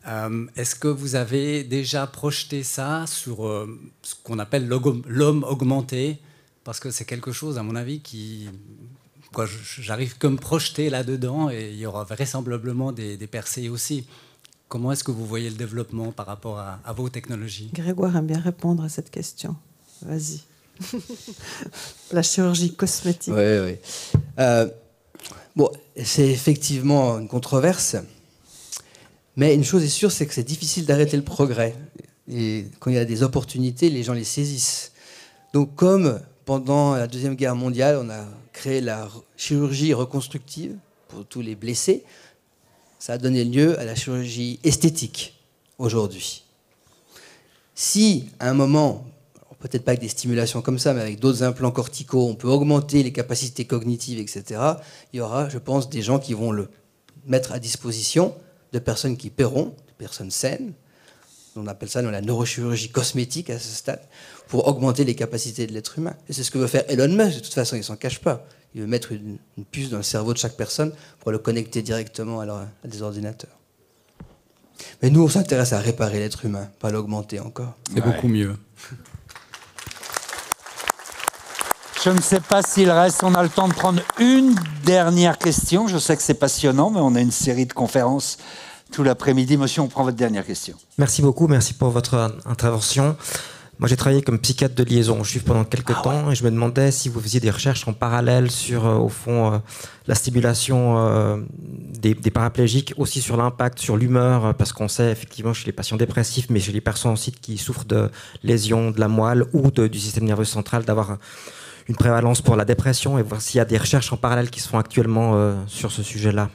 euh, est-ce que vous avez déjà projeté ça sur euh, ce qu'on appelle l'homme augmenté Parce que c'est quelque chose, à mon avis, qui. J'arrive que me projeter là-dedans et il y aura vraisemblablement des, percées aussi. Comment est-ce que vous voyez le développement par rapport à, à vos technologies Grégoire aime bien répondre à cette question. Vas-y. La chirurgie cosmétique. Oui, oui. Euh c'est effectivement une controverse, mais une chose est sûre, c'est que c'est difficile d'arrêter le progrès. Et quand il y a des opportunités, les gens les saisissent. Donc comme pendant la Deuxième Guerre mondiale, on a créé la chirurgie reconstructive pour tous les blessés, ça a donné lieu à la chirurgie esthétique aujourd'hui. Si à un moment, peut-être pas avec des stimulations comme ça, mais avec d'autres implants corticaux, on peut augmenter les capacités cognitives, etc. Il y aura, je pense, des gens qui vont le mettre à disposition de personnes qui paieront, de personnes saines. On appelle ça dans la neurochirurgie cosmétique à ce stade, pour augmenter les capacités de l'être humain. Et c'est ce que veut faire Elon Musk. De toute façon, il s'en cache pas. Il veut mettre une, puce dans le cerveau de chaque personne pour le connecter directement à, des ordinateurs. Mais nous, on s'intéresse à réparer l'être humain, pas l'augmenter encore. C'est beaucoup mieux. Je ne sais pas s'il reste, on a le temps de prendre une dernière question. Je sais que c'est passionnant, mais on a une série de conférences tout l'après-midi. Monsieur, on prend votre dernière question. Merci beaucoup, merci pour votre intervention. Moi, j'ai travaillé comme psychiatre de liaison suis pendant quelques ah temps et je me demandais si vous faisiez des recherches en parallèle sur, euh, au fond, euh, la stimulation euh, des, paraplégiques, aussi sur l'impact sur l'humeur, parce qu'on sait effectivement chez les patients dépressifs, mais chez les personnes aussi qui souffrent de lésions de la moelle ou du système nerveux central, d'avoir une prévalence pour la dépression et voir s'il y a des recherches en parallèle qui se font actuellement euh, sur ce sujet-là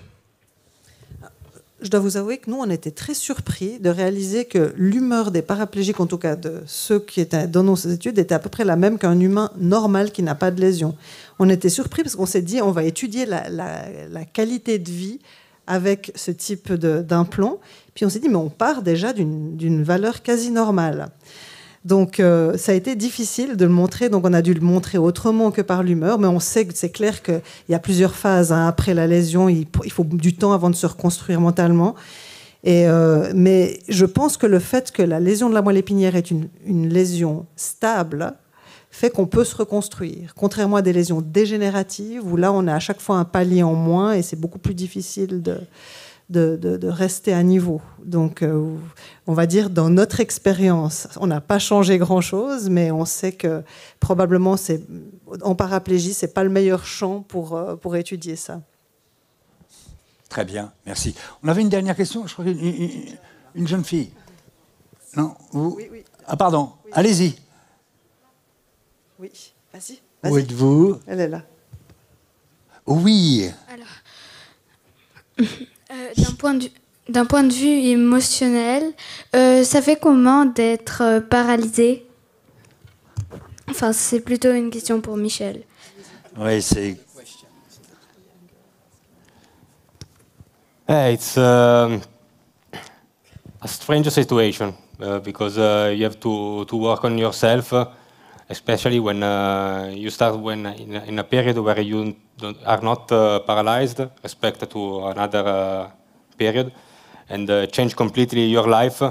je dois vous avouer que nous, on était très surpris de réaliser que l'humeur des paraplégiques, en tout cas de ceux qui étaient dans nos études, était à peu près la même qu'un humain normal qui n'a pas de lésion. On était surpris parce qu'on s'est dit, on va étudier la, la, qualité de vie avec ce type d'implant. Puis on s'est dit, mais on part déjà d'une valeur quasi normale. Donc euh, ça a été difficile de le montrer, donc on a dû le montrer autrement que par l'humeur, mais on sait que c'est clair qu'il y a plusieurs phases. Hein. Après la lésion, il, faut du temps avant de se reconstruire mentalement. Euh, mais je pense que le fait que la lésion de la moelle épinière est une, une lésion stable, fait qu'on peut se reconstruire. Contrairement à des lésions dégénératives, où là, on a à chaque fois un palier en moins et c'est beaucoup plus difficile de, de, rester à niveau. Donc, euh, on va dire, dans notre expérience, on n'a pas changé grand-chose, mais on sait que probablement, en paraplégie, c'est pas le meilleur champ pour, euh, pour étudier ça. Très bien, merci. On avait une dernière question, je crois une, jeune fille. Non Ah, pardon, allez-y. Oui, vas-y. Où êtes-vous Elle est là. Oui. Alors. Euh, d'un point, de vue émotionnel, euh, ça fait comment d'être euh, paralysé Enfin, c'est plutôt une question pour Michel. Oui, c'est une eh, it's uh, a strange situation uh, because uh, you have to, to work on yourself especially when uh, you start when in, in, a period where you are not uh, paralyzed respect to another uh, period and change completely your life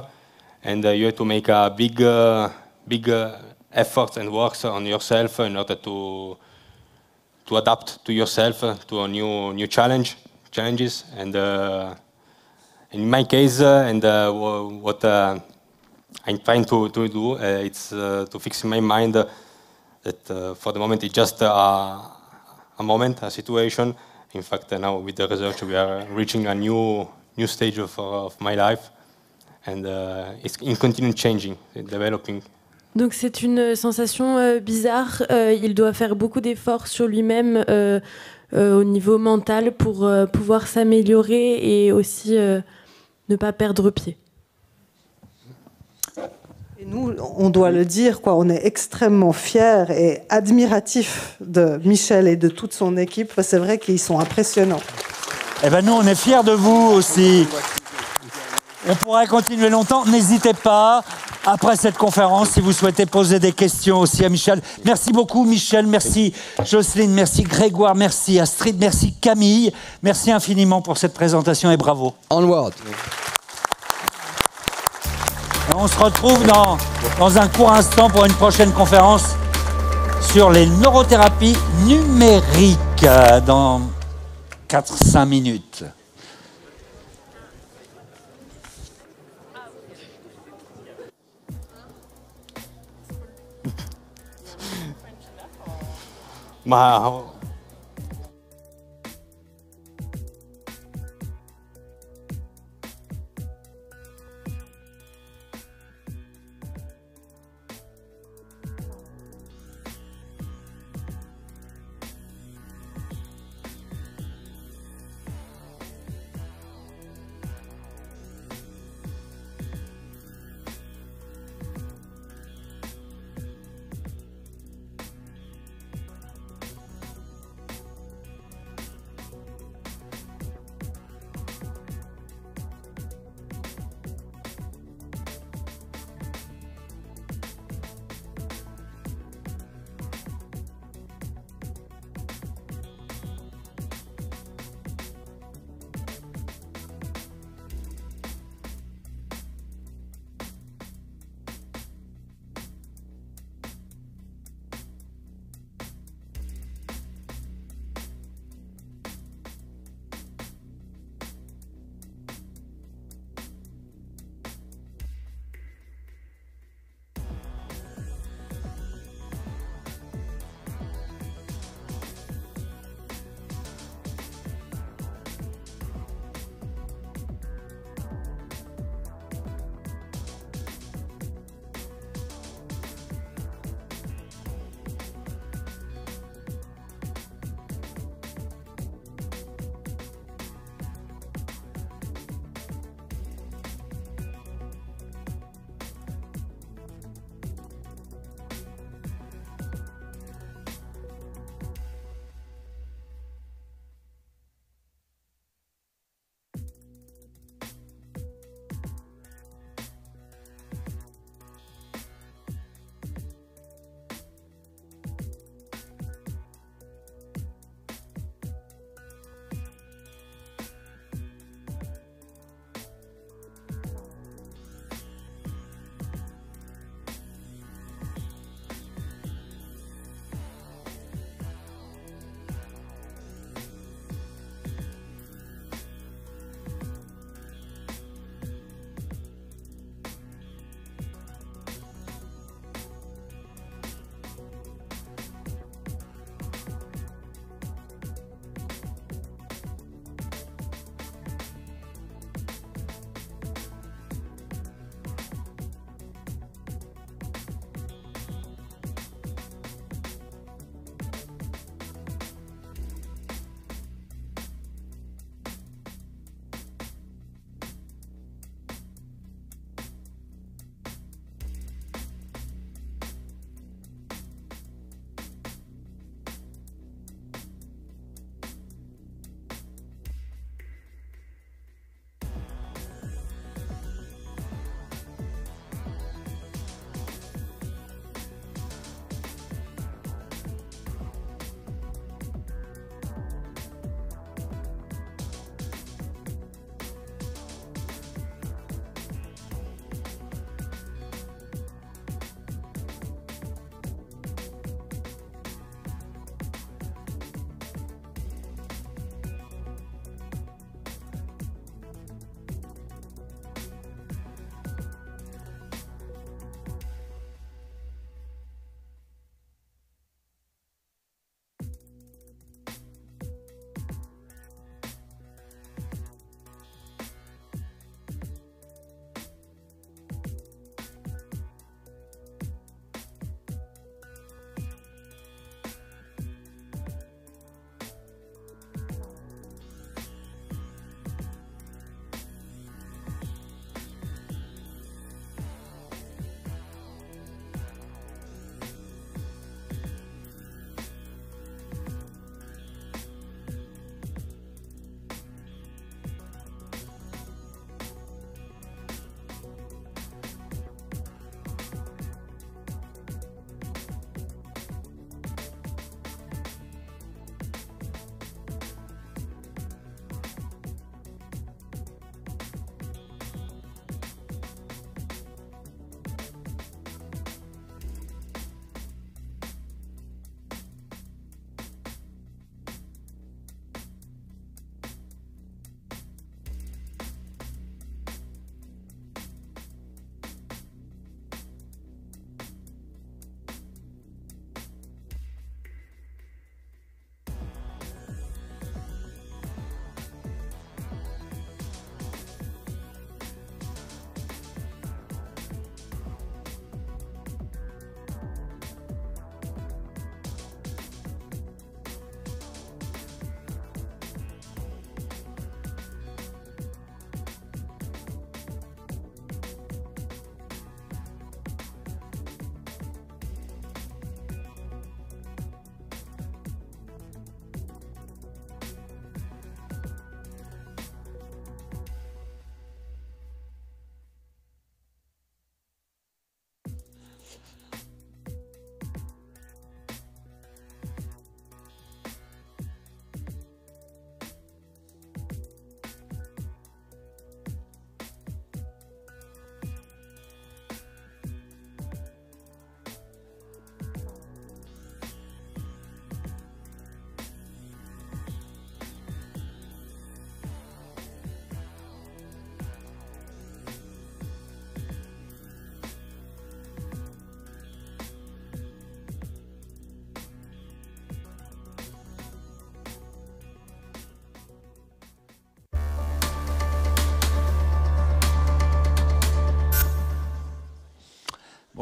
and you have to make a big big efforts and works on yourself in order to to adapt to yourself uh, to a new new challenge challenges and uh, in my case uh, and what I'm trying to, to do. Uh, it's uh, to fix in my mind that uh, for the moment it's just a moment, a situation. In fact, now with the research, we are reaching a new new stage of, of my life, and it's in continuing changing, developing. Donc c'est une sensation euh, bizarre. Euh, il doit faire beaucoup d'efforts sur lui-même euh, euh, au niveau mental pour euh, pouvoir s'améliorer et aussi ne pas perdre pied nous, on doit le dire, quoi, on est extrêmement fiers et admiratifs de Michel et de toute son équipe. C'est vrai qu'ils sont impressionnants. Eh ben nous, on est fiers de vous aussi. On pourrait continuer longtemps. N'hésitez pas après cette conférence si vous souhaitez poser des questions aussi à Michel. Merci beaucoup Michel, merci Jocelyne, merci Grégoire, merci Astrid, merci Camille. Merci infiniment pour cette présentation et bravo. Onward. On se retrouve dans, dans un court instant pour une prochaine conférence sur les neurothérapies numériques euh, dans 4-5 minutes. Bah,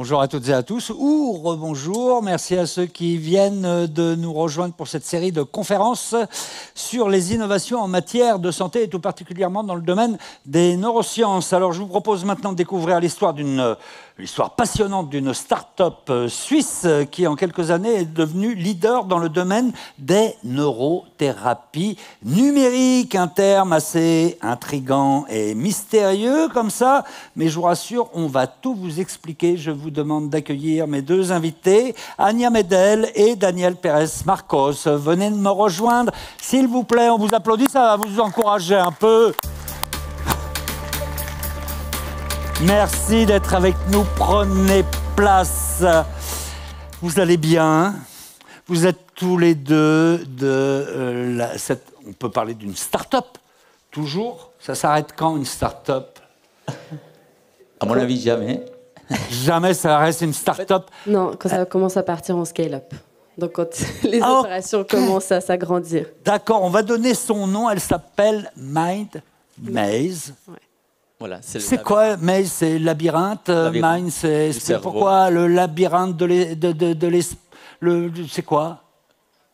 Bonjour à toutes et à tous, ou rebonjour. Merci à ceux qui viennent de nous rejoindre pour cette série de conférences sur les innovations en matière de santé et tout particulièrement dans le domaine des neurosciences. Alors je vous propose maintenant de découvrir l'histoire d'une l'histoire passionnante d'une start-up euh, suisse euh, qui, en quelques années, est devenue leader dans le domaine des neurothérapies numériques. Un terme assez intrigant et mystérieux comme ça, mais je vous rassure, on va tout vous expliquer. Je vous demande d'accueillir mes deux invités, Ania Medel et Daniel Pérez-Marcos. Venez me rejoindre. S'il vous plaît, on vous applaudit, ça va vous encourager un peu. Merci d'être avec nous. Prenez place. Vous allez bien Vous êtes tous les deux de euh, la, cette, on peut parler d'une start-up. Toujours Ça s'arrête quand une start-up À mon avis, jamais. jamais ça reste une start-up Non, quand ça commence à partir en scale-up. Donc quand les ah, opérations commencent à s'agrandir. D'accord, on va donner son nom. Elle s'appelle Mind Maze c'est quoi Mais c'est labyrinthe. Euh, labyrinthe. Mine, c'est pourquoi le labyrinthe de l'esprit. c'est quoi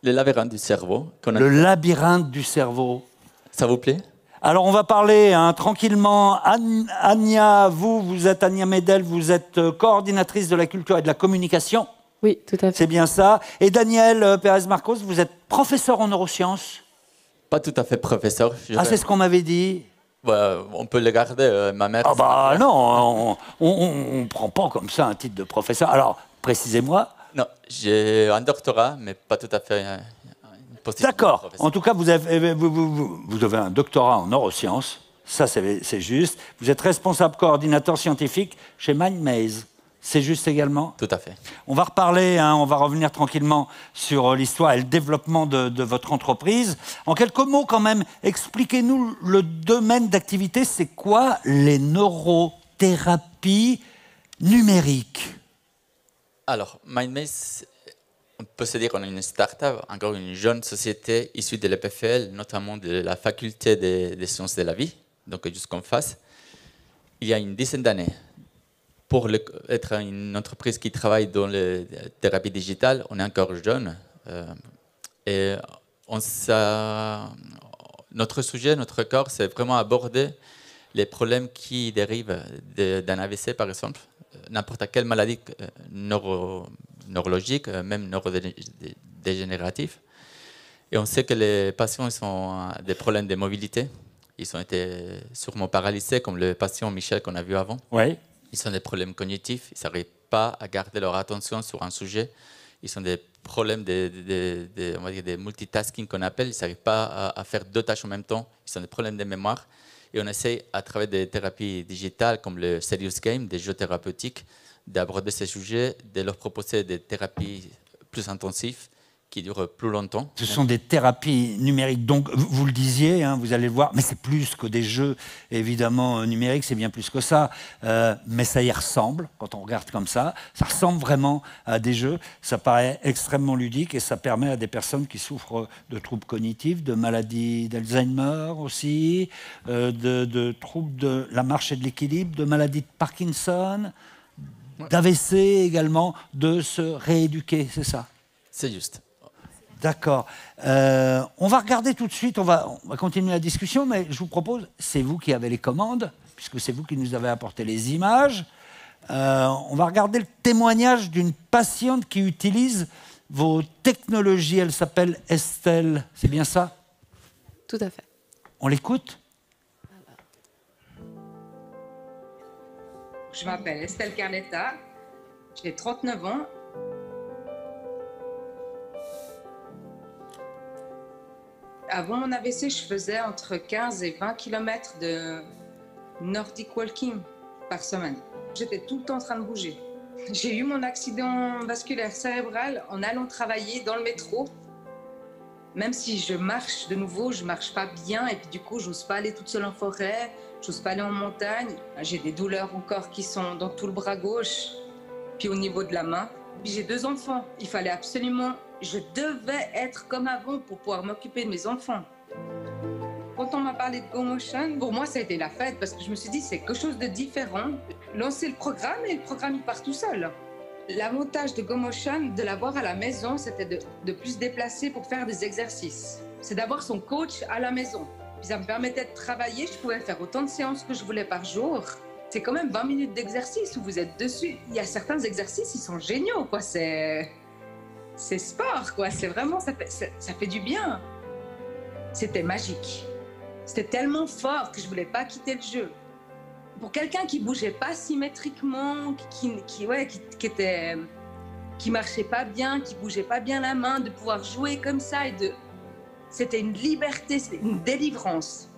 Le labyrinthe du cerveau. Le labyrinthe du cerveau. Ça vous plaît alors on va parler hein, tranquillement. vous, vous êtes Ania Medel, vous êtes euh, coordinatrice de la culture et de la communication. Oui, tout à fait. C'est bien ça. Et Daniel euh, Pérez Marcos, vous êtes professeur en neurosciences. Pas tout à fait professeur. Ah, c'est ce qu'on m'avait dit on peut les garder, euh, ma mère. Ah bah non, on ne prend pas comme ça un titre de professeur. Alors, précisez-moi. Non, j'ai un doctorat, mais pas tout à fait euh, une position D'accord. En tout cas, eh, vous avez, un doctorat en neurosciences. Ça, c'est juste. Vous êtes responsable coordinateur scientifique chez MindMaze. C'est juste également Tout à fait. On va reparler, hein, on va revenir tranquillement sur euh, l'histoire et le développement de, votre entreprise. En quelques mots quand même, expliquez-nous le domaine d'activité, c'est quoi les neurothérapies numériques Alors, MindMaze, on peut se dire qu'on est une start-up, encore une jeune société issue de l'EPFL, notamment de la faculté des, des sciences de la vie, donc jusqu'en face, il y a une dizaine d'années pour être une entreprise qui travaille dans la thérapie digitale, on est encore jeune. Euh, et on notre sujet, notre corps, c'est vraiment aborder les problèmes qui dérivent d'un AVC, par exemple, euh, n'importe quelle maladie euh, neurologique, même neurodégénérative. Et on sait que les patients ont des problèmes de mobilité. Ils ont été sûrement paralysés, comme le patient Michel qu'on a vu avant. Oui ils ont des problèmes cognitifs, ils n'arrivent pas à garder leur attention sur un sujet, ils ont des problèmes de, multitasking qu'on appelle, ils n'arrivent pas à, faire deux tâches en même temps, ils ont des problèmes de mémoire. Et on essaie, à travers des thérapies digitales comme le Serious Game, des jeux thérapeutiques, d'aborder ces sujets, de leur proposer des thérapies plus intensives qui durent plus longtemps. Ce sont des thérapies numériques. Donc, vous le disiez, hein, vous allez le voir, mais c'est plus que des jeux, évidemment, euh, numériques, c'est bien plus que ça. Euh, mais ça y ressemble, quand on regarde comme ça. Ça ressemble vraiment à des jeux. Ça paraît extrêmement ludique et ça permet à des personnes qui souffrent de troubles cognitifs, de maladies d'Alzheimer aussi, euh, de, de troubles de la marche et de l'équilibre, de maladies de Parkinson, d'AVC également, de se rééduquer, c'est ça C'est juste. D'accord. Euh, on va regarder tout de suite, on va, on va continuer la discussion, mais je vous propose, c'est vous qui avez les commandes, puisque c'est vous qui nous avez apporté les images. Euh, on va regarder le témoignage d'une patiente qui utilise vos technologies. Elle s'appelle Estelle, c'est bien ça Tout à fait. On l'écoute Je m'appelle Estelle Carnetta, j'ai 39 ans Avant mon AVC, je faisais entre 15 et 20 km de Nordic Walking par semaine. J'étais tout le temps en train de bouger. J'ai eu mon accident vasculaire cérébral en allant travailler dans le métro. Même si je marche de nouveau, je marche pas bien et puis du coup, j'ose pas aller toute seule en forêt, j'ose pas aller en montagne. J'ai des douleurs encore qui sont dans tout le bras gauche, puis au niveau de la main. J'ai deux enfants. Il fallait absolument je devais être comme avant pour pouvoir m'occuper de mes enfants. Quand on m'a parlé de GoMotion, pour moi, ça a été la fête parce que je me suis dit, c'est quelque chose de différent. Lancer le programme et le programme, il part tout seul. L'avantage de GoMotion, de l'avoir à la maison, c'était de, plus se déplacer pour faire des exercices. C'est d'avoir son coach à la maison. Puis ça me permettait de travailler, je pouvais faire autant de séances que je voulais par jour. C'est quand même 20 minutes d'exercice où vous êtes dessus. Il y a certains exercices, ils sont géniaux, C'est c'est sport, quoi. C'est vraiment, ça fait, du bien. C'était magique. C'était tellement fort que je voulais pas quitter le jeu. Pour quelqu'un qui bougeait pas symétriquement, qui, qui, était, qui marchait pas bien, qui bougeait pas bien la main, de pouvoir jouer comme ça et de, c'était une liberté, une délivrance.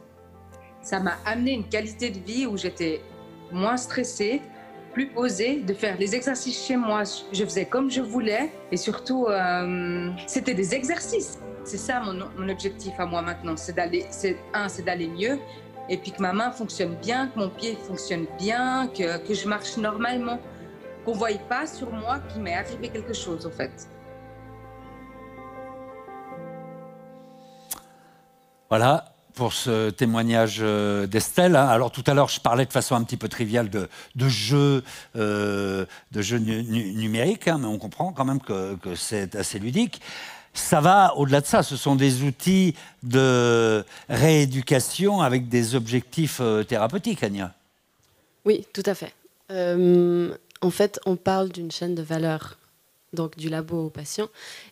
Ça m'a amené une qualité de vie où j'étais moins stressée, plus posé de faire les exercices chez moi. Je faisais comme je voulais et surtout, euh, c'était des exercices. C'est ça mon, objectif à moi maintenant. C'est d'aller, c'est un, c'est d'aller mieux et puis que ma main fonctionne bien, que mon pied fonctionne bien, que, que je marche normalement, qu'on ne voie pas sur moi qu'il m'est arrivé quelque chose en fait. Voilà, pour ce témoignage euh, d'Estelle. Hein. Alors tout à l'heure, je parlais de façon un petit peu triviale de, de jeux euh, de jeu numériques, hein, mais on comprend quand même que, c'est assez ludique. Ça va au-delà de ça, ce sont des outils de rééducation avec des objectifs euh, thérapeutiques, Ania. Oui, tout à fait. en fait, on parle d'une chaîne de valeur, donc du labo au patient.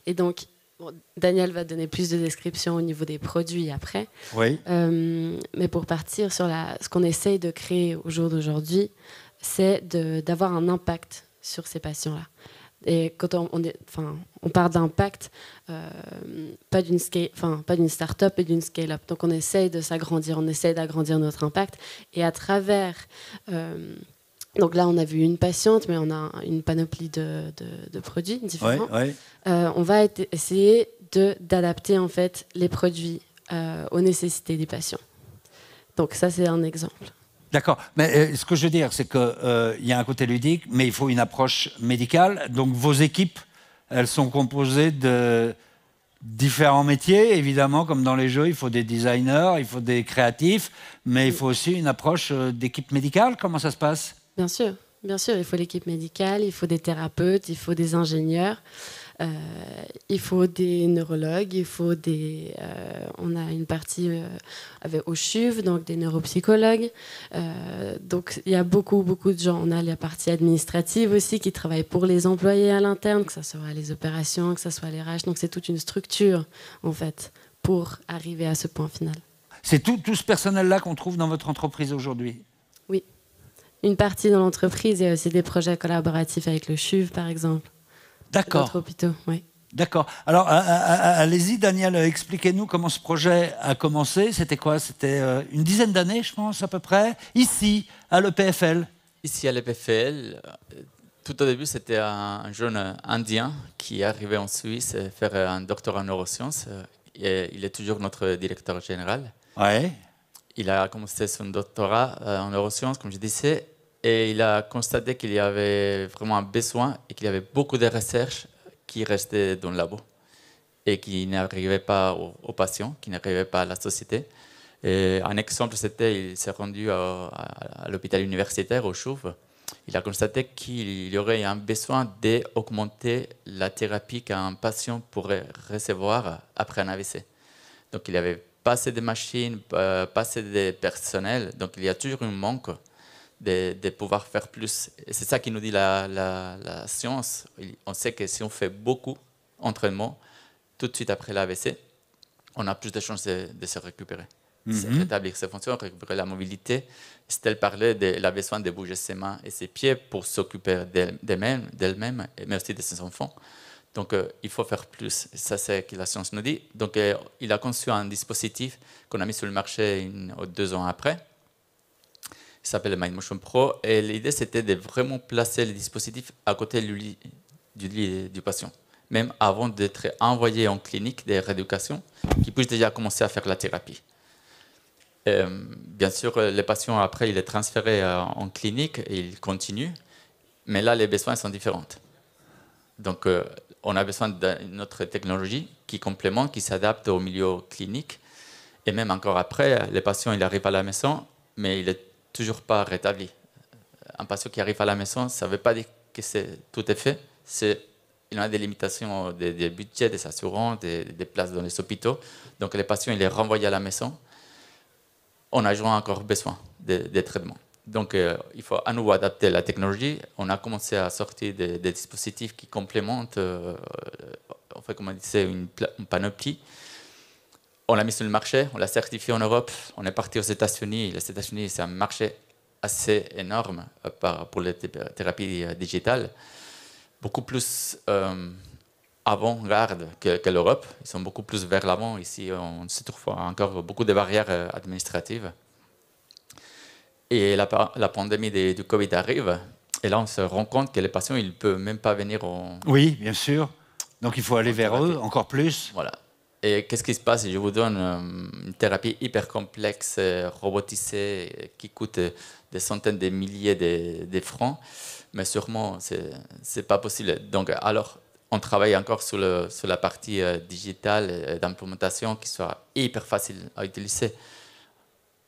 Et donc, Daniel va donner plus de descriptions au niveau des produits après. Oui. Euh, mais pour partir sur ce qu'on essaye de créer au jour d'aujourd'hui, c'est d'avoir un impact sur ces patients-là. Et quand on, parle part d'impact, euh, pas d'une start-up et d'une scale-up. Donc on essaye de s'agrandir, on essaye d'agrandir notre impact. Et à travers euh, donc là, on a vu une patiente, mais on a une panoplie de, produits différents. Euh, on va essayer d'adapter en fait les produits euh, aux nécessités des patients. Donc ça, c'est un exemple. D'accord. Mais euh, ce que je veux dire, c'est qu'il y a un côté ludique, mais il faut une approche médicale. Donc vos équipes, elles sont composées de différents métiers. Évidemment, comme dans les jeux, il faut des designers, il faut des créatifs, mais il faut aussi une approche d'équipe médicale. Comment ça se passe Bien sûr, bien sûr, il faut l'équipe médicale, il faut des thérapeutes, il faut des ingénieurs. Euh, il faut des neurologues, il faut des. Euh, on a une partie euh, avec, au CHUV, donc des neuropsychologues. donc il y a beaucoup, beaucoup de gens. On a la partie administrative aussi qui travaille pour les employés à l'interne, que ce soit les opérations, que ce soit les RH. Donc c'est toute une structure, en fait, pour arriver à ce point final. C'est tout, tout ce personnel-là qu'on trouve dans votre entreprise aujourd'hui une partie dans l'entreprise. et y euh, aussi des projets collaboratifs avec le CHUV, par exemple. D'accord. hôpitaux, oui. D'accord. Alors, euh, euh, allez-y, Daniel, expliquez-nous comment ce projet a commencé. C'était quoi C'était une dizaine d'années, je pense, à peu près, ici, à l'EPFL. Ici, à l'EPFL, tout au début, c'était un jeune Indien qui est arrivé en Suisse faire un doctorat en neurosciences. Et il est toujours notre directeur général. Ouais. Il a commencé son doctorat en neurosciences, comme je disais, et il a constaté qu'il y avait vraiment un besoin et qu'il y avait beaucoup de recherches qui restaient dans le labo et qui n'arrivaient pas aux, patients, qui n'arrivaient pas à la société. Et un exemple, c'était il s'est rendu à, l'hôpital universitaire au Chouvre. Il a constaté qu'il y aurait un besoin d'augmenter la thérapie qu'un patient pourrait recevoir après un AVC. Donc il n'y avait pas assez de machines, euh, pas assez de personnel, donc il y a toujours un manque de, pouvoir faire plus. C'est ça qui nous dit la, science. On sait que si on fait beaucoup d'entraînement, tout de suite après l'AVC, on a plus de chances de, se récupérer. C'est mhm. rétablir ses fonctions, récupérer la mobilité. Estelle parlait de la besoin de bouger ses mains et ses pieds pour s'occuper d'elle-même, d'elle-même, mais aussi de ses enfants. Donc, euh, il faut faire plus. Ça, c'est ce que la science nous dit. Donc, euh, il a conçu un dispositif qu'on a mis sur le marché deux ans après, qui s'appelle Mind Motion Pro. Et l'idée, c'était de vraiment placer le dispositif à côté du lit du, lit, du patient, même avant d'être envoyé en clinique de rééducation, qui puisse déjà commencer à faire la thérapie. Euh, bien sûr, le patient, après, il est transféré euh, en clinique et il continue, mais là, les besoins sont différents. Donc, euh, on a besoin d'une autre technologie qui complémente, qui s'adapte au milieu clinique. Et même encore après, le patient, il arrive à la maison, mais il est toujours pas rétabli. Un patient qui arrive à la maison, ça ne veut pas dire que c'est tout est fait. C'est il y a des limitations des, budgets, des assurances, des, places dans les hôpitaux. Donc les patients, ils les renvoyé à la maison a ayant encore besoin des, traitements. Donc euh, il faut à nouveau adapter la technologie. On a commencé à sortir des, dispositifs qui complémentent, euh, fait, comme on disait, une panoplie on l'a mis sur le marché, on l'a certifié en Europe, on est parti aux États-Unis. Les États-Unis, c'est un marché assez énorme euh, pour les euh, thérapies euh, digitales, beaucoup plus avant-garde que, l'Europe. Ils sont beaucoup plus vers l'avant. Ici, on se trouve encore beaucoup de barrières administratives. Et la, la pandémie de, du Covid arrive, et là, on se rend compte que les patients, ils ne peuvent même pas venir en... Oui, bien sûr. Donc, il faut aller vers eux encore plus. Voilà. Et qu'est-ce qui se passe je vous donne euh, une thérapie hyper complexe, euh, robotisée, qui coûte euh, des centaines de milliers de, francs Mais sûrement, ce n'est pas possible. Donc, alors, on travaille encore sur, le, la partie digitale d'implémentation qui soit hyper facile à utiliser.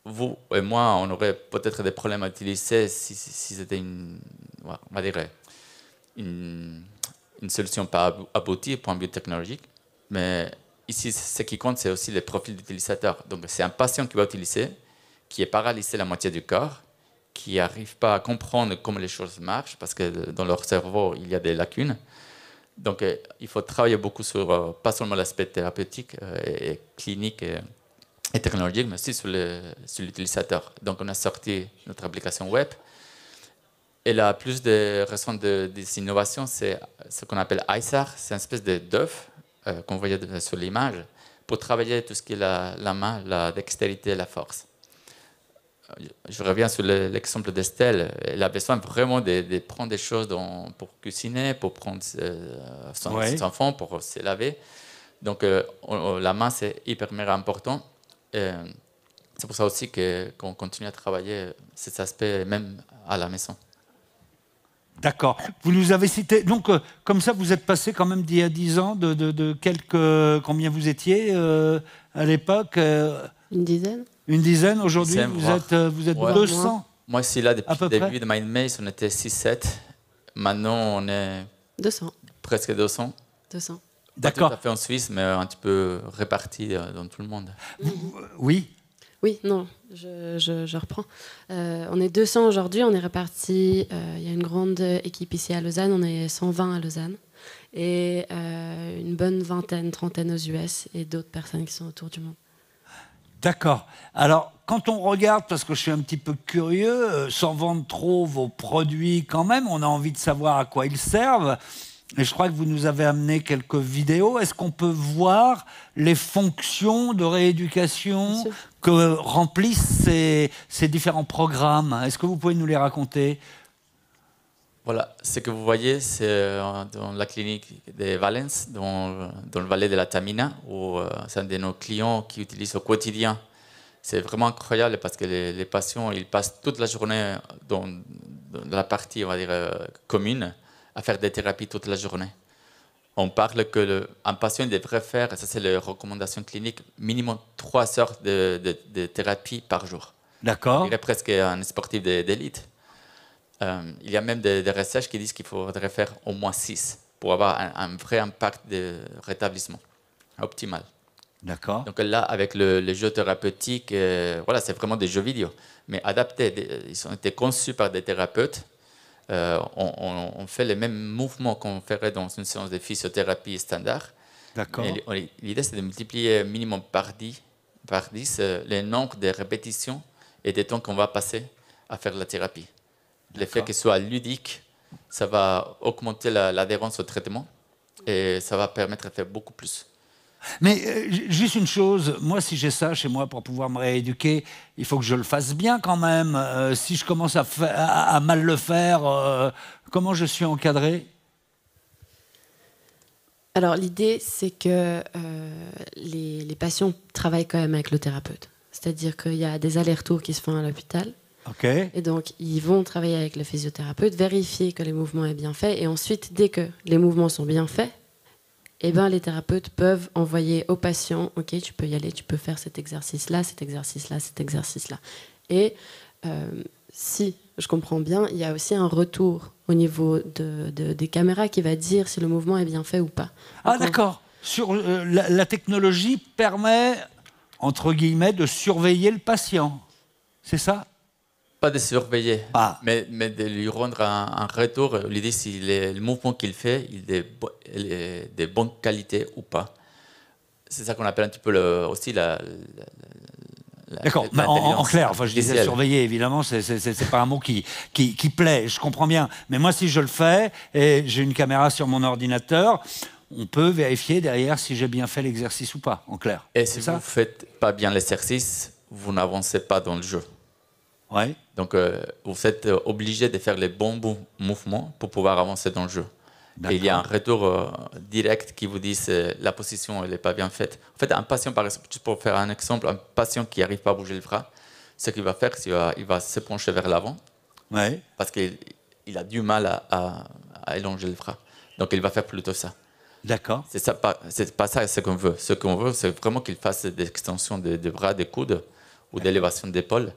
Vous et moi, on aurait peut-être des problèmes à utiliser si, c'était une, on va dire, une, solution pas aboutie, point de vue technologique. Mais ici, ce qui compte, c'est aussi le profil d'utilisateur. Donc, c'est un patient qui va utiliser, qui est paralysé la moitié du corps, qui n'arrive pas à comprendre comment les choses marchent, parce que dans leur cerveau, il y a des lacunes. Donc, euh, il faut travailler beaucoup sur, euh, pas seulement l'aspect thérapeutique, euh, et clinique et, technologique, mais aussi sur l'utilisateur. Donc, on a sorti notre application web. Et la plus de récente de, des innovations, c'est ce qu'on appelle ISAR, c'est une espèce de d'œuf euh, qu'on voyait sur l'image, pour travailler tout ce qui est la, main, la dextérité la force. Euh, je reviens sur l'exemple d'Estelle. Elle a besoin vraiment de, prendre des choses pour cuisiner, pour prendre euh, son, enfant, pour se laver. Donc la main, c'est hyper important. c'est pour ça aussi qu'on continue à travailler cet aspect même à la maison. D'accord. Vous nous avez cité. Donc, euh, comme ça, vous êtes passé quand même d'il y a 10 ans, de, quelques. combien vous étiez euh, à l'époque euh, Une dizaine. Une dizaine. Aujourd'hui, vous êtes, vous êtes 200. Moi, c'est là, depuis le début de Mind Maze, on était 6-7. Maintenant, on est. 200. Presque 200. 200. D'accord. Tout à fait en Suisse, mais un petit peu réparti dans tout le monde. oui Oui, non je, reprends. Euh, on est 200 aujourd'hui, on est répartis. Euh, il y a une grande équipe ici à Lausanne, on est 120 à Lausanne. Et euh, une bonne vingtaine, trentaine aux US et d'autres personnes qui sont autour du monde. D'accord. Alors, quand on regarde, parce que je suis un petit peu curieux, sans vendre trop vos produits quand même, on a envie de savoir à quoi ils servent. Et je crois que vous nous avez amené quelques vidéos. Est-ce qu'on peut voir les fonctions de rééducation que remplissent ces, différents programmes Est-ce que vous pouvez nous les raconter voilà, ce que vous voyez, c'est euh, dans la clinique de Valence, dans, dans le Valais de la Tamina, où euh, c'est un de nos clients qui utilise au quotidien. C'est vraiment incroyable parce que les, patients, ils passent toute la journée dans, dans la partie, on va dire, euh, commune, à faire des thérapies toute la journée on parle que le, un patient devrait faire, et ça c'est les recommandations cliniques, minimum trois heures de, thérapie par jour. D'accord. Il est presque un sportif d'élite. Euh, il y a même des, recherches qui disent qu'il faudrait faire au moins six pour avoir un, vrai impact de rétablissement optimal. D'accord. Donc là, avec le, les jeux thérapeutiques, euh, voilà, c'est vraiment des jeux vidéo, mais adaptés. Ils ont été conçus par des thérapeutes euh, on, fait les mêmes mouvements qu'on ferait dans une séance de physiothérapie standard. D'accord. L'idée, c'est de multiplier minimum par 10, par euh, le nombre de répétitions et des temps qu'on va passer à faire la thérapie. Le fait qu'il soit ludique, ça va augmenter l'adhérence au traitement et ça va permettre de faire beaucoup plus. Mais euh, juste une chose, moi si j'ai ça chez moi pour pouvoir me rééduquer, il faut que je le fasse bien quand même. Euh, si je commence à, mal le faire, euh, comment je suis encadré Alors l'idée c'est que les, patients travaillent quand même avec le thérapeute. C'est-à-dire qu'il y a des allers-retours qui se font à l'hôpital. Ok. Et donc, ils vont travailler avec le physiothérapeute, vérifier que les mouvements sont bien faits. et ensuite, dès que les mouvements sont bien faits, eh ben, les thérapeutes peuvent envoyer au patient, OK, tu peux y aller, tu peux faire cet exercice-là, cet exercice-là, cet exercice-là. Et euh, si je comprends bien, il y a aussi un retour au niveau de, des caméras qui va dire si le mouvement est bien fait ou pas. ah d'accord. Sur, euh, la, technologie permet, entre guillemets, de surveiller le patient. C'est ça pas de surveiller, mais, de lui rendre un, retour, euh, lui dire si le mouvement qu'il fait est de, bonne qualité ou pas. C'est ça qu'on appelle un petit peu aussi la, D'accord, bah, en, en, clair, enfin, je disais surveiller, évidemment, c'est pas un mot qui, qui, plaît, je comprends bien. Mais moi, si je le fais, et j'ai une caméra sur mon ordinateur, on peut vérifier derrière si j'ai bien fait l'exercice ou pas, en clair. Et si vous ne faites pas bien l'exercice, vous n'avancez pas dans le jeu. Ouais. Donc, euh, vous êtes euh, obligé de faire les bons mouvements pour pouvoir avancer dans le jeu. Et il y a un retour euh, direct qui vous dit que la position, elle n'est pas bien faite. En fait, un patient, par exemple, juste pour faire un exemple, un patient qui n'arrive pas à bouger le bras, ce qu'il va faire, c'est qu'il va, va se pencher vers l'avant. Ouais. Parce qu'il a du mal à, à, le bras. Donc, il va faire plutôt ça. D'accord. C'est n'est pas, ça ce qu'on veut. Ce qu'on veut, c'est vraiment qu'il fasse des extensions des de bras, des coudes ou d'élévation d'épaule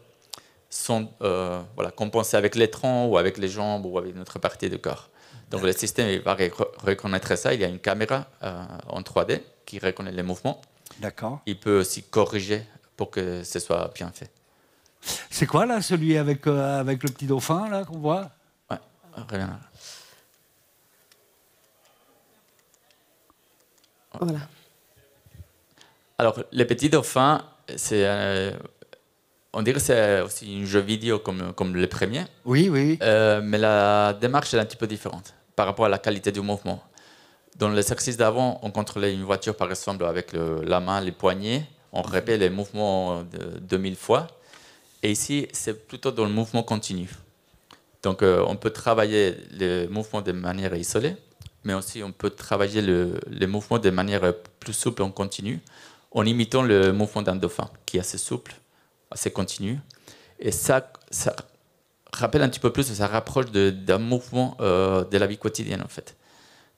sont euh, voilà, compensés avec les troncs ou avec les jambes ou avec notre partie du corps. Donc le système va reconnaître ça. Il y a une caméra euh, en 3D qui reconnaît les mouvements. D'accord. Il peut aussi corriger pour que ce soit bien fait. C'est quoi là, celui avec, euh, avec le petit dauphin là qu'on voit Ouais, reviens Voilà. Alors, les petits dauphins, c'est on dirait que c'est aussi un jeu vidéo comme, le premier. Oui, oui. Euh, mais la démarche est un petit peu différente par rapport à la qualité du mouvement. Dans l'exercice d'avant, on contrôlait une voiture, par exemple, avec la main, les poignets. On répète les mouvements 2000 fois. Et ici, c'est plutôt dans le mouvement continu. Donc, euh, on peut travailler les mouvements de manière isolée, mais aussi on peut travailler les mouvements de manière plus souple en continu, en imitant le mouvement d'un dauphin, qui est assez souple c'est continu. Et ça, ça rappelle un petit peu plus, ça rapproche d'un mouvement euh, de la vie quotidienne en fait.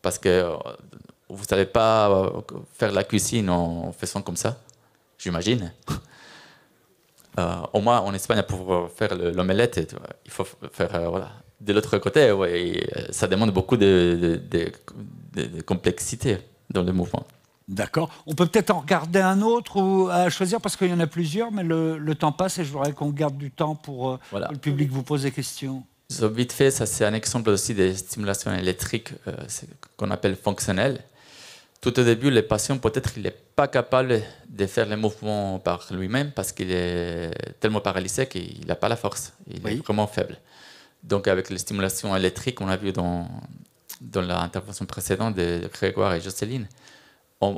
Parce que euh, vous ne savez pas euh, faire la cuisine en faisant comme ça, j'imagine. au moins en Espagne, pour faire l'omelette, il faut faire voilà. de l'autre côté. Ouais, ça demande beaucoup de complexité dans le mouvement. D'accord. On peut peut-être en regarder un autre ou à choisir parce qu'il y en a plusieurs, mais le, temps passe et je voudrais qu'on garde du temps pour que euh, le public vous pose des questions. vite fait, ça c'est un exemple aussi des stimulations électriques euh, qu'on appelle fonctionnelles. Tout au début, le patient peut-être il n'est pas capable de faire les mouvements par lui-même parce qu'il est tellement paralysé qu'il n'a pas la force. Il est vraiment faible. Donc avec les stimulations électriques, on a vu dans, dans l'intervention précédente de Grégoire et Jocelyne,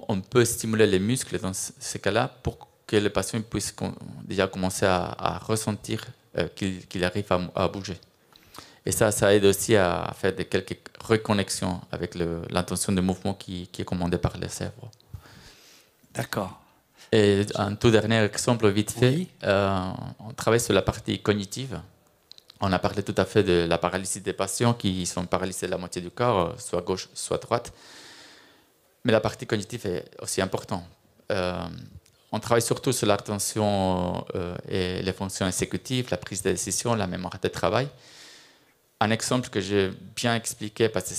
on, peut stimuler les muscles dans ces cas-là pour que le patient puisse déjà commencer à, ressentir euh, qu'il arrive à, bouger. Et ça, ça aide aussi à faire des quelques reconnexions avec l'intention de mouvement qui, est commandée par le cerveau. D'accord. Et un tout dernier exemple, vite fait, euh, on travaille sur la partie cognitive. On a parlé tout à fait de la paralysie des patients qui sont paralysés de la moitié du corps, euh, soit gauche, soit droite. Mais la partie cognitive est aussi importante. Euh, on travaille surtout sur l'attention euh, et les fonctions exécutives, la prise de décision, la mémoire de travail. Un exemple que j'ai bien expliqué, parce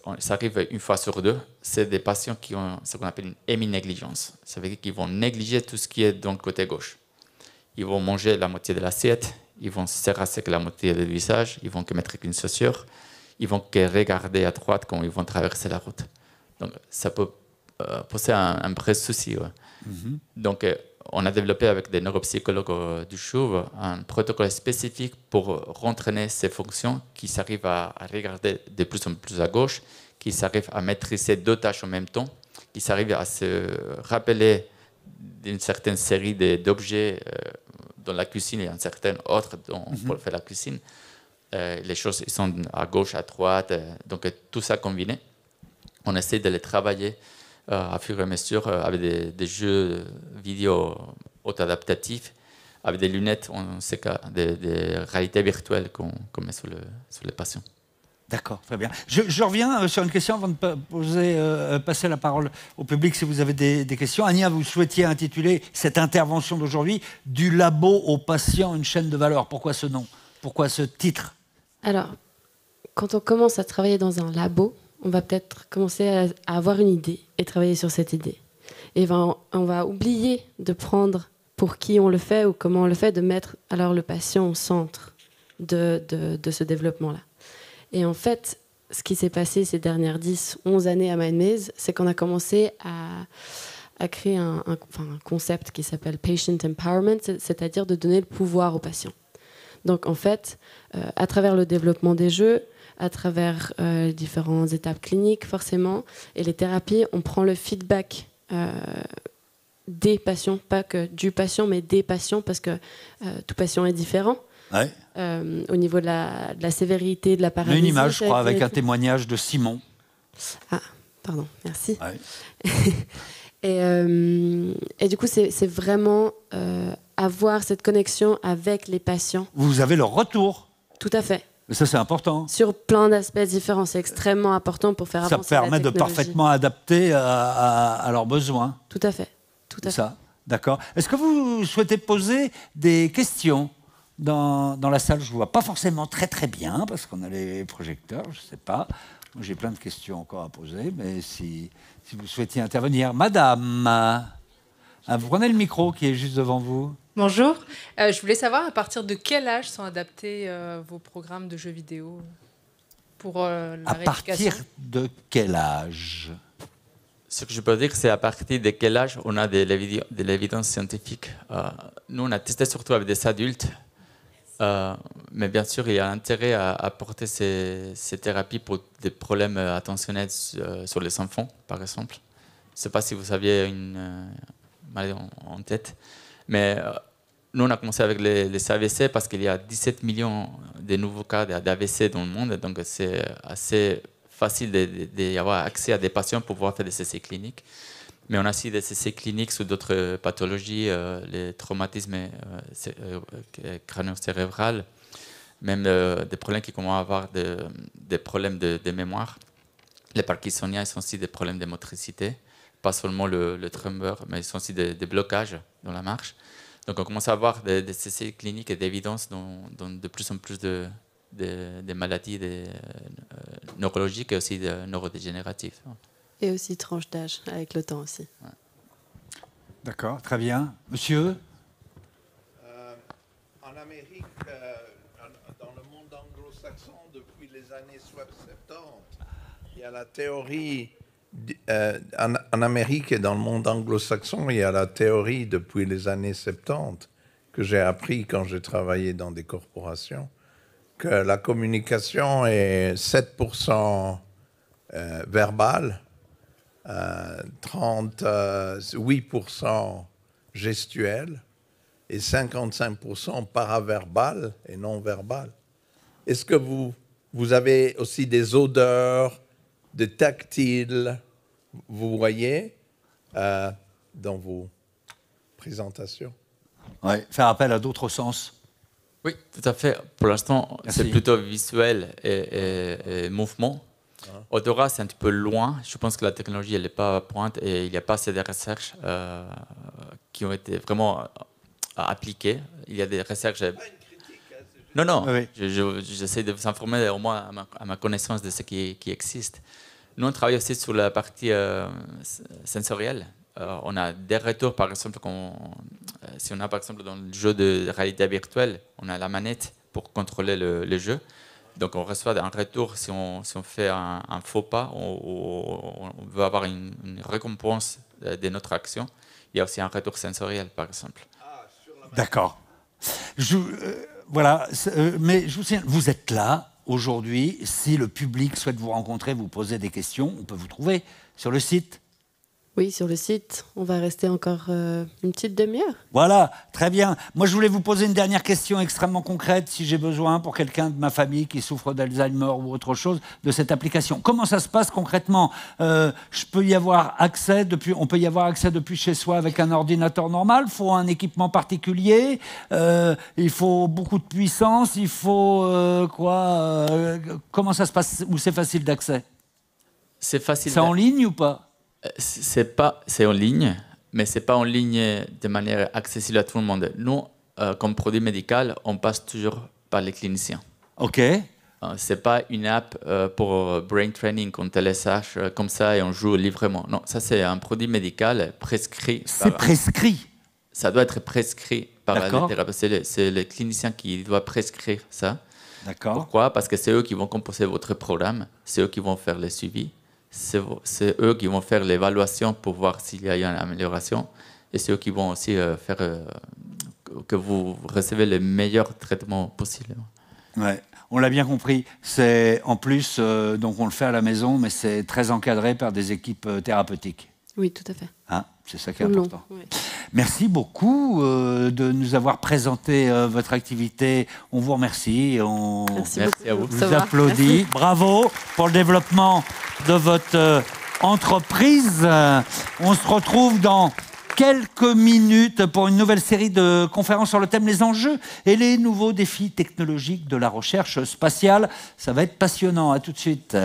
que ça arrive une fois sur deux, c'est des patients qui ont ce qu'on appelle une négligence Ça veut dire qu'ils vont négliger tout ce qui est dans le côté gauche. Ils vont manger la moitié de l'assiette, ils vont se raser que la moitié du visage, ils vont que mettre qu'une chaussure, ils vont que regarder à droite quand ils vont traverser la route. Donc ça peut euh, poser un, un, vrai souci. Mhm. Donc euh, on a développé avec des neuropsychologues euh, du CHUV un protocole spécifique pour rentraîner ces fonctions qui s'arrivent à, regarder de plus en plus à gauche, qui s'arrivent à maîtriser deux tâches en même temps, qui s'arrivent à se rappeler d'une certaine série d'objets dans la cuisine et un certain autre dont on mhm. fait la cuisine. les choses sont à gauche, à droite, donc tout ça combiné on essaie de les travailler euh, à fur et à mesure euh, avec des, jeux vidéo auto-adaptatifs, avec des lunettes, on sait des, des réalités virtuelles qu'on met sur, les patients. D'accord, très bien. Je, reviens euh, sur une question avant de poser, passer la parole au public si vous avez des, questions. Ania, vous souhaitiez intituler cette intervention d'aujourd'hui Du labo au patient, une chaîne de valeur. Pourquoi ce nom Pourquoi ce titre Alors, quand on commence à travailler dans un labo, on va peut-être commencer à, avoir une idée et travailler sur cette idée. Et on va oublier de prendre pour qui on le fait ou comment on le fait, de mettre alors le patient au centre de, ce développement-là. Et en fait, ce qui s'est passé ces dernières 10, 11 années à MindMaze, c'est qu'on a commencé à, créer un, concept qui s'appelle Patient Empowerment, c'est-à-dire de donner le pouvoir au patient. Donc en fait, euh, à travers le développement des jeux, à travers euh, les différentes étapes cliniques, forcément. Et les thérapies, on prend le feedback euh, des patients, pas que du patient, mais des patients, parce que euh, tout patient est différent. au niveau de la, sévérité, de la paralysie. une image, je crois, avec un témoignage de Simon. Ah, pardon, merci. Et, du coup, c'est vraiment avoir cette connexion avec les patients. Vous avez leur retour. Tout à fait. Ça, c'est important. Sur plein d'aspects différents, c'est extrêmement important pour faire avancer Ça permet de parfaitement adapter à, leurs besoins. Tout à fait. Tout Ça, d'accord. Est-ce que vous souhaitez poser des questions dans, la salle Je ne vois pas forcément très très bien parce qu'on a les projecteurs, je ne sais pas. J'ai plein de questions encore à poser, mais si, si vous souhaitiez intervenir, Madame, ah, vous prenez le micro qui est juste devant vous. Bonjour. Euh, je voulais savoir à partir de quel âge sont adaptés euh, vos programmes de jeux vidéo pour la euh, la À partir de quel âge Ce que je peux dire, c'est à partir de quel âge on a de l'évidence scientifique. nous, on a testé surtout avec des adultes. mais bien sûr, il y a intérêt à apporter ces, thérapies pour des problèmes attentionnels sur les enfants, par exemple. Je ne sais pas si vous aviez une maladie en tête. Mais nous, on a commencé avec les, AVC parce qu'il y a 17 millions de nouveaux cas d'AVC dans le monde, donc c'est assez facile d'avoir accès à des patients pour pouvoir faire des essais cliniques. Mais on a aussi des essais cliniques sur d'autres pathologies, euh, les traumatismes euh, euh, crânio-cérébrales, même des problèmes qui commencent à avoir des problèmes de, mémoire. Les parkinsoniens, sont aussi des problèmes de motricité, pas seulement le, le mais ils sont aussi des blocages dans la marche. Donc on commence à avoir des, essais cliniques et d'évidence dans, de plus en plus de, maladies euh, neurologiques et aussi de neurodégénératives. Et aussi tranche d'âge avec le temps aussi. D'accord, très bien. Monsieur euh, En Amérique, euh, dans le monde anglo-saxon, depuis les années 70, il y a la théorie euh, en, Amérique et dans le monde anglo-saxon, il y a la théorie depuis les années 70 que j'ai appris quand j'ai travaillé dans des corporations, que la communication est 7% euh, verbale, 38% euh, euh, gestuelle et 55% paraverbale et non verbale. Est-ce que vous, vous avez aussi des odeurs de tactile, vous voyez, euh, dans vos présentations. Oui, faire appel à d'autres sens. Oui, tout à fait. Pour l'instant, c'est plutôt visuel et, mouvement. Autora, ah. c'est un petit peu loin. Je pense que la technologie, elle n'est pas à pointe et il n'y a pas assez de recherches euh, qui ont été vraiment euh, appliquées. Il y a des recherches. Pas une critique, hein, non, non, j'essaie de vous de au moins à ma, à ma, connaissance de ce qui, qui existe. Nous, on travaille aussi sur la partie euh, sensorielle. Euh, on a des retours, par exemple, euh, si on a par exemple dans le jeu de réalité virtuelle, on a la manette pour contrôler le, jeu. Donc on reçoit un retour si on, fait un, faux pas, on, on veut avoir une, récompense de notre action. Il y a aussi un retour sensoriel, par exemple. D'accord. voilà, mais je vous, vous êtes là, Aujourd'hui, si le public souhaite vous rencontrer, vous poser des questions, on peut vous trouver sur le site oui, sur le site. On va rester encore euh, une petite demi-heure. Voilà, très bien. Moi, je voulais vous poser une dernière question extrêmement concrète, si j'ai besoin, pour quelqu'un de ma famille qui souffre d'Alzheimer ou autre chose, de cette application. Comment ça se passe concrètement euh, Je peux y avoir accès depuis. On peut y avoir accès depuis chez soi avec un ordinateur normal. Il faut un équipement particulier. Euh, il faut beaucoup de puissance. Il faut quoi Comment ça se passe Ou c'est facile d'accès C'est facile. C'est en ligne ou pas c'est pas, c'est en ligne, mais c'est pas en ligne de manière accessible à tout le monde. Nous, euh, comme produit médical, on passe toujours par les cliniciens. Ok. Euh, c'est pas une app euh, pour brain training qu'on télécharge comme ça et on joue librement. Non, ça c'est un produit médical prescrit. C'est prescrit. Ça doit être prescrit par la thérapeutes. C'est les cliniciens qui doit prescrire ça. D'accord. Pourquoi Parce que c'est eux qui vont composer votre programme, c'est eux qui vont faire le suivi c'est eux qui vont faire l'évaluation pour voir s'il y a une amélioration. Et c'est eux qui vont aussi euh, faire euh, que vous recevez le meilleur traitement possible. On l'a bien compris. C'est en plus, euh, donc on le fait à la maison, mais c'est très encadré par des équipes thérapeutiques. Oui, tout à fait. Hein c'est ça qui est important. Merci beaucoup euh, de nous avoir présenté euh, votre activité. On vous remercie. On Merci à vous. applaudit. Bravo pour le développement de votre euh, entreprise. On se retrouve dans quelques minutes pour une nouvelle série de conférences sur le thème les enjeux et les nouveaux défis technologiques de la recherche spatiale. Ça va être passionnant. À tout de suite.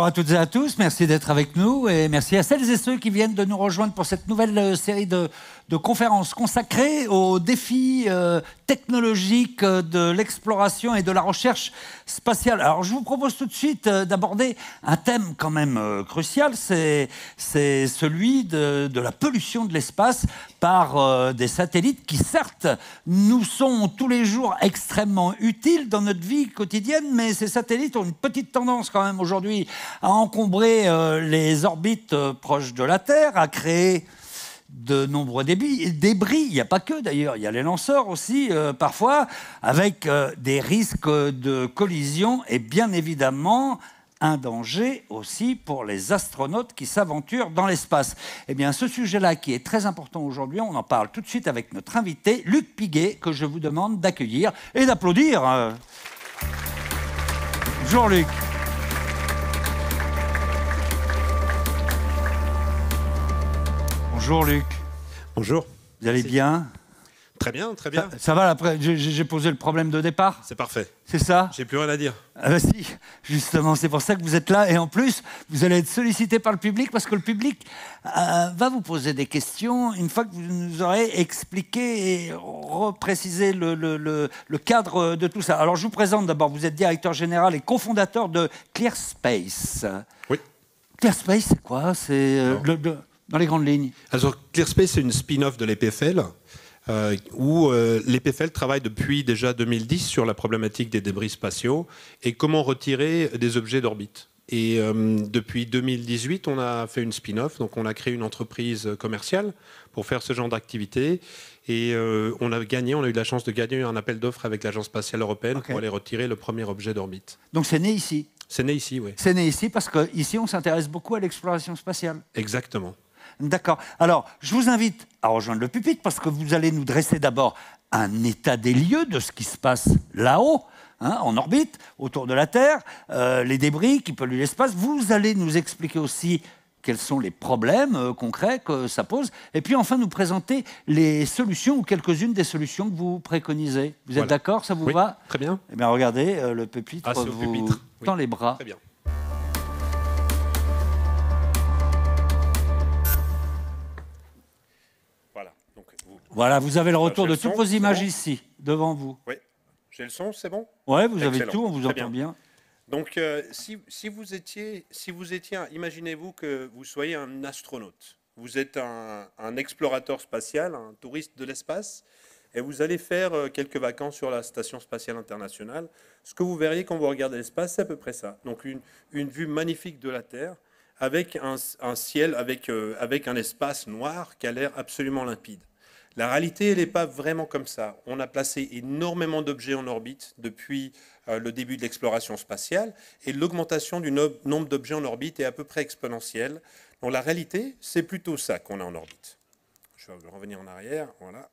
Bonjour à toutes et à tous, merci d'être avec nous et merci à celles et ceux qui viennent de nous rejoindre pour cette nouvelle euh, série de de conférences consacrées aux défis euh, technologiques euh, de l'exploration et de la recherche spatiale. Alors je vous propose tout de suite euh, d'aborder un thème quand même crucial, c'est celui de, de, la pollution de l'espace par des satellites qui certes nous sont tous les jours extrêmement utiles dans notre vie quotidienne, mais ces satellites ont une petite tendance quand même aujourd'hui à encombrer les orbites proches de la Terre, à créer de nombreux débris. Il n'y a pas que d'ailleurs, il y a les lanceurs aussi, euh, parfois, avec euh, des risques de collision et bien évidemment un danger aussi pour les astronautes qui s'aventurent dans l'espace. Eh bien, ce sujet-là qui est très important aujourd'hui, on en parle tout de suite avec notre invité, Luc Piguet, que je vous demande d'accueillir et d'applaudir. Bonjour Luc. Bonjour Luc. Bonjour. Vous allez bien Très bien, très bien. Ça, va, j'ai posé le problème de départ C'est parfait. C'est ça J'ai plus rien à dire. Ah bah si, justement, c'est pour ça que vous êtes là. Et en plus, vous allez être sollicité par le public parce que le public euh, va vous poser des questions une fois que vous nous aurez expliqué et reprécisé le, cadre de tout ça. Alors, je vous présente d'abord, vous êtes directeur général et cofondateur de Clear Space. Oui. Clear Space, c'est quoi C'est euh, le dans les grandes lignes. Alors, ClearSpace, c'est une spin-off de l'EPFL. Euh, où euh, l'EPFL travaille depuis déjà 2010 sur la problématique des débris spatiaux et comment retirer des objets d'orbite. Et euh, depuis 2018, on a fait une spin-off, donc on a créé une entreprise commerciale pour faire ce genre d'activité. Et on a gagné, on a eu la chance de gagner un appel d'offres avec l'Agence spatiale européenne pour aller retirer le premier objet d'orbite. Donc c'est né ici C'est né ici, oui. C'est né ici parce qu'ici, on s'intéresse beaucoup à l'exploration spatiale. Exactement. D'accord. Alors, je vous invite à rejoindre le pupitre parce que vous allez nous dresser d'abord un état des lieux de ce qui se passe là-haut, hein, en orbite, autour de la Terre, euh, les débris qui polluent l'espace. Vous allez nous expliquer aussi quels sont les problèmes euh, concrets que ça pose, et puis enfin nous présenter les solutions ou quelques-unes des solutions que vous préconisez. Vous êtes d'accord Ça vous va Très bien. Eh bien, regardez, euh, le pupitre dans ah, les bras. Très bien. Voilà, vous avez le bah, retour de toutes vos images ici, devant vous. Oui, j'ai le son, c'est bon Oui, vous avez tout, on vous entend bien. Donc, euh, si, vous étiez, imaginez-vous que vous soyez un astronaute, vous êtes un, explorateur spatial, un touriste de l'espace, et vous allez faire euh, quelques vacances sur la Station spatiale internationale. Ce que vous verriez quand vous regardez l'espace, c'est à peu près ça. Donc, une, vue magnifique de la Terre avec un, ciel, avec, euh, avec un espace noir qui a l'air absolument limpide. La réalité, elle n'est pas vraiment comme ça. On a placé énormément d'objets en orbite depuis euh, le début de l'exploration spatiale et l'augmentation du nombre d'objets en orbite est à peu près exponentielle. Donc la réalité, c'est plutôt ça qu'on a en orbite. Je vais revenir en arrière, voilà.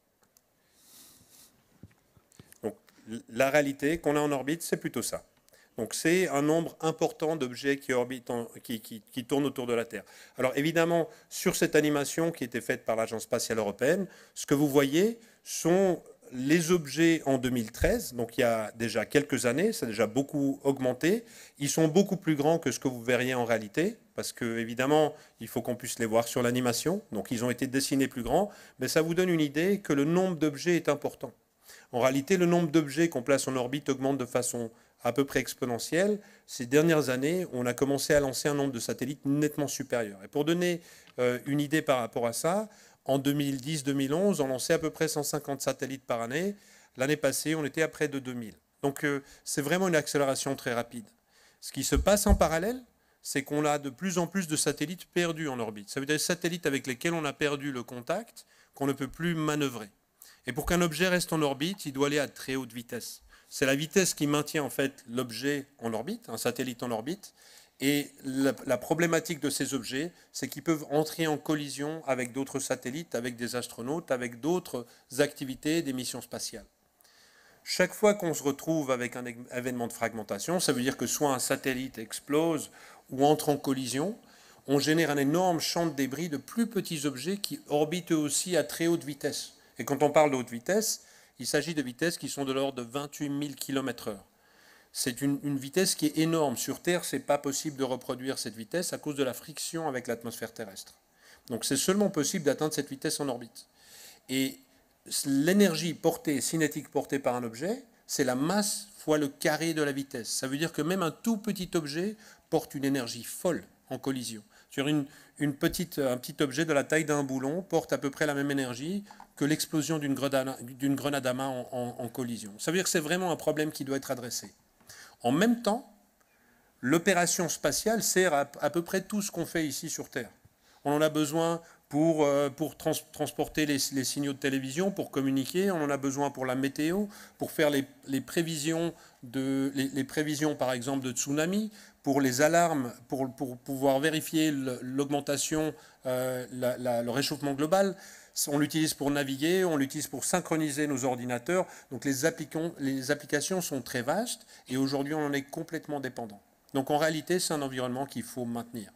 Donc la réalité qu'on a en orbite, c'est plutôt ça. Donc c'est un nombre important d'objets qui, tournent autour de la Terre. Alors évidemment, sur cette animation qui était faite par l'Agence spatiale européenne, ce que vous voyez sont les objets en 2013, donc il y a déjà quelques années, ça a déjà beaucoup augmenté. Ils sont beaucoup plus grands que ce que vous verriez en réalité, parce que évidemment, il faut qu'on puisse les voir sur l'animation. Donc ils ont été dessinés plus grands, mais ça vous donne une idée que le nombre d'objets est important. En réalité, le nombre d'objets qu'on place en orbite augmente de façon à peu près exponentielle. Ces dernières années, on a commencé à lancer un nombre de satellites nettement supérieur. Et pour donner euh, une idée par rapport à ça, en 2010-2011, on lançait à peu près 150 satellites par année. L'année passée, on était à près de 2000. Donc euh, c'est vraiment une accélération très rapide. Ce qui se passe en parallèle, c'est qu'on a de plus en plus de satellites perdus en orbite. Ça veut dire des satellites avec lesquels on a perdu le contact, qu'on ne peut plus manœuvrer. Et pour qu'un objet reste en orbite, il doit aller à très haute vitesse c'est la vitesse qui maintient en fait l'objet en orbite, un satellite en orbite. Et la, problématique de ces objets, c'est qu'ils peuvent entrer en collision avec d'autres satellites, avec des astronautes, avec d'autres activités des missions spatiales. Chaque fois qu'on se retrouve avec un événement de fragmentation, ça veut dire que soit un satellite explose ou entre en collision, on génère un énorme champ de débris de plus petits objets qui orbitent eux aussi à très haute vitesse. Et quand on parle de haute vitesse, il s'agit de vitesses qui sont de l'ordre de 28 000 km/h. C'est une, vitesse qui est énorme. Sur Terre, c'est pas possible de reproduire cette vitesse à cause de la friction avec l'atmosphère terrestre. Donc c'est seulement possible d'atteindre cette vitesse en orbite. Et l'énergie portée, cinétique portée par un objet, c'est la masse fois le carré de la vitesse. Ça veut dire que même un tout petit objet porte une énergie folle en collision. Sur une petite, un petit objet de la taille d'un boulon porte à peu près la même énergie que l'explosion d'une grenade à main en, collision. Ça veut dire que c'est vraiment un problème qui doit être adressé. En même temps, l'opération spatiale sert à, peu près tout ce qu'on fait ici sur Terre. On en a besoin pour, euh, pour transporter les, signaux de télévision, pour communiquer. On en a besoin pour la météo, pour faire les, prévisions, de, les, prévisions, par exemple, de tsunami, pour les alarmes, pour, pour pouvoir vérifier l'augmentation, euh, le réchauffement global. On l'utilise pour naviguer, on l'utilise pour synchroniser nos ordinateurs. Donc les, applications sont très vastes et aujourd'hui on en est complètement dépendant. Donc en réalité, c'est un environnement qu'il faut maintenir.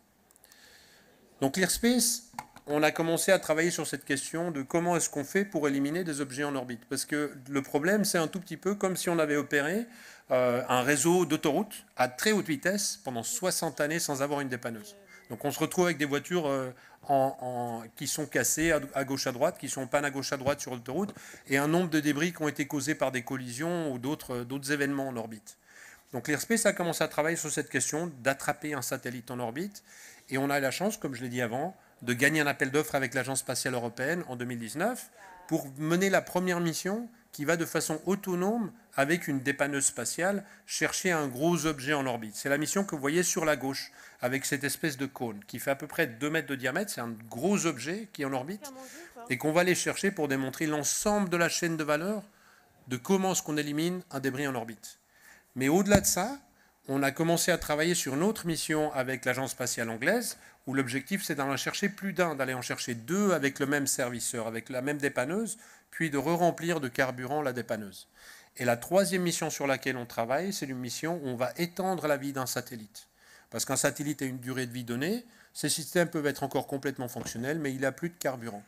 Donc l'airspace, on a commencé à travailler sur cette question de comment est-ce qu'on fait pour éliminer des objets en orbite. Parce que le problème, c'est un tout petit peu comme si on avait opéré euh, un réseau d'autoroutes à très haute vitesse pendant 60 années sans avoir une dépanneuse. Donc on se retrouve avec des voitures euh, en, qui sont cassés à, gauche à droite, qui sont en panne à gauche à droite sur l'autoroute, et un nombre de débris qui ont été causés par des collisions ou euh, d'autres événements en orbite. Donc l'airspace a commencé à travailler sur cette question d'attraper un satellite en orbite, et on a la chance, comme je l'ai dit avant, de gagner un appel d'offres avec l'Agence spatiale européenne en 2019 pour mener la première mission qui va de façon autonome, avec une dépanneuse spatiale, chercher un gros objet en orbite. C'est la mission que vous voyez sur la gauche, avec cette espèce de cône, qui fait à peu près 2 mètres de diamètre. C'est un gros objet qui est en orbite, et qu'on va aller chercher pour démontrer l'ensemble de la chaîne de valeur de comment est-ce qu'on élimine un débris en orbite. Mais au-delà de ça, on a commencé à travailler sur une autre mission avec l'agence spatiale anglaise, où l'objectif c'est d'en chercher plus d'un, d'aller en chercher deux avec le même serviceur, avec la même dépanneuse, puis de re-remplir de carburant la dépanneuse. Et la troisième mission sur laquelle on travaille, c'est une mission où on va étendre la vie d'un satellite. Parce qu'un satellite a une durée de vie donnée, ces systèmes peuvent être encore complètement fonctionnels, mais il n'a plus de carburant.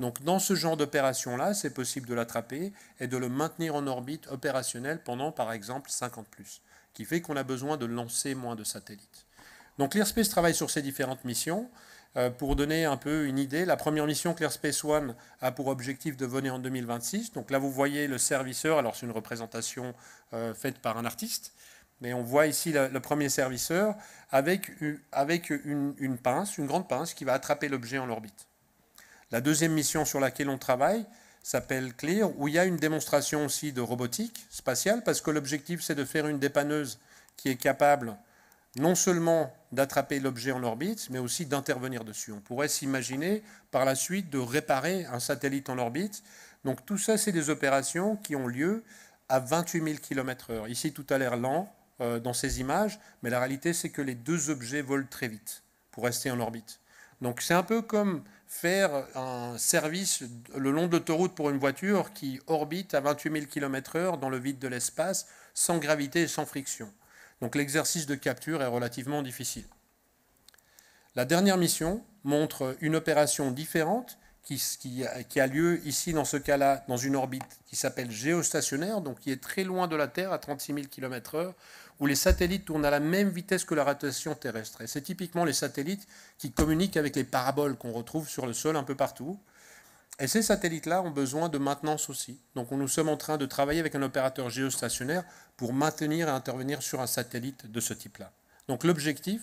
Donc dans ce genre d'opération-là, c'est possible de l'attraper et de le maintenir en orbite opérationnelle pendant par exemple 50 plus, qui fait qu'on a besoin de lancer moins de satellites. Donc l'Airspace travaille sur ces différentes missions. Euh, pour donner un peu une idée, la première mission Clear Space One a pour objectif de venir en 2026. Donc là, vous voyez le servisseur. Alors, c'est une représentation euh, faite par un artiste. Mais on voit ici le, premier servisseur avec, avec une, une pince, une grande pince qui va attraper l'objet en orbite. La deuxième mission sur laquelle on travaille s'appelle Clear, où il y a une démonstration aussi de robotique spatiale, parce que l'objectif, c'est de faire une dépanneuse qui est capable non seulement d'attraper l'objet en orbite, mais aussi d'intervenir dessus. On pourrait s'imaginer par la suite de réparer un satellite en orbite. Donc tout ça, c'est des opérations qui ont lieu à 28 000 km/h. Ici, tout a l'air lent euh, dans ces images, mais la réalité, c'est que les deux objets volent très vite pour rester en orbite. Donc c'est un peu comme faire un service le long de l'autoroute pour une voiture qui orbite à 28 000 km/h dans le vide de l'espace, sans gravité et sans friction. Donc l'exercice de capture est relativement difficile. La dernière mission montre une opération différente qui, a lieu ici, dans ce cas-là, dans une orbite qui s'appelle géostationnaire, donc qui est très loin de la Terre, à 36 000 km/h, où les satellites tournent à la même vitesse que la rotation terrestre. Et c'est typiquement les satellites qui communiquent avec les paraboles qu'on retrouve sur le sol un peu partout. Et ces satellites-là ont besoin de maintenance aussi. Donc nous sommes en train de travailler avec un opérateur géostationnaire pour maintenir et intervenir sur un satellite de ce type-là. Donc l'objectif,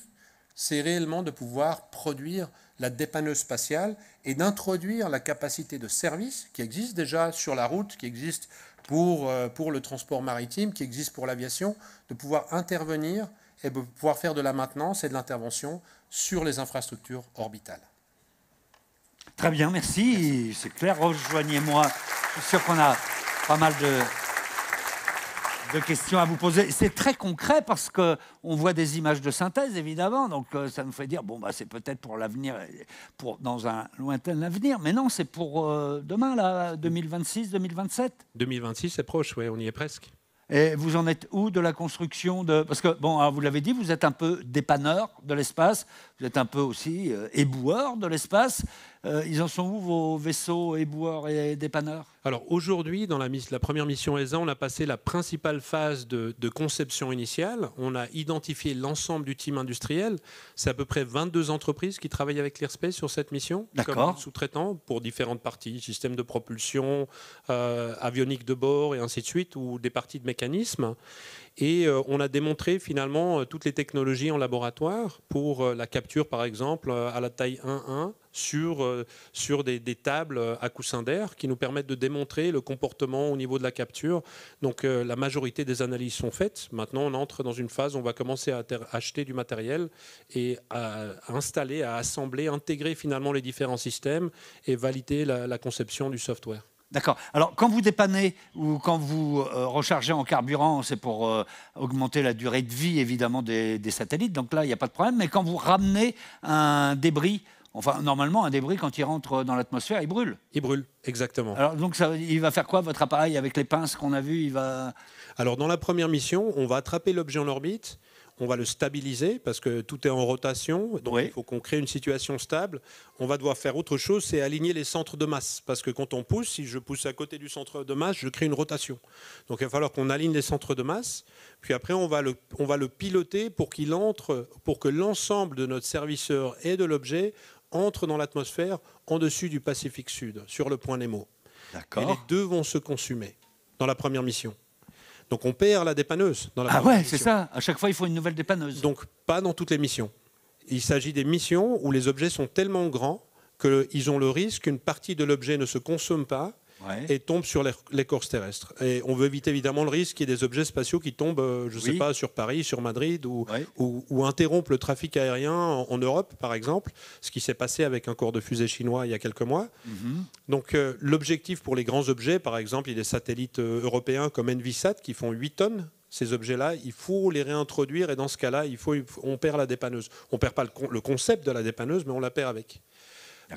c'est réellement de pouvoir produire la dépanneuse spatiale et d'introduire la capacité de service qui existe déjà sur la route, qui existe pour, euh, pour le transport maritime, qui existe pour l'aviation, de pouvoir intervenir et de pouvoir faire de la maintenance et de l'intervention sur les infrastructures orbitales. Très bien, merci. C'est clair. Rejoignez-moi. Je suis sûr qu'on a pas mal de, de, questions à vous poser. C'est très concret parce que on voit des images de synthèse, évidemment. Donc euh, ça nous fait dire bon bah c'est peut-être pour l'avenir, pour dans un lointain avenir. Mais non, c'est pour euh, demain là, 2026, 2027. 2026, c'est proche. Oui, on y est presque. Et vous en êtes où de la construction de... Parce que, bon, vous l'avez dit, vous êtes un peu dépanneur de l'espace, vous êtes un peu aussi euh, éboueur de l'espace. Euh, ils en sont où vos vaisseaux éboueurs et dépanneurs Alors aujourd'hui, dans la, première mission ESA, on a passé la principale phase de, conception initiale. On a identifié l'ensemble du team industriel. C'est à peu près 22 entreprises qui travaillent avec l'airspace sur cette mission, comme sous-traitants pour différentes parties, système de propulsion, euh, avionique de bord et ainsi de suite, ou des parties de mécanisme. Et euh, on a démontré finalement euh, toutes les technologies en laboratoire pour euh, la capture, par exemple, à la taille 1-1 sur, des, tables à coussin d'air qui nous permettent de démontrer le comportement au niveau de la capture. Donc la majorité des analyses sont faites. Maintenant, on entre dans une phase où on va commencer à acheter du matériel et à installer, à assembler, intégrer finalement les différents systèmes et valider la conception du software. D'accord. Alors, quand vous dépannez ou quand vous euh, rechargez en carburant, c'est pour euh, augmenter la durée de vie, évidemment, des, satellites. Donc là, il n'y a pas de problème. Mais quand vous ramenez un débris, enfin, normalement, un débris, quand il rentre dans l'atmosphère, il brûle. Il brûle, exactement. Alors, donc, il va faire quoi, votre appareil, avec les pinces qu'on a vues il va... Alors, dans la première mission, on va attraper l'objet en orbite on va le stabiliser parce que tout est en rotation, donc il faut qu'on crée une situation stable. On va devoir faire autre chose, c'est aligner les centres de masse. Parce que quand on pousse, si je pousse à côté du centre de masse, je crée une rotation. Donc il va falloir qu'on aligne les centres de masse, puis après on va le, on va le piloter pour qu'il entre, pour que l'ensemble de notre servisseur et de l'objet entre dans l'atmosphère en dessus du Pacifique Sud, sur le point Nemo. Et les deux vont se consumer dans la première mission. Donc on perd la dépanneuse. Dans la ah ouais, c'est ça. À chaque fois, il faut une nouvelle dépanneuse. Donc pas dans toutes les missions. Il s'agit des missions où les objets sont tellement grands qu'ils ont le risque qu'une partie de l'objet ne se consomme pas et tombe sur l'écorce terrestre. Et on veut éviter évidemment le risque qu'il y ait des objets spatiaux qui tombent, euh, je ne sais pas, sur Paris, sur Madrid, ou, interrompent le trafic aérien en, Europe, par exemple, ce qui s'est passé avec un corps de fusée chinois il y a quelques mois. Mm-hmm. Donc euh, l'objectif pour les grands objets, par exemple, il y a des satellites euh, européens comme Envisat qui font 8 tonnes ces objets-là, il faut les réintroduire et dans ce cas-là, il faut, on perd la dépanneuse. On ne perd pas le, le, concept de la dépanneuse, mais on la perd avec.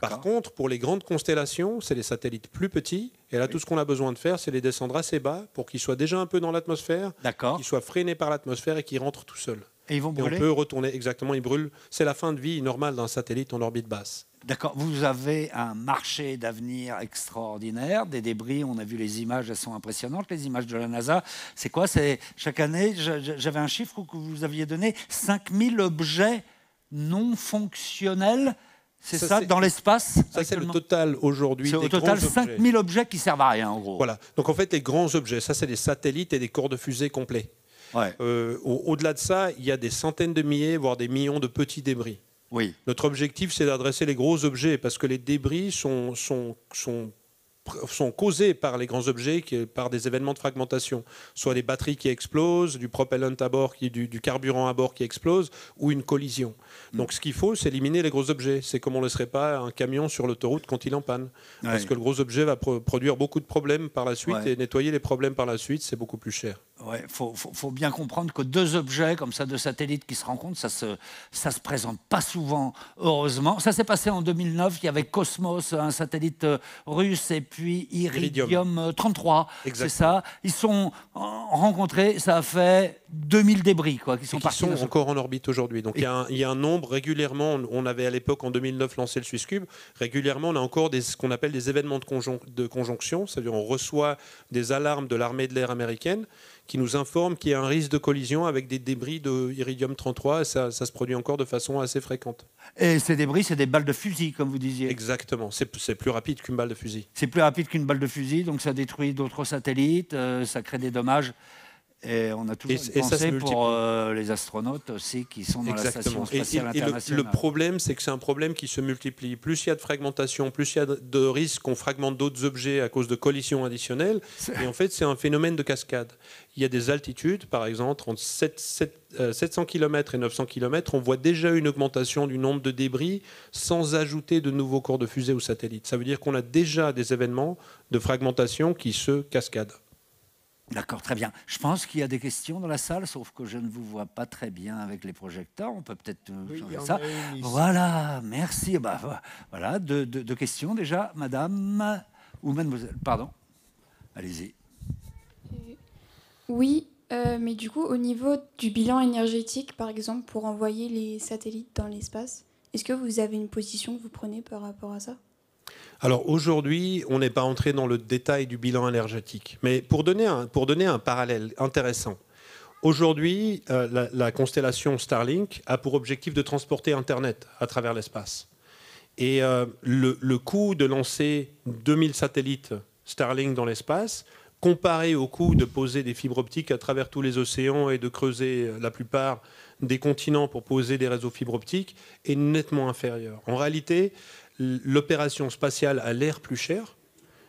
Par contre, pour les grandes constellations, c'est les satellites plus petits. Et là, tout ce qu'on a besoin de faire, c'est les descendre assez bas pour qu'ils soient déjà un peu dans l'atmosphère, qu'ils soient freinés par l'atmosphère et qu'ils rentrent tout seuls. Et ils vont brûler. on peut retourner, exactement, ils brûlent. C'est la fin de vie normale d'un satellite en orbite basse. D'accord. Vous avez un marché d'avenir extraordinaire. Des débris, on a vu les images, elles sont impressionnantes, les images de la NASA. C'est quoi C'est Chaque année, j'avais un chiffre que vous aviez donné 5000 objets non fonctionnels c'est ça, dans l'espace Ça, c'est le total aujourd'hui. C'est au total 5000 objets. objets qui servent à rien, en gros. Voilà. Donc, en fait, les grands objets, ça, c'est des satellites et des corps de fusée complets. Euh, au-delà de ça, il y a des centaines de milliers, voire des millions de petits débris. Oui. Notre objectif, c'est d'adresser les gros objets, parce que les débris sont, sont, sont sont causés par les grands objets, par des événements de fragmentation, soit des batteries qui explosent, du propellant à bord, qui, du, carburant à bord qui explose, ou une collision. Mm. Donc ce qu'il faut, c'est éliminer les gros objets. C'est comme on ne laisserait pas un camion sur l'autoroute quand il en panne. Parce que le gros objet va produire beaucoup de problèmes par la suite, et nettoyer les problèmes par la suite, c'est beaucoup plus cher. Il faut, bien comprendre que deux objets comme ça, deux satellites qui se rencontrent, ça se, ça se présente pas souvent, heureusement. Ça s'est passé en 2009, il y avait Cosmos, un satellite euh, russe, et puis Iridium, 33, euh, c'est ça. Ils sont euh, rencontrés, ça a fait 2000 débris quoi, qui sont sont encore en orbite aujourd'hui. Donc il y, a un, nombre régulièrement, on avait à l'époque en 2009 lancé le SwissCube, régulièrement on a encore des, ce qu'on appelle des événements de, de conjonction, c'est-à-dire on reçoit des alarmes de l'armée de l'air américaine qui nous informe qu'il y a un risque de collision avec des débris de iridium 33. Et ça, se produit encore de façon assez fréquente. Et ces débris, c'est des balles de fusil, comme vous disiez. Exactement. C'est plus rapide qu'une balle de fusil. C'est plus rapide qu'une balle de fusil, donc ça détruit d'autres satellites, euh, ça crée des dommages et on a toujours et, pour euh, les astronautes aussi qui sont dans la station spatiale internationale. Le, problème, c'est que c'est un problème qui se multiplie. Plus il y a de fragmentation, plus il y a de risques qu'on fragmente d'autres objets à cause de collisions additionnelles. Et en fait, c'est un phénomène de cascade. Il y a des altitudes, par exemple, entre 7, 700 km et 900 km, on voit déjà une augmentation du nombre de débris sans ajouter de nouveaux corps de fusée ou satellites. Ça veut dire qu'on a déjà des événements de fragmentation qui se cascadent. D'accord, très bien. Je pense qu'il y a des questions dans la salle, sauf que je ne vous vois pas très bien avec les projecteurs. On peut peut-être euh, changer ça. Voilà, merci. Eh ben, voilà, deux, questions déjà, madame ou mademoiselle. Pardon. Allez-y. Oui, euh, mais du coup, au niveau du bilan énergétique, par exemple, pour envoyer les satellites dans l'espace, est-ce que vous avez une position que vous prenez par rapport à ça alors aujourd'hui, on n'est pas entré dans le détail du bilan énergétique, mais pour donner un, pour donner un parallèle intéressant, aujourd'hui, euh, la, constellation Starlink a pour objectif de transporter Internet à travers l'espace. Et euh, le, le coût de lancer 2000 satellites Starlink dans l'espace, comparé au coût de poser des fibres optiques à travers tous les océans et de creuser euh, la plupart des continents pour poser des réseaux fibres optiques est nettement inférieur. En réalité, l'opération spatiale a l'air plus cher,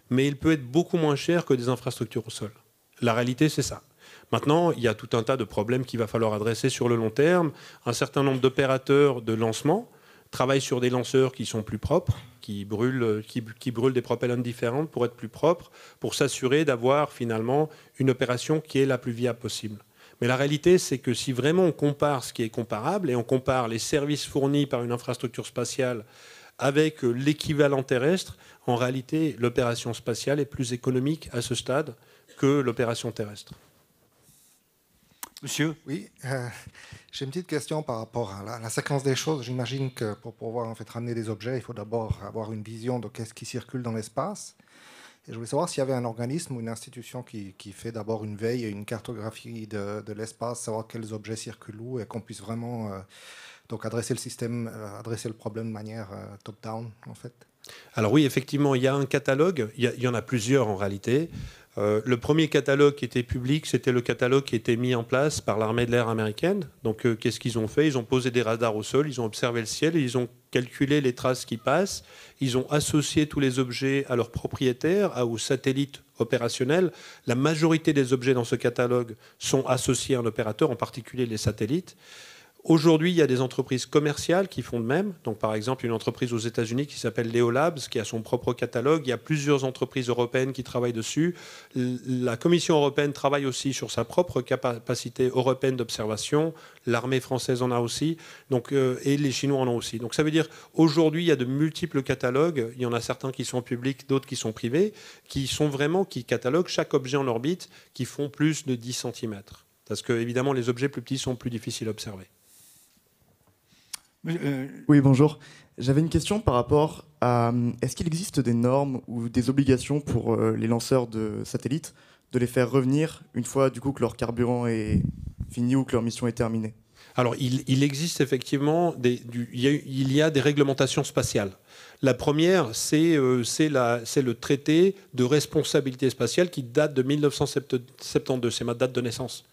mais il peut être beaucoup moins cher que des infrastructures au sol. La réalité, c'est ça. Maintenant, il y a tout un tas de problèmes qu'il va falloir adresser sur le long terme. Un certain nombre d'opérateurs de lancement travaillent sur des lanceurs qui sont plus propres, qui brûlent, des propellants différents pour être plus propres, pour s'assurer d'avoir finalement une opération qui est la plus viable possible. Mais la réalité, c'est que si vraiment on compare ce qui est comparable et on compare les services fournis par une infrastructure spatiale avec l'équivalent terrestre, en réalité, l'opération spatiale est plus économique à ce stade que l'opération terrestre. Monsieur Oui, euh, j'ai une petite question par rapport à la, séquence des choses. J'imagine que pour pouvoir en fait ramener des objets, il faut d'abord avoir une vision de qu'est-ce qui circule dans l'espace. Et je voulais savoir s'il y avait un organisme ou une institution qui, fait d'abord une veille et une cartographie de, l'espace, savoir quels objets circulent où et qu'on puisse vraiment euh, donc adresser le système, euh, adresser le problème de manière euh, top-down, en fait. Alors oui, effectivement, il y a un catalogue, il y, en a plusieurs en réalité. Euh, le premier catalogue qui était public, c'était le catalogue qui était mis en place par l'armée de l'air américaine. Donc qu'est-ce qu'ils ont fait Ils ont posé des radars au sol, ils ont observé le ciel, ils ont calculé les traces qui passent, ils ont associé tous les objets à leurs propriétaires, à, aux satellites opérationnels. La majorité des objets dans ce catalogue sont associés à un opérateur, en particulier les satellites. Aujourd'hui, il y a des entreprises commerciales qui font de même. Donc, par exemple, une entreprise aux États-Unis qui s'appelle Leo Labs, qui a son propre catalogue. Il y a plusieurs entreprises européennes qui travaillent dessus. La Commission européenne travaille aussi sur sa propre capacité européenne d'observation. L'armée française en a aussi. Donc, euh, et les Chinois en ont aussi. Donc, ça veut dire aujourd'hui, il y a de multiples catalogues. Il y en a certains qui sont publics, d'autres qui sont privés, qui sont vraiment qui cataloguent chaque objet en orbite, qui font plus de 10 cm. Parce que, évidemment, les objets plus petits sont plus difficiles à observer. Euh, oui, bonjour. J'avais une question par rapport à euh, est-ce qu'il existe des normes ou des obligations pour euh, les lanceurs de satellites de les faire revenir une fois du coup que leur carburant est fini ou que leur mission est terminée Alors, il, existe effectivement des, il, y a, des réglementations spatiales. La première, c'est le traité de responsabilité spatiale qui date de 1972, c'est ma date de naissance.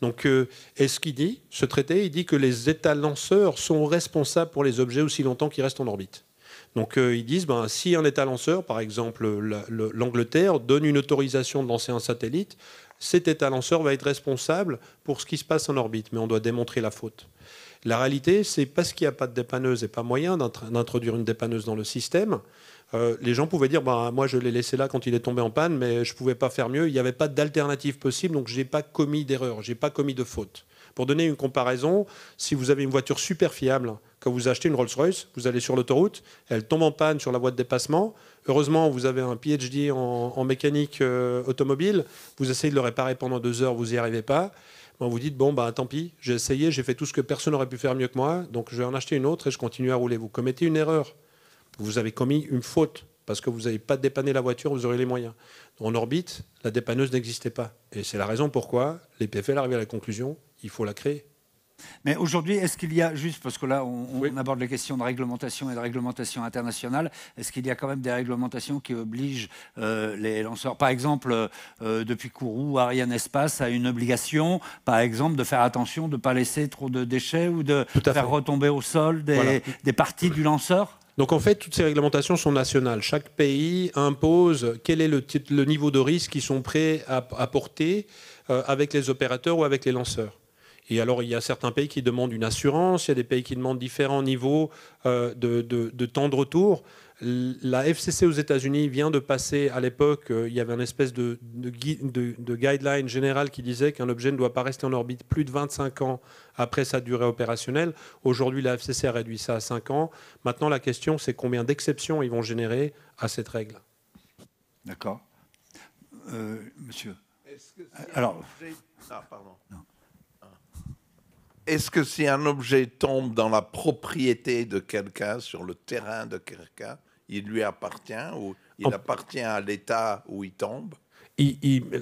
Donc, euh, ce dit, ce traité, il dit que les États lanceurs sont responsables pour les objets aussi longtemps qu'ils restent en orbite. Donc euh, ils disent, ben, si un État lanceur, par exemple l'Angleterre, donne une autorisation de lancer un satellite, cet État lanceur va être responsable pour ce qui se passe en orbite, mais on doit démontrer la faute. La réalité, c'est parce qu'il n'y a pas de dépanneuse et pas moyen d'introduire une dépanneuse dans le système, euh, les gens pouvaient dire bah, moi je l'ai laissé là quand il est tombé en panne, mais je ne pouvais pas faire mieux. Il n'y avait pas d'alternative possible, donc je n'ai pas commis d'erreur, je n'ai pas commis de faute. Pour donner une comparaison, si vous avez une voiture super fiable, quand vous achetez une Rolls-Royce, vous allez sur l'autoroute, elle tombe en panne sur la voie de dépassement. Heureusement, vous avez un PhD en, mécanique euh, automobile, vous essayez de le réparer pendant deux heures, vous n'y arrivez pas. vous dites bon bah tant pis, j'ai essayé, j'ai fait tout ce que personne n'aurait pu faire mieux que moi, donc je vais en acheter une autre et je continue à rouler. Vous commettez une erreur. Vous avez commis une faute parce que vous n'avez pas dépanné la voiture, vous aurez les moyens. En orbite, la dépanneuse n'existait pas. Et c'est la raison pourquoi les PFL arrivent à la conclusion, il faut la créer. Mais aujourd'hui, est-ce qu'il y a, juste parce que là, on, aborde les questions de réglementation et de réglementation internationale, est-ce qu'il y a quand même des réglementations qui obligent euh, les lanceurs Par exemple, euh, depuis Kourou, Ariane Espace a une obligation, par exemple, de faire attention de ne pas laisser trop de déchets ou de faire retomber au sol des parties du lanceur donc en fait, toutes ces réglementations sont nationales. Chaque pays impose quel est le, niveau de risque qu'ils sont prêts à, porter euh, avec les opérateurs ou avec les lanceurs. Et alors, il y a certains pays qui demandent une assurance, il y a des pays qui demandent différents niveaux euh, de, temps de retour. La FCC aux États-Unis vient de passer, à l'époque, euh, il y avait une espèce de, guideline générale qui disait qu'un objet ne doit pas rester en orbite plus de 25 ans après sa durée opérationnelle. Aujourd'hui, la FCC a réduit ça à 5 ans. Maintenant, la question, c'est combien d'exceptions ils vont générer à cette règle. D'accord. Euh, monsieur. Alors. Ah, ah. est-ce que si un objet tombe dans la propriété de quelqu'un, sur le terrain de quelqu'un, il lui appartient ou il appartient à l'État où il tombe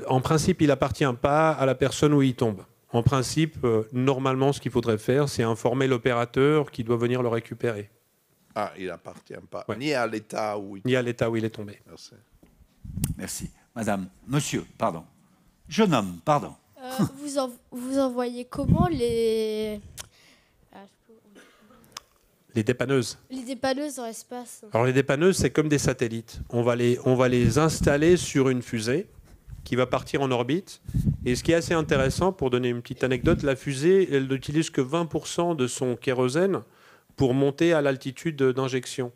En principe, il appartient pas à la personne où il tombe. En principe, euh, normalement, ce qu'il faudrait faire, c'est informer l'opérateur qui doit venir le récupérer. Ah, il n'appartient pas ni à l'État où il... ni à l'État où il est tombé. Merci. Merci, Madame, Monsieur, pardon, jeune homme, pardon. Euh, vous, vous envoyez comment les les dépanneuses. Les dépanneuses en espace. Alors les dépanneuses, c'est comme des satellites. On va, les, on va les installer sur une fusée qui va partir en orbite. Et ce qui est assez intéressant, pour donner une petite anecdote, la fusée, elle n'utilise que 20% de son kérosène pour monter à l'altitude d'injection.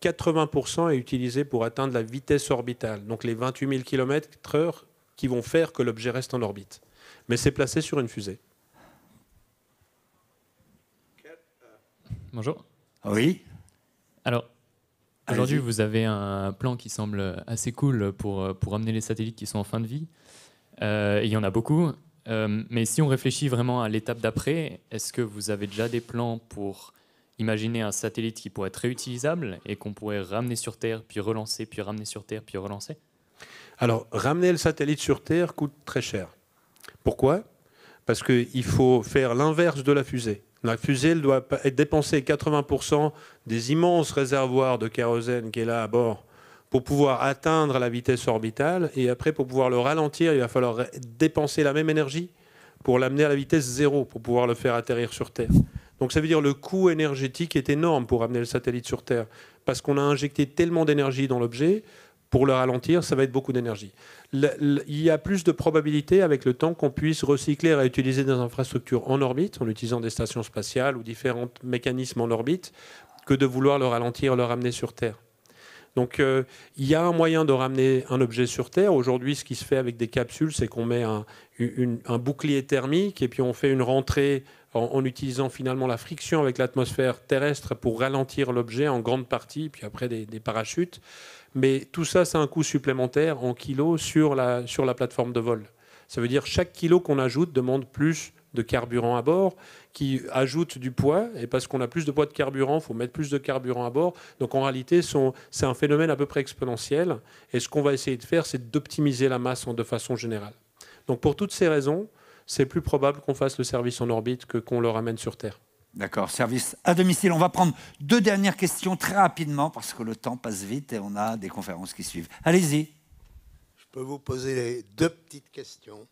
80% est utilisé pour atteindre la vitesse orbitale, donc les 28 000 km/h qui vont faire que l'objet reste en orbite. Mais c'est placé sur une fusée. Bonjour. Oui. Alors, aujourd'hui, vous avez un plan qui semble assez cool pour, euh, pour les satellites qui sont en fin de vie. Euh, il y en a beaucoup. Euh, mais si on réfléchit vraiment à l'étape d'après, est-ce que vous avez déjà des plans pour imaginer un satellite qui pourrait être réutilisable et qu'on pourrait ramener sur Terre, puis relancer, puis ramener sur Terre, puis relancer Alors, ramener le satellite sur Terre coûte très cher. Pourquoi Parce qu'il faut faire l'inverse de la fusée. La fusée doit dépenser 80% des immenses réservoirs de kérosène qui est là à bord pour pouvoir atteindre la vitesse orbitale. Et après, pour pouvoir le ralentir, il va falloir dépenser la même énergie pour l'amener à la vitesse zéro, pour pouvoir le faire atterrir sur Terre. Donc ça veut dire que le coût énergétique est énorme pour amener le satellite sur Terre, parce qu'on a injecté tellement d'énergie dans l'objet, pour le ralentir, ça va être beaucoup d'énergie il y a plus de probabilité avec le temps qu'on puisse recycler et utiliser des infrastructures en orbite, en utilisant des stations spatiales ou différents mécanismes en orbite, que de vouloir le ralentir, le ramener sur Terre. Donc euh, il y a un moyen de ramener un objet sur Terre. Aujourd'hui, ce qui se fait avec des capsules, c'est qu'on met un, bouclier thermique et puis on fait une rentrée en, utilisant finalement la friction avec l'atmosphère terrestre pour ralentir l'objet en grande partie, puis après des parachutes. Mais tout ça, c'est un coût supplémentaire en kilos sur la, sur la plateforme de vol. Ça veut dire chaque kilo qu'on ajoute demande plus de carburant à bord, qui ajoute du poids. Et parce qu'on a plus de poids de carburant, il faut mettre plus de carburant à bord. Donc en réalité, c'est un phénomène à peu près exponentiel. Et ce qu'on va essayer de faire, c'est d'optimiser la masse hein, de façon générale. Donc pour toutes ces raisons, c'est plus probable qu'on fasse le service en orbite que qu'on le ramène sur Terre. D'accord, service à domicile. On va prendre deux dernières questions très rapidement parce que le temps passe vite et on a des conférences qui suivent. Allez-y. Je peux vous poser deux petites questions.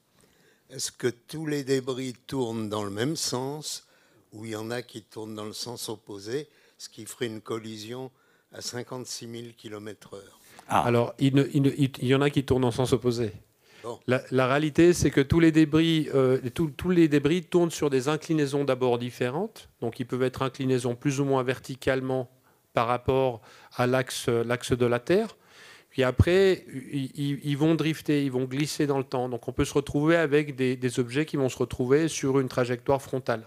Est-ce que tous les débris tournent dans le même sens ou il y en a qui tournent dans le sens opposé, ce qui ferait une collision à 56 000 km/h Alors, il, y en a qui tournent en sens opposé. La, réalité, c'est que tous les débris, euh, tous les débris tournent sur des inclinaisons d'abord différentes. Donc, ils peuvent être inclinaisons plus ou moins verticalement par rapport à l'axe de la Terre. Puis après, ils, vont drifter, ils vont glisser dans le temps. Donc on peut se retrouver avec des, des objets qui vont se retrouver sur une trajectoire frontale.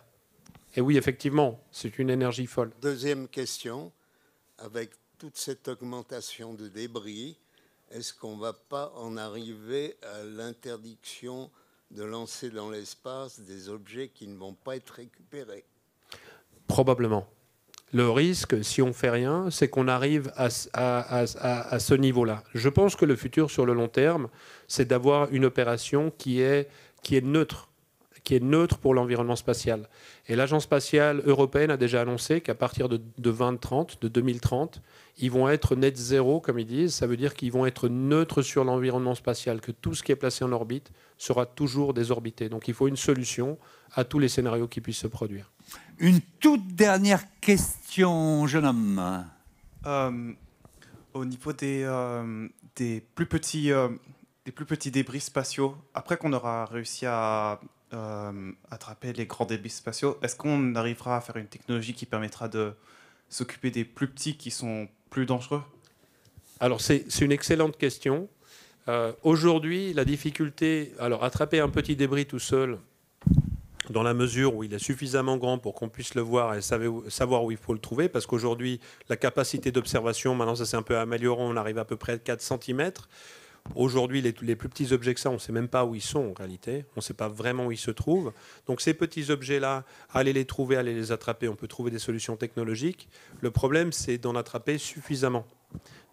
Et oui, effectivement, c'est une énergie folle. Deuxième question, avec toute cette augmentation de débris, est-ce qu'on ne va pas en arriver à l'interdiction de lancer dans l'espace des objets qui ne vont pas être récupérés Probablement. Le risque, si on ne fait rien, c'est qu'on arrive à, ce niveau-là. Je pense que le futur sur le long terme, c'est d'avoir une opération qui est neutre qui est neutre pour l'environnement spatial. Et l'Agence spatiale européenne a déjà annoncé qu'à partir de, 2030, de 2030, ils vont être net zéro, comme ils disent. Ça veut dire qu'ils vont être neutres sur l'environnement spatial, que tout ce qui est placé en orbite sera toujours désorbité. Donc il faut une solution à tous les scénarios qui puissent se produire. Une toute dernière question, jeune homme. Euh, au niveau des, euh, plus petits... Euh, des plus petits débris spatiaux, après qu'on aura réussi à euh, attraper les grands débris spatiaux. Est-ce qu'on arrivera à faire une technologie qui permettra de s'occuper des plus petits qui sont plus dangereux Alors c'est une excellente question. Euh, aujourd'hui, la difficulté, alors attraper un petit débris tout seul, dans la mesure où il est suffisamment grand pour qu'on puisse le voir et savoir où il faut le trouver, parce qu'aujourd'hui, la capacité d'observation, maintenant ça s'est un peu améliorant, on arrive à peu près à 4 cm. Aujourd'hui, les, plus petits objets que ça, on ne sait même pas où ils sont en réalité. On ne sait pas vraiment où ils se trouvent. Donc ces petits objets-là, allez les trouver, allez les attraper. On peut trouver des solutions technologiques. Le problème, c'est d'en attraper suffisamment.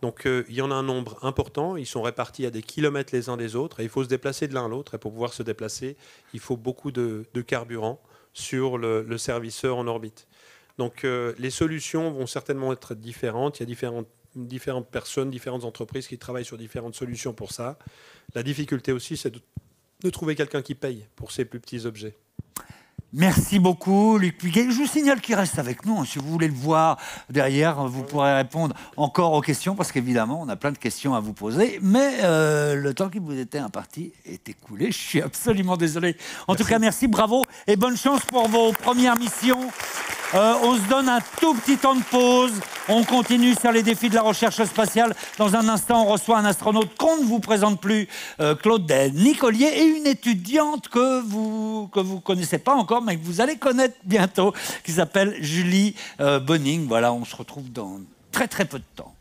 Donc euh, il y en a un nombre important, ils sont répartis à des kilomètres les uns des autres, et il faut se déplacer de l'un à l'autre, et pour pouvoir se déplacer, il faut beaucoup de, carburant sur le, le, serviceur en orbite. Donc euh, les solutions vont certainement être différentes, il y a différentes différentes personnes, différentes entreprises qui travaillent sur différentes solutions pour ça. La difficulté aussi, c'est de, trouver quelqu'un qui paye pour ces plus petits objets. Merci beaucoup, Luc Piguet. Je vous signale qu'il reste avec nous. Hein. Si vous voulez le voir derrière, vous pourrez répondre encore aux questions, parce qu'évidemment, on a plein de questions à vous poser. Mais euh, le temps qui vous était imparti est écoulé. Je suis absolument désolé. En tout cas, merci, bravo et bonne chance pour vos premières missions. Euh, on se donne un tout petit temps de pause. On continue sur les défis de la recherche spatiale. Dans un instant, on reçoit un astronaute qu'on ne vous présente plus, euh, Claude Nicolier, et une étudiante que vous que vous connaissez pas encore, mais que vous allez connaître bientôt, qui s'appelle Julie euh, Boning. Bonning. Voilà, on se retrouve dans très très peu de temps.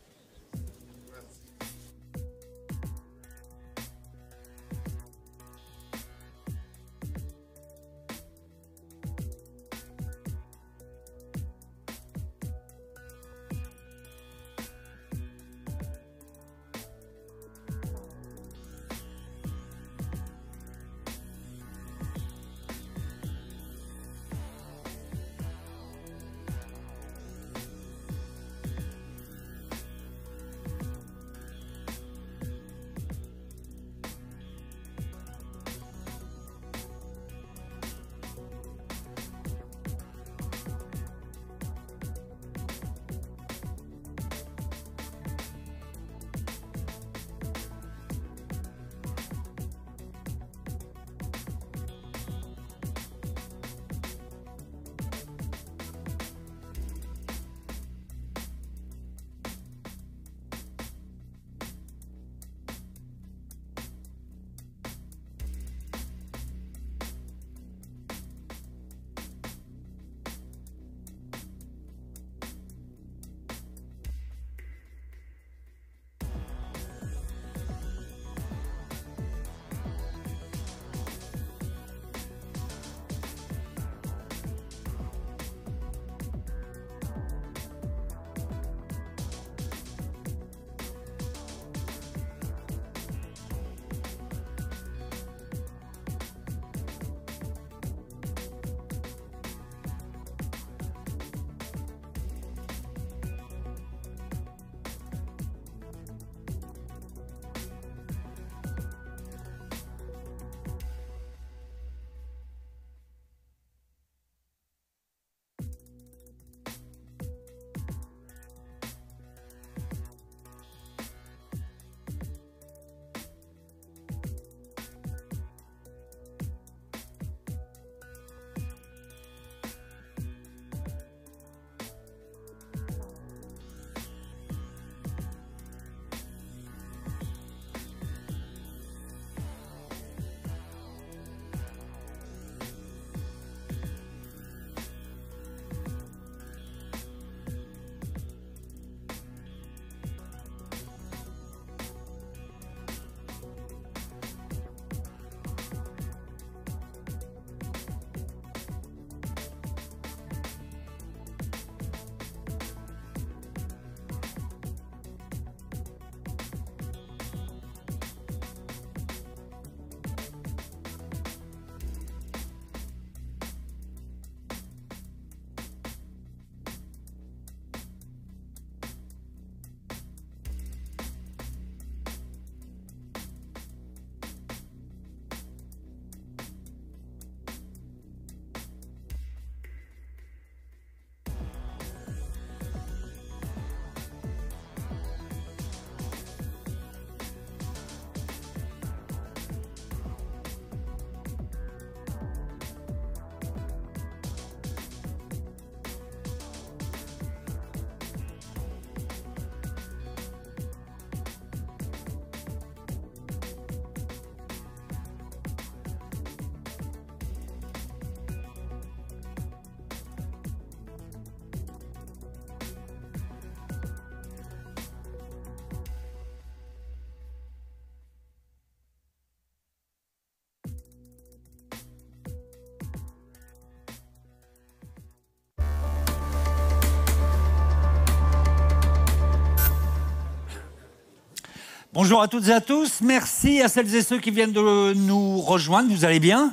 Bonjour à toutes et à tous. Merci à celles et ceux qui viennent de nous rejoindre. Vous allez bien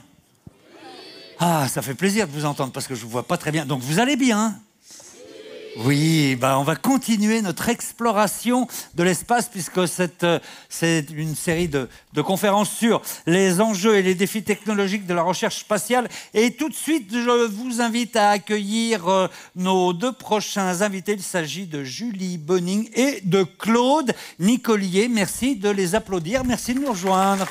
Ah, ça fait plaisir de vous entendre parce que je ne vous vois pas très bien. Donc vous allez bien oui, bah on va continuer notre exploration de l'espace puisque euh, c'est une série de, conférences sur les enjeux et les défis technologiques de la recherche spatiale. Et tout de suite, je vous invite à accueillir euh, nos deux prochains invités. Il s'agit de Julie Bonning et de Claude Nicolier. Merci de les applaudir. Merci de nous rejoindre.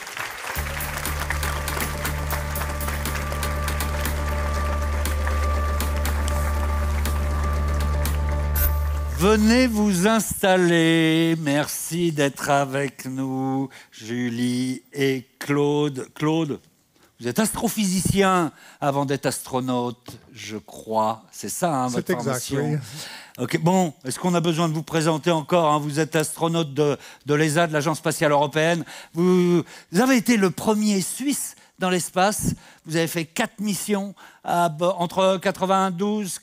Venez vous installer. Merci d'être avec nous, Julie et Claude. Claude, vous êtes astrophysicien avant d'être astronaute, je crois. C'est ça, hein, votre formation. Exact, oui. bon, est-ce qu'on a besoin de vous présenter encore hein? Vous êtes astronaute de, l'ESA, de l'Agence spatiale européenne. Vous, avez été le premier Suisse dans l'espace. Vous avez fait quatre missions à, entre 92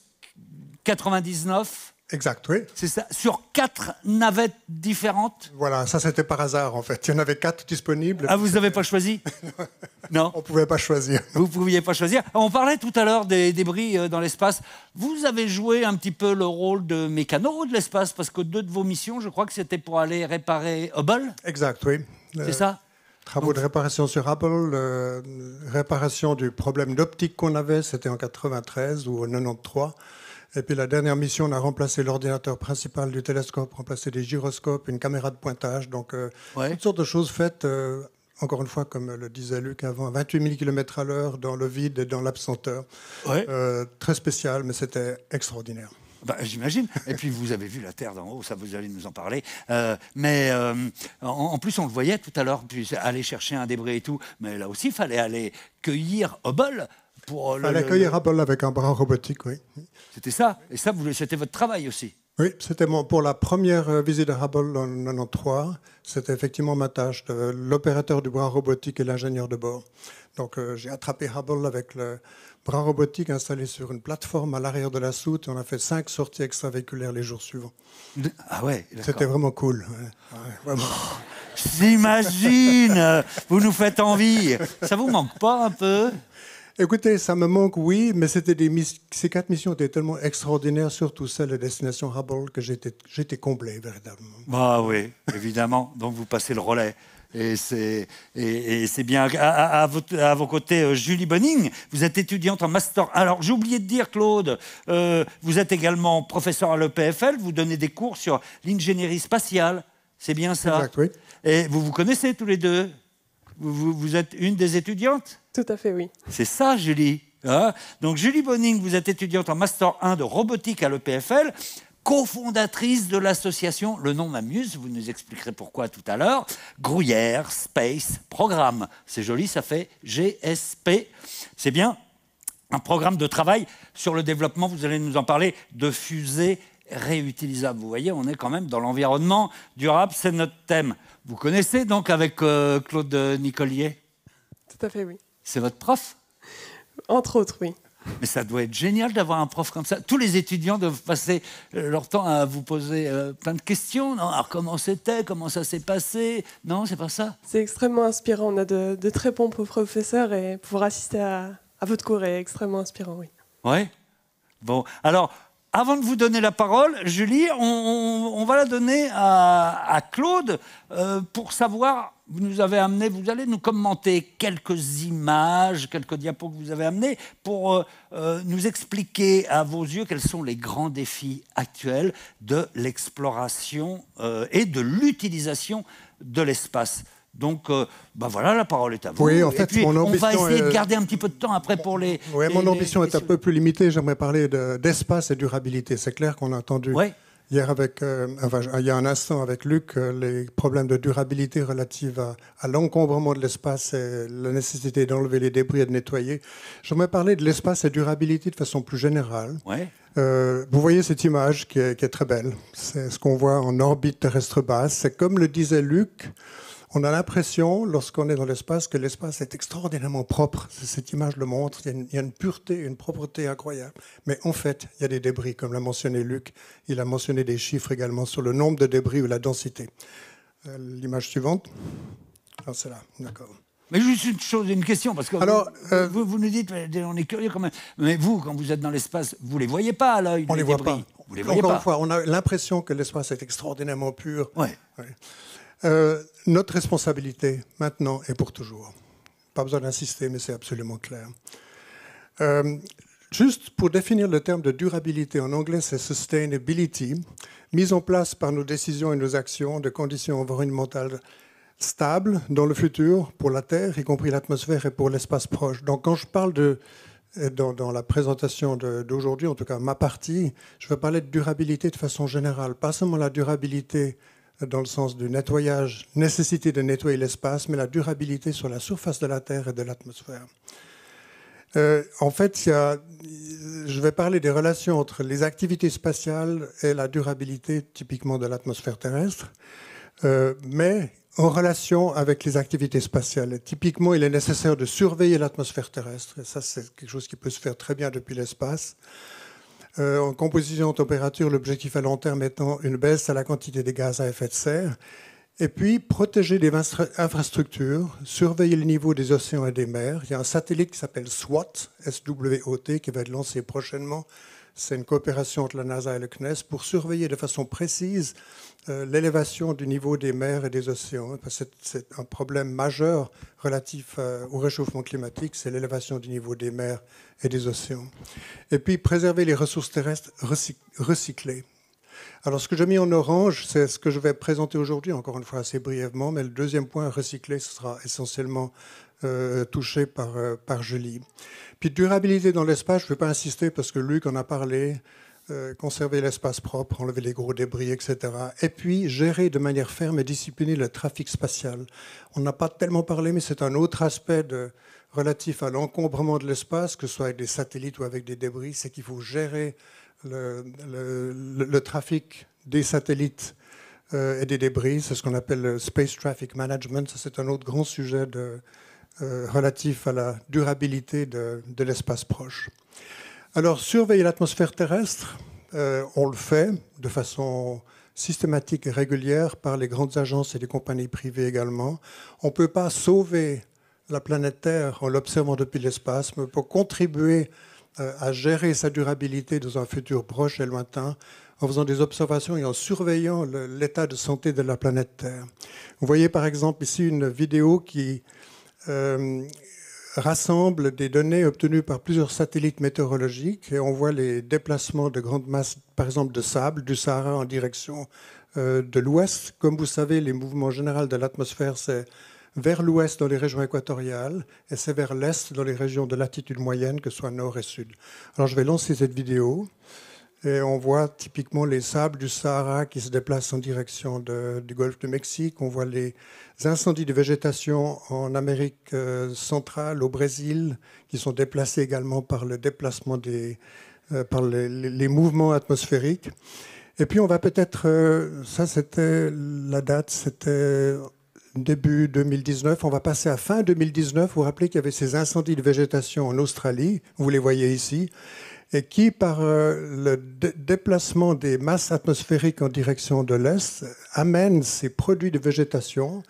99. Exact, oui. C'est ça, sur quatre navettes différentes Voilà, ça c'était par hasard en fait. Il y en avait quatre disponibles. Ah, vous n'avez pas choisi Non. On ne pouvait pas choisir. Vous ne pouviez pas choisir. On parlait tout à l'heure des débris euh, dans l'espace. Vous avez joué un petit peu le rôle de mécano de l'espace parce que deux de vos missions, je crois que c'était pour aller réparer Hubble Exact, oui. C'est euh, ça Travaux de réparation sur Hubble, euh, réparation du problème d'optique qu'on avait, c'était en 93 ou en 93. Et puis la dernière mission, on a remplacé l'ordinateur principal du télescope, remplacé des gyroscopes, une caméra de pointage, donc euh, toutes sortes de choses faites, euh, encore une fois, comme le disait Luc avant, à 28 000 km à l'heure, dans le vide et dans l'absenteur. Euh, très spécial, mais c'était extraordinaire. Bah, j'imagine. Et puis vous avez vu la Terre d'en haut, ça vous allez nous en parler. mais en, plus, on le voyait tout à l'heure, aller chercher un débris et tout. Mais là aussi, il fallait aller cueillir au bol pour euh, l'accueillir Hubble avec un bras robotique, oui. C'était ça Et ça, c'était votre travail aussi oui, c'était pour la première euh, visite à Hubble en 93. C'était effectivement ma tâche, l'opérateur du bras robotique et l'ingénieur de bord. Donc euh, j'ai attrapé Hubble avec le bras robotique installé sur une plateforme à l'arrière de la soute et on a fait cinq sorties extravéhiculaires les jours suivants. Ah ouais C'était vraiment cool. J'imagine Vous nous faites envie Ça vous manque pas un peu Écoutez, ça me manque, oui, mais c'était des ces quatre missions étaient tellement extraordinaires, surtout celle à Destination Hubble, que j'étais comblé, véritablement. Bah oui, évidemment. Donc vous passez le relais. Et c'est, bien. À, vos côtés, euh, Julie Bonning, vous êtes étudiante en master. Alors, j'ai oublié de dire, Claude, euh, vous êtes également professeur à l'EPFL, vous donnez des cours sur l'ingénierie spatiale. C'est bien ça Exact, Et vous vous connaissez tous les deux vous, êtes une des étudiantes Tout à fait, oui. C'est ça, Julie. Hein Donc, Julie Boning, vous êtes étudiante en Master 1 de robotique à l'EPFL, cofondatrice de l'association, le nom m'amuse, vous nous expliquerez pourquoi tout à l'heure, Gruyère Space Programme. C'est joli, ça fait GSP. C'est bien un programme de travail sur le développement, vous allez nous en parler, de fusées réutilisables. Vous voyez, on est quand même dans l'environnement durable, c'est notre thème. Vous connaissez donc avec euh, Claude Nicolier Tout à fait, oui. C'est votre prof Entre autres, oui. Mais ça doit être génial d'avoir un prof comme ça. Tous les étudiants doivent passer leur temps à vous poser euh, plein de questions. Non Alors comment c'était Comment ça s'est passé Non, c'est pas ça. C'est extrêmement inspirant. On a de, très bons professeurs et pouvoir assister à, à votre cours est extrêmement inspirant, oui. Oui. Bon, alors avant de vous donner la parole, Julie, on, va la donner à, Claude euh, pour savoir, vous nous avez amené, vous allez nous commenter quelques images, quelques diapos que vous avez amenés pour euh, euh, nous expliquer à vos yeux quels sont les grands défis actuels de l'exploration et de l'utilisation de l'espace. Donc, euh, bah voilà, la parole est à vous. Oui, en fait, puis, mon on va essayer de euh, garder un petit peu de temps après pour les. Oui, mon ambition est un peu plus limitée. J'aimerais parler d'espace et durabilité. C'est clair qu'on a entendu hier avec, euh, enfin, il y a un instant avec Luc, les problèmes de durabilité relatifs à, l'encombrement de l'espace et la nécessité d'enlever les débris et de nettoyer. J'aimerais parler de l'espace et durabilité de façon plus générale. vous voyez cette image qui est, qui est très belle. C'est ce qu'on voit en orbite terrestre basse. C'est comme le disait Luc. On a l'impression, lorsqu'on est dans l'espace, que l'espace est extraordinairement propre. Cette image le montre. Il y, a une, pureté, une propreté incroyable. Mais en fait, il y a des débris, comme l'a mentionné Luc. Il a mentionné des chiffres également sur le nombre de débris ou la densité. Euh, l'image suivante. Ah, c'est là, d'accord. Mais juste une chose, une question, parce que euh, vous, nous dites, on est curieux quand même. Mais vous, quand vous êtes dans l'espace, vous les voyez pas à l'œil. On les, voit pas. on a l'impression que l'espace est extraordinairement pur. ouais. Euh, notre responsabilité, maintenant et pour toujours. Pas besoin d'insister, mais c'est absolument clair. Euh, juste pour définir le terme de durabilité, en anglais c'est sustainability, mise en place par nos décisions et nos actions de conditions environnementales stables dans le futur pour la Terre, y compris l'atmosphère et pour l'espace proche. Donc quand je parle de, dans la présentation d'aujourd'hui, en tout cas ma partie, je veux parler de durabilité de façon générale, pas seulement la durabilité dans le sens du nettoyage, nécessité de nettoyer l'espace, mais la durabilité sur la surface de la Terre et de l'atmosphère. Euh, en fait, y a, je vais parler des relations entre les activités spatiales et la durabilité typiquement de l'atmosphère terrestre, euh, mais en relation avec les activités spatiales. typiquement, il est nécessaire de surveiller l'atmosphère terrestre, et ça c'est quelque chose qui peut se faire très bien depuis l'espace. Euh, en composition en température, l'objectif à long terme étant une baisse à la quantité des gaz à effet de serre. Et puis, protéger les infrastructures, surveiller le niveau des océans et des mers. Il y a un satellite qui s'appelle SWOT, qui va être lancé prochainement c'est une coopération entre la NASA et le CNES pour surveiller de façon précise euh, l'élévation du niveau des mers et des océans. C'est un problème majeur relatif euh, au réchauffement climatique, c'est l'élévation du niveau des mers et des océans. Et puis préserver les ressources terrestres recyclées. Alors ce que j'ai mis en orange, c'est ce que je vais présenter aujourd'hui, encore une fois assez brièvement, mais le deuxième point recycler, ce sera essentiellement euh, touché par, euh, par Julie. Puis durabilité dans l'espace, je ne vais pas insister parce que Luc en a parlé. Euh, conserver l'espace propre, enlever les gros débris, etc. Et puis gérer de manière ferme et disciplinée le trafic spatial. On n'a pas tellement parlé, mais c'est un autre aspect relatif à l'encombrement de l'espace, que ce soit avec des satellites ou avec des débris, c'est qu'il faut gérer le, le, trafic des satellites et des débris. C'est ce qu'on appelle le Space Traffic Management. C'est un autre grand sujet de, euh, relatif à la durabilité de, l'espace proche. Alors, surveiller l'atmosphère terrestre, euh, on le fait de façon systématique et régulière par les grandes agences et les compagnies privées également. On ne peut pas sauver la planète Terre en l'observant depuis l'espace, mais pour contribuer euh, à gérer sa durabilité dans un futur proche et lointain, en faisant des observations et en surveillant l'état de santé de la planète Terre. Vous voyez par exemple ici une vidéo qui euh, rassemble des données obtenues par plusieurs satellites météorologiques et on voit les déplacements de grandes masses, par exemple de sable, du Sahara en direction euh, de l'ouest. Comme vous savez, les mouvements généraux de l'atmosphère, c'est vers l'ouest dans les régions équatoriales et c'est vers l'est dans les régions de latitude moyenne, que ce soit nord et sud. Alors je vais lancer cette vidéo on voit typiquement les sables du Sahara qui se déplacent en direction du golfe du Mexique. On voit les incendies de végétation en Amérique euh, centrale, au Brésil, qui sont déplacés également par le déplacement des, euh, par les mouvements atmosphériques. Et puis on va peut-être, euh, ça c'était la date, c'était début 2019, on va passer à fin 2019. Vous vous rappelez qu'il y avait ces incendies de végétation en Australie, vous les voyez ici et qui, par euh, le déplacement des masses atmosphériques en direction de l'Est, amène ces produits de végétation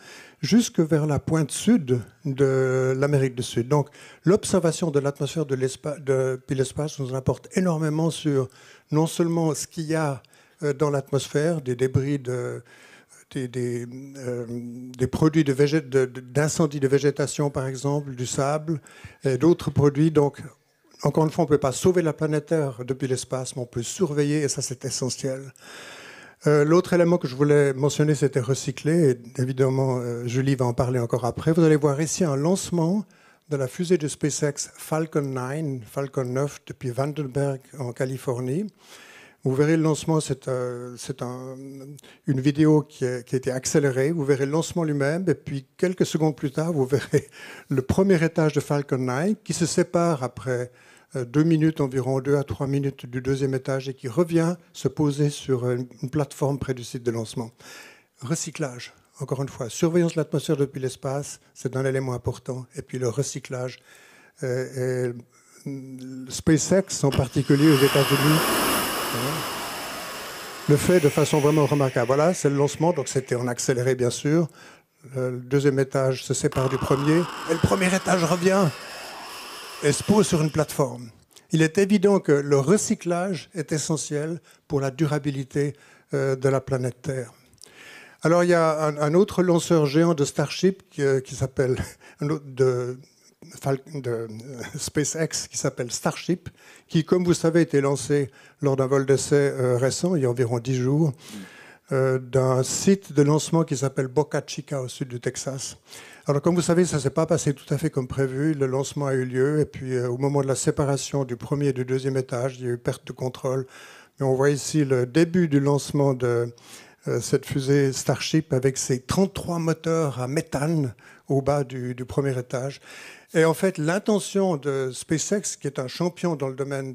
jusque vers la pointe sud de l'Amérique du Sud. Donc l'observation de l'atmosphère de l'espace nous apporte énormément sur non seulement ce qu'il y a euh, dans l'atmosphère, des débris de, des, euh, produits d'incendie de, de, végétation, par exemple, du sable, et d'autres produits. Donc, encore une fois, on ne peut pas sauver la planète Terre depuis l'espace, mais on peut surveiller, et ça c'est essentiel. Euh, l'autre élément que je voulais mentionner, c'était recycler, évidemment, euh, Julie va en parler encore après. Vous allez voir ici un lancement de la fusée de SpaceX Falcon 9, Falcon 9, depuis Vandenberg en Californie. Vous verrez le lancement, c'est euh, une vidéo qui a, été accélérée. Vous verrez le lancement lui-même, et puis quelques secondes plus tard, vous verrez le premier étage de Falcon 9 qui se sépare après euh, deux minutes environ, deux à trois minutes du deuxième étage et qui revient se poser sur euh, une plateforme près du site de lancement. Recyclage, encore une fois, surveillance de l'atmosphère depuis l'espace, c'est un élément important. Et puis le recyclage. Euh, SpaceX en particulier aux États-Unis le fait de façon vraiment remarquable. Voilà, c'est le lancement, donc c'était en accéléré bien sûr. Le deuxième étage se sépare du premier et le premier étage revient. Expo sur une plateforme. Il est évident que le recyclage est essentiel pour la durabilité euh, de la planète Terre. Alors il y a un, autre lanceur géant de Starship qui, euh, s'appelle de, euh, SpaceX qui s'appelle Starship, qui comme vous savez a été lancé lors d'un vol d'essai récent, il y a environ dix jours, d'un site de lancement qui s'appelle Boca Chica au sud du Texas. Alors, comme vous savez, ça ne s'est pas passé tout à fait comme prévu. Le lancement a eu lieu. Et puis, euh, au moment de la séparation du premier et du deuxième étage, il y a eu perte de contrôle. Mais on voit ici le début du lancement de euh, cette fusée Starship avec ses 33 moteurs à méthane au bas du premier étage. Et en fait, l'intention de SpaceX, qui est un champion dans le domaine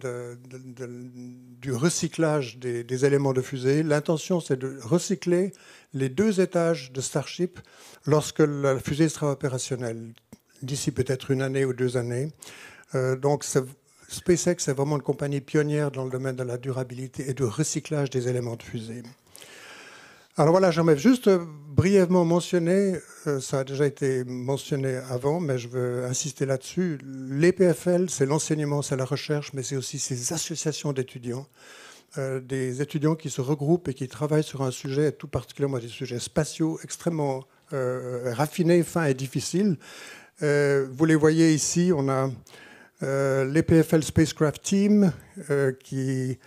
du recyclage des, éléments de fusée, l'intention c'est de recycler les deux étages de Starship lorsque la fusée sera opérationnelle, d'ici peut-être une année ou deux années. Euh, donc SpaceX est vraiment une compagnie pionnière dans le domaine de la durabilité et du recyclage des éléments de fusée. Alors voilà, j'aimerais juste euh, brièvement mentionner, euh, ça a déjà été mentionné avant, mais je veux insister là-dessus, l'EPFL, c'est l'enseignement, c'est la recherche, mais c'est aussi ces associations d'étudiants, euh, des étudiants qui se regroupent et qui travaillent sur un sujet, tout particulièrement des sujets spatiaux extrêmement raffinés, fins et difficiles. vous les voyez ici, on a l'EPFL Spacecraft Team qui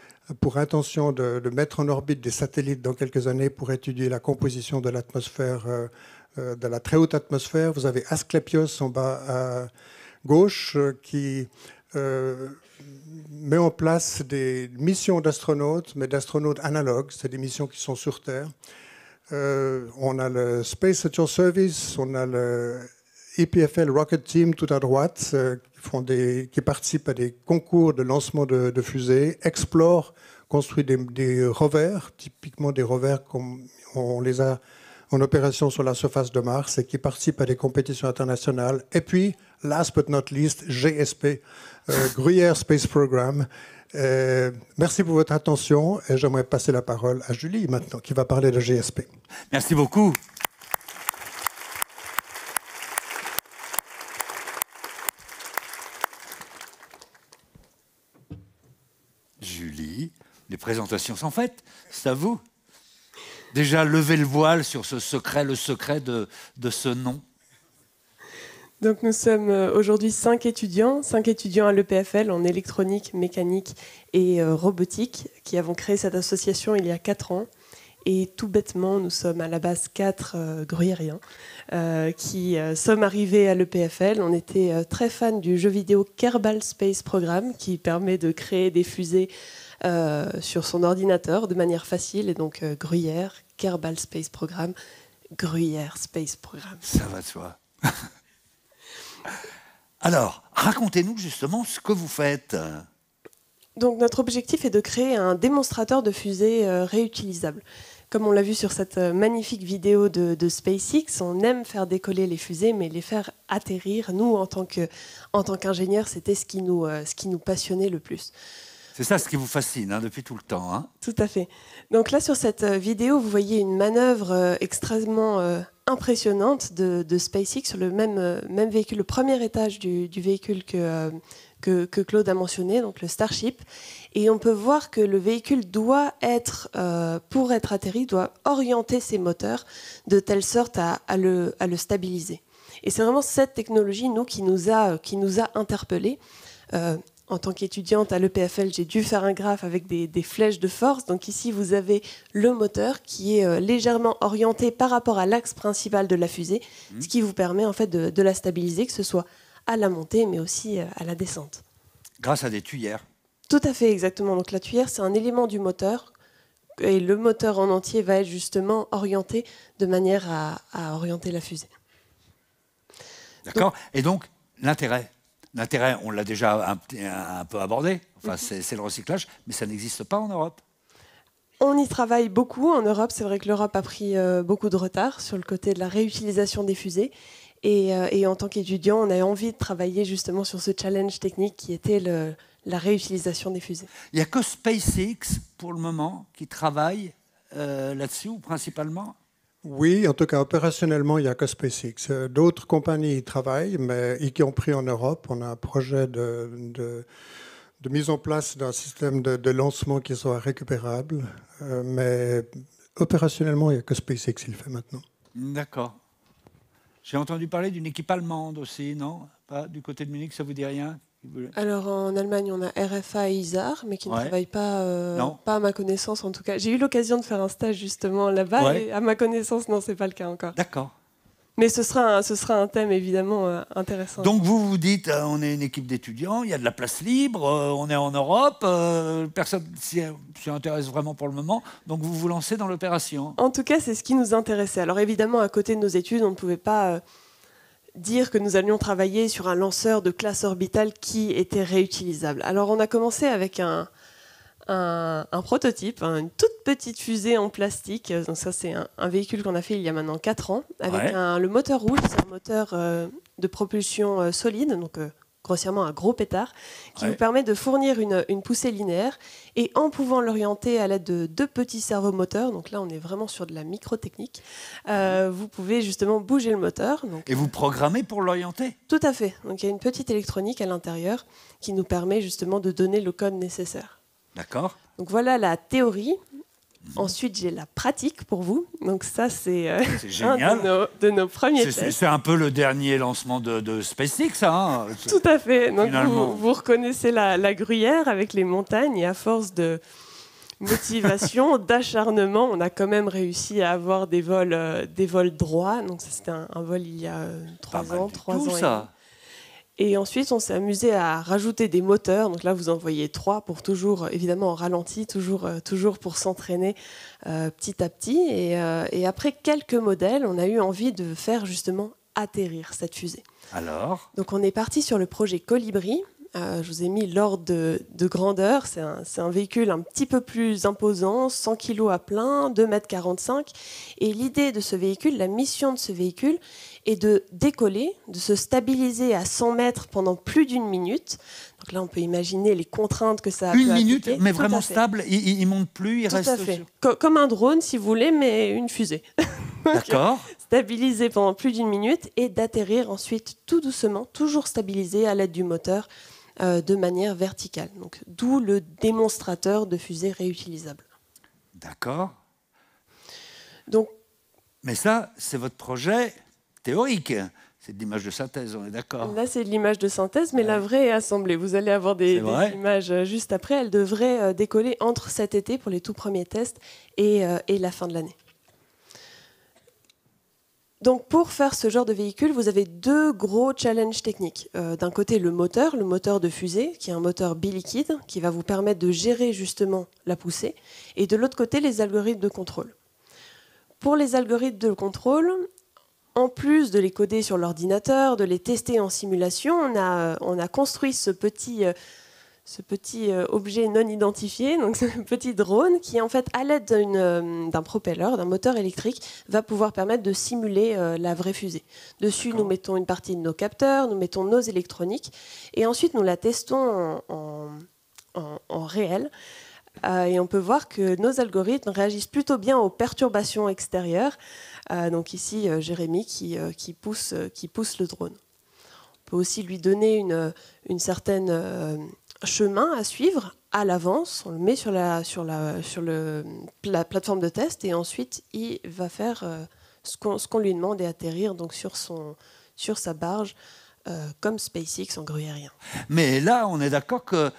pour intention de, mettre en orbite des satellites dans quelques années pour étudier la composition de l'atmosphère, euh, euh, de la très haute atmosphère. Vous avez Asclepios en bas à gauche euh, qui met en place des missions d'astronautes, mais d'astronautes analogues, c'est des missions qui sont sur Terre. on a le Space Social Service, on a le EPFL Rocket Team tout à droite, font des, qui participent à des concours de lancement de, fusées, explore construit des, des, rovers, typiquement des rovers comme on les a en opération sur la surface de Mars et qui participent à des compétitions internationales. Et puis, last but not least, GSP, euh, Gruyère Space Program. Euh, merci pour votre attention et j'aimerais passer la parole à Julie maintenant qui va parler de GSP. Merci beaucoup. les présentations sont faites, c'est à vous. Déjà, lever le voile sur ce secret, le secret de, ce nom. Donc nous sommes euh, aujourd'hui cinq étudiants, cinq étudiants à l'EPFL en électronique, mécanique et euh, robotique, qui avons créé cette association il y a quatre ans. Et tout bêtement, nous sommes à la base quatre euh, gruyériens qui sommes arrivés à l'EPFL. On était très fans du jeu vidéo Kerbal Space Program qui permet de créer des fusées euh, sur son ordinateur de manière facile. Et donc, euh, Gruyère, Kerbal Space Program, Gruyère Space Program. Ça va de soi. Alors, racontez-nous justement ce que vous faites. Donc, notre objectif est de créer un démonstrateur de fusée réutilisables. Euh, réutilisable. Comme on l'a vu sur cette magnifique vidéo de, SpaceX, on aime faire décoller les fusées, mais les faire atterrir, nous, en tant qu'ingénieurs, c'était ce qui nous passionnait le plus. C'est ça ce qui vous fascine hein, depuis tout le temps. Hein. Tout à fait. Donc là, sur cette euh, vidéo, vous voyez une manœuvre euh, extrêmement euh, impressionnante de, SpaceX sur le même, même véhicule, le premier étage du, véhicule que, Claude a mentionné, donc le Starship. Et on peut voir que le véhicule doit être, pour être atterri, doit orienter ses moteurs de telle sorte à, le, stabiliser. Et c'est vraiment cette technologie, nous, qui nous a, qui nous a interpellés en tant qu'étudiante à l'EPFL, j'ai dû faire un graphe avec des, flèches de force. Donc ici, vous avez le moteur qui est euh, légèrement orienté par rapport à l'axe principal de la fusée, mhm. ce qui vous permet en fait de, la stabiliser, que ce soit à la montée, mais aussi euh, à la descente. Grâce à des tuyères. Tout à fait, exactement. Donc la tuyère, c'est un élément du moteur. Et le moteur en entier va être justement orienté de manière à orienter la fusée. D'accord Et donc, l'intérêt L'intérêt, on l'a déjà un, peu abordé, enfin, mhm. c'est le recyclage, mais ça n'existe pas en Europe. On y travaille beaucoup en Europe. C'est vrai que l'Europe a pris euh, beaucoup de retard sur le côté de la réutilisation des fusées. Et, euh, en tant qu'étudiant, on a envie de travailler justement sur ce challenge technique qui était la réutilisation des fusées. Il n'y a que SpaceX, pour le moment, qui travaille euh, là-dessus, principalement oui, en tout cas opérationnellement, il n'y a que SpaceX. Euh, d'autres compagnies travaillent, mais ils qui ont pris en Europe. On a un projet de, de, mise en place d'un système de, lancement qui soit récupérable, euh, mais opérationnellement, il n'y a que SpaceX qui le fait maintenant. D'accord. J'ai entendu parler d'une équipe allemande aussi, non Pas du côté de Munich, ça vous dit rien alors en Allemagne, on a RFA et ISAR, mais qui ne travaillent pas, euh, pas à ma connaissance en tout cas. J'ai eu l'occasion de faire un stage justement là-bas, et à ma connaissance, non, c'est pas le cas encore. D'accord. Mais ce sera, un, ce sera un thème évidemment euh, intéressant. Donc vous vous dites, euh, on est une équipe d'étudiants, il y a de la place libre, on est en Europe, personne s'y intéresse vraiment pour le moment, donc vous vous lancez dans l'opération. En tout cas, c'est ce qui nous intéressait. Alors évidemment, à côté de nos études, on ne pouvait pas dire que nous allions travailler sur un lanceur de classe orbitale qui était réutilisable. Alors on a commencé avec un, prototype, hein, une toute petite fusée en plastique. Donc ça c'est un, véhicule qu'on a fait il y a maintenant 4 ans avec le moteur rouge, c'est un moteur euh, de propulsion euh, solide, donc euh, grossièrement un gros pétard, qui vous permet de fournir une, poussée linéaire et en pouvant l'orienter à l'aide de deux petits servomoteurs, donc là on est vraiment sur de la microtechnique, technique vous pouvez justement bouger le moteur. et vous programmez pour l'orienter Tout à fait. Donc il y a une petite électronique à l'intérieur qui nous permet justement de donner le code nécessaire. D'accord. Donc voilà la théorie. Ensuite, j'ai la pratique pour vous. Donc ça, c'est euh, un de nos, premiers tests. C'est un peu le dernier lancement de, SpaceX, ça. Hein. Tout à fait. Donc vous, reconnaissez la, gruyère avec les montagnes et à force de motivation, d'acharnement, on a quand même réussi à avoir des vols, euh, des vols droits. Donc c'était un, vol il y a euh, trois ans, trois ans. Ça. Et ensuite, on s'est amusé à rajouter des moteurs. Donc là, vous en voyez trois pour toujours, évidemment, en ralenti, toujours, euh, toujours pour s'entraîner euh, petit à petit. Euh, et, après quelques modèles, on a eu envie de faire justement atterrir cette fusée. Alors Donc on est parti sur le projet Colibri. je vous ai mis l'ordre de, de, grandeur. C'est un, un, véhicule un petit peu plus imposant, 100 kg à plein, 2,45 m. Et l'idée de ce véhicule, la mission de ce véhicule, et de décoller, de se stabiliser à 100 mètres pendant plus d'une minute. Donc là, on peut imaginer les contraintes que ça a. Une minute, mais vraiment stable, il, ne monte plus, il Tout reste. À fait. Comme un drone, si vous voulez, mais une fusée. D'accord. stabiliser pendant plus d'une minute et d'atterrir ensuite tout doucement, toujours stabilisé à l'aide du moteur euh, de manière verticale. Donc d'où le démonstrateur de fusée réutilisable. D'accord. Donc. Mais ça, c'est votre projet théorique. C'est de l'image de synthèse, on est d'accord. Là, c'est de l'image de synthèse, mais la vraie est assemblée. Vous allez avoir des, images euh, juste après. Elle devrait euh, décoller entre cet été pour les tout premiers tests euh, et, la fin de l'année. Donc pour faire ce genre de véhicule, vous avez deux gros challenges techniques. D'un côté, le moteur, le moteur de fusée, qui est un moteur biliquide, qui va vous permettre de gérer justement la poussée. Et de l'autre côté, les algorithmes de contrôle. Pour les algorithmes de contrôle, en plus de les coder sur l'ordinateur, de les tester en simulation, on a, euh, construit ce petit, euh, euh, objet non identifié, donc ce petit drone, qui en fait, à l'aide d'un propeller, d'un moteur électrique, va pouvoir permettre de simuler la vraie fusée. Dessus, nous mettons une partie de nos capteurs, nous mettons nos électroniques, et ensuite nous la testons en, réel. et on peut voir que nos algorithmes réagissent plutôt bien aux perturbations extérieures. Euh, donc ici, euh, Jérémy qui, euh, qui, pousse, qui pousse le drone. On peut aussi lui donner une, une certaine chemin à suivre à l'avance. On le met sur, la, sur, la, sur le, plateforme de test et ensuite il va faire ce qu'on lui demande et atterrir donc sur, son, sur sa barge. comme SpaceX en gruyérien. Mais là, on est d'accord que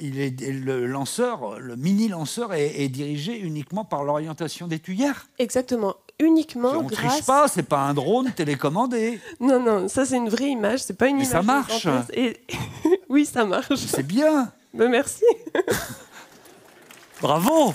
il est, le lanceur, le mini lanceur, est, est dirigé uniquement par l'orientation des tuyères. Exactement uniquement on grâce... On triche pas, c'est pas un drone télécommandé. non, non, ça c'est une vraie image, c'est pas une Mais image. ça marche. Et... oui, ça marche. C'est bien. Ben, merci. Bravo.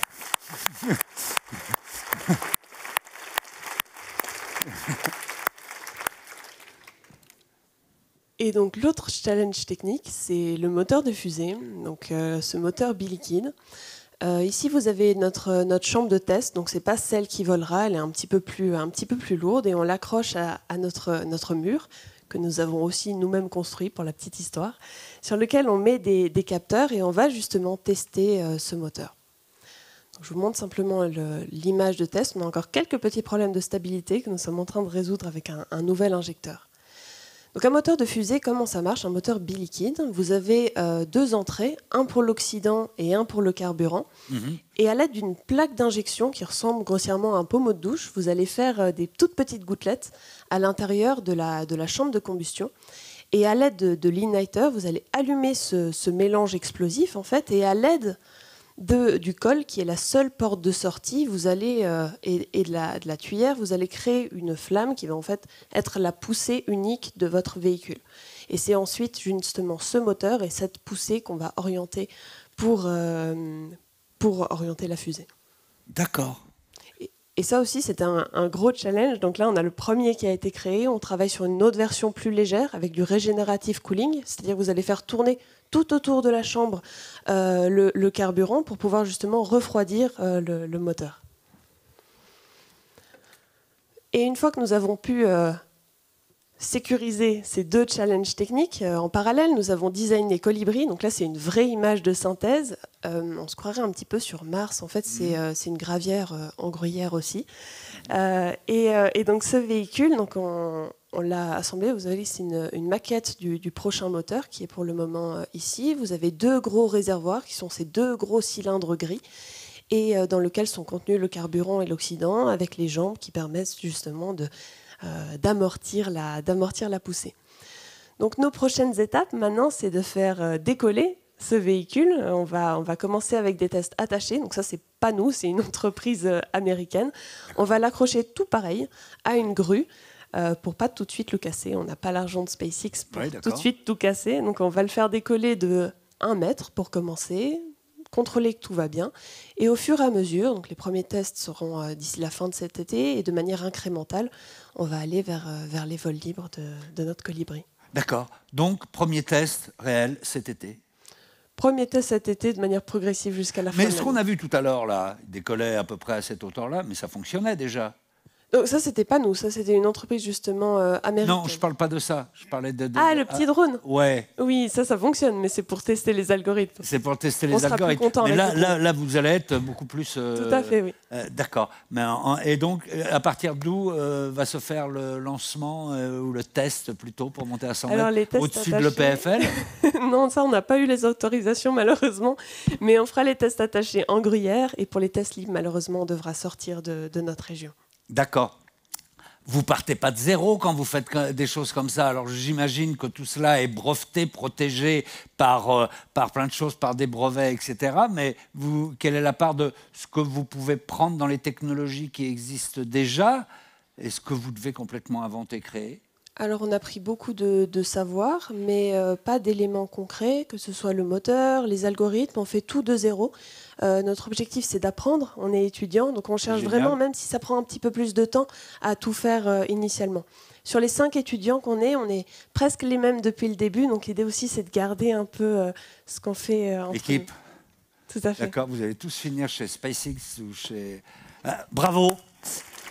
Et donc l'autre challenge technique, c'est le moteur de fusée, donc euh, ce moteur biliquide. Euh, ici, vous avez euh, notre, chambre de test, donc n'est pas celle qui volera, elle est un petit peu plus, un petit peu plus lourde et on l'accroche à, notre, euh, notre mur que nous avons aussi nous-mêmes construit pour la petite histoire, sur lequel on met des, capteurs et on va justement tester ce moteur. je vous montre simplement l'image de test. On a encore quelques petits problèmes de stabilité que nous sommes en train de résoudre avec un nouvel injecteur un moteur de fusée, comment ça marche Un moteur liquide vous avez euh, deux entrées, un pour l'oxydant et un pour le carburant. Mhm. Et à l'aide d'une plaque d'injection qui ressemble grossièrement à un pommeau de douche, vous allez faire euh, des toutes petites gouttelettes à l'intérieur de la, de la chambre de combustion. Et à l'aide de, l'igniter vous allez allumer ce, ce, mélange explosif en fait, et à l'aide du col, qui est la seule porte de sortie, vous allez, euh, et, de, la, de, la, tuyère, vous allez créer une flamme qui va en fait être la poussée unique de votre véhicule. Et c'est ensuite justement ce moteur et cette poussée qu'on va orienter pour, euh, pour orienter la fusée. D'accord. Et ça aussi, c'est un, gros challenge. Donc là, on a le premier qui a été créé. On travaille sur une autre version plus légère avec du régénératif cooling, c'est-à-dire vous allez faire tourner tout autour de la chambre euh, le, carburant pour pouvoir justement refroidir euh, le, moteur. Et une fois que nous avons pu euh, sécuriser ces deux challenges techniques euh, en parallèle. Nous avons designé Colibri, donc là c'est une vraie image de synthèse. Euh, on se croirait un petit peu sur Mars, en fait c'est mm. euh, une gravière en gruyère aussi. Et, donc ce véhicule, donc on, l'a assemblé, vous avez c'est une, maquette du, prochain moteur qui est pour le moment ici. Vous avez deux gros réservoirs qui sont ces deux gros cylindres gris et dans lesquels sont contenus le carburant et l'oxydant avec les jambes qui permettent justement de euh, d'amortir la, la poussée. Donc nos prochaines étapes maintenant, c'est de faire euh, décoller ce véhicule. Euh, on va, on va commencer avec des tests attachés. Donc ça, c'est pas nous, c'est une entreprise américaine. On va l'accrocher tout pareil à une grue. pour pas tout de suite le casser. On n'a pas l'argent de SpaceX pour tout de suite tout casser. Donc on va le faire décoller de 1 mètre pour commencer, contrôler que tout va bien. Et au fur et à mesure, donc les premiers tests seront euh, d'ici la fin de cet été, et de manière incrémentale, on va aller vers, euh, vers les vols libres de, notre colibri. D'accord. Donc, premier test réel cet été Premier test cet été de manière progressive jusqu'à la fin. Mais ce qu'on a vu tout à l'heure, là, il décollait à peu près à cette hauteur-là, mais ça fonctionnait déjà. Donc oh, ça, c'était pas nous, ça, c'était une entreprise justement euh, américaine. Non, je parle pas de ça. Je parlais de, ah le petit ah, drone. ouais. Oui, ça, ça fonctionne, mais c'est pour tester les algorithmes. C'est pour tester les On algorithmes. Sera plus content mais là, là, vous allez être beaucoup plus. Euh, Tout à fait, oui. Euh, d'accord. Mais et donc, à partir d'où va se faire le lancement ou le test plutôt pour monter à 100 mètres au-dessus de l'EPFL Non, ça, on n'a pas eu les autorisations malheureusement, mais on fera les tests attachés en Gruyère et pour les tests libres, malheureusement, on devra sortir de, de notre région. D'accord. Vous partez pas de zéro quand vous faites des choses comme ça. Alors j'imagine que tout cela est breveté, protégé par, euh, par plein de choses, par des brevets, etc. Mais quelle est la part de ce que vous pouvez prendre dans les technologies qui existent déjà et ce que vous devez complètement inventer, créer alors on a pris beaucoup de, de savoir, mais euh, pas d'éléments concrets, que ce soit le moteur, les algorithmes, on fait tout de zéro. Euh, notre objectif, c'est d'apprendre. On est étudiant, donc on cherche vraiment, même si ça prend un petit peu plus de temps, à tout faire euh, initialement. Sur les cinq étudiants qu'on est, on est presque les mêmes depuis le début. Donc l'idée aussi, c'est de garder un peu euh, ce qu'on fait. en Équipe. Tout à fait. D'accord. Vous allez tous finir chez SpaceX ou chez. Ah, bravo.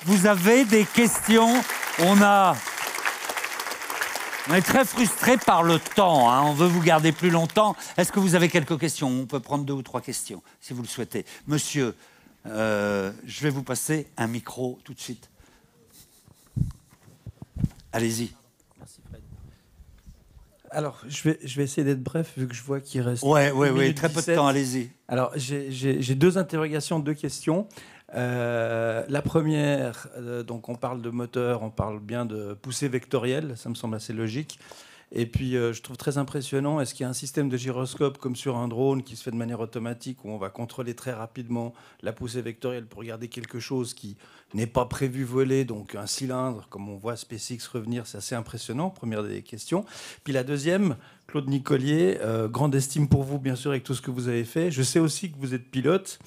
Vous avez des questions On a on est très frustré par le temps. Hein. On veut vous garder plus longtemps. Est-ce que vous avez quelques questions On peut prendre deux ou trois questions, si vous le souhaitez. Monsieur, euh, je vais vous passer un micro tout de suite. Allez-y. Alors, je vais, je vais essayer d'être bref, vu que je vois qu'il reste. Oui, ouais, oui, très peu de temps, allez-y. Alors, j'ai deux interrogations, deux questions. Euh, la première, euh, donc on parle de moteur, on parle bien de poussée vectorielle, ça me semble assez logique. Et puis euh, je trouve très impressionnant, est-ce qu'il y a un système de gyroscope comme sur un drone qui se fait de manière automatique où on va contrôler très rapidement la poussée vectorielle pour regarder quelque chose qui n'est pas prévu voler, donc un cylindre, comme on voit SpaceX revenir, c'est assez impressionnant, première des questions. Puis la deuxième, Claude Nicolier, grande estime pour vous bien sûr avec tout ce que vous avez fait. Je sais aussi que vous êtes pilote.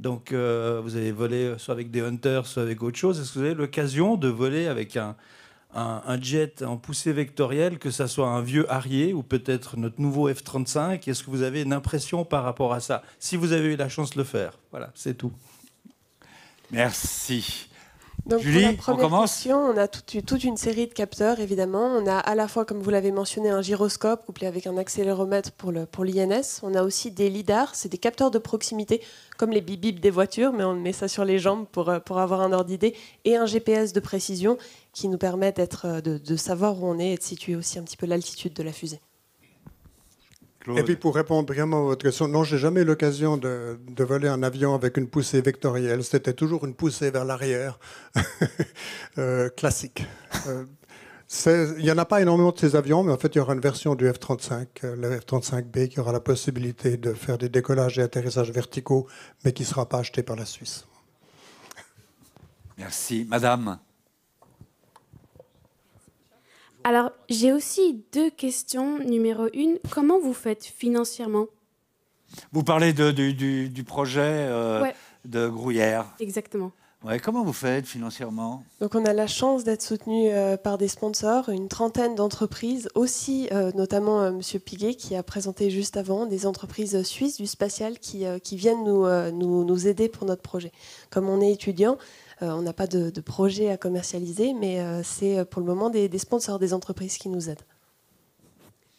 Donc euh, vous avez volé soit avec des hunters, soit avec autre chose. Est-ce que vous avez l'occasion de voler avec un, jet en poussée vectorielle, que ça soit un vieux Harrier ou peut-être notre nouveau F-35 Est-ce que vous avez une impression par rapport à ça Si vous avez eu la chance de le faire. Voilà, c'est tout. Merci. Donc pour la on On a toute, une série de capteurs, évidemment. On a à la fois, comme vous l'avez mentionné, un gyroscope couplé avec un accéléromètre pour, le, pour l'INS. On a aussi des lidars, c'est des capteurs de proximité, comme les bibib des voitures, mais on met ça sur les jambes pour, euh, pour avoir un ordre d'idée, et un GPS de précision qui nous permet d'être, euh, de, de savoir où on est et de situer aussi un petit peu l'altitude de la fusée. Et puis pour répondre vraiment à votre question, non, j'ai jamais eu l'occasion de, voler un avion avec une poussée vectorielle. C'était toujours une poussée vers l'arrière, euh, classique. Euh, il n'y en a pas énormément de ces avions, mais en fait, il y aura une version du F-35, le F-35B, qui aura la possibilité de faire des décollages et atterrissages verticaux, mais qui ne sera pas acheté par la Suisse. Merci. Madame alors, j'ai aussi deux questions. Numéro une, comment vous faites financièrement Vous parlez du, projet euh, de Grouillère. Exactement. comment vous faites financièrement Donc on a la chance d'être soutenu euh, par des sponsors, une trentaine d'entreprises, aussi euh, notamment M. Monsieur Piguet qui a présenté juste avant des entreprises suisses du spatial qui, viennent nous, nous, nous, aider pour notre projet. Comme on est étudiant, euh, on n'a pas de, projet à commercialiser, mais euh, c'est euh, pour le moment des, sponsors, des entreprises qui nous aident.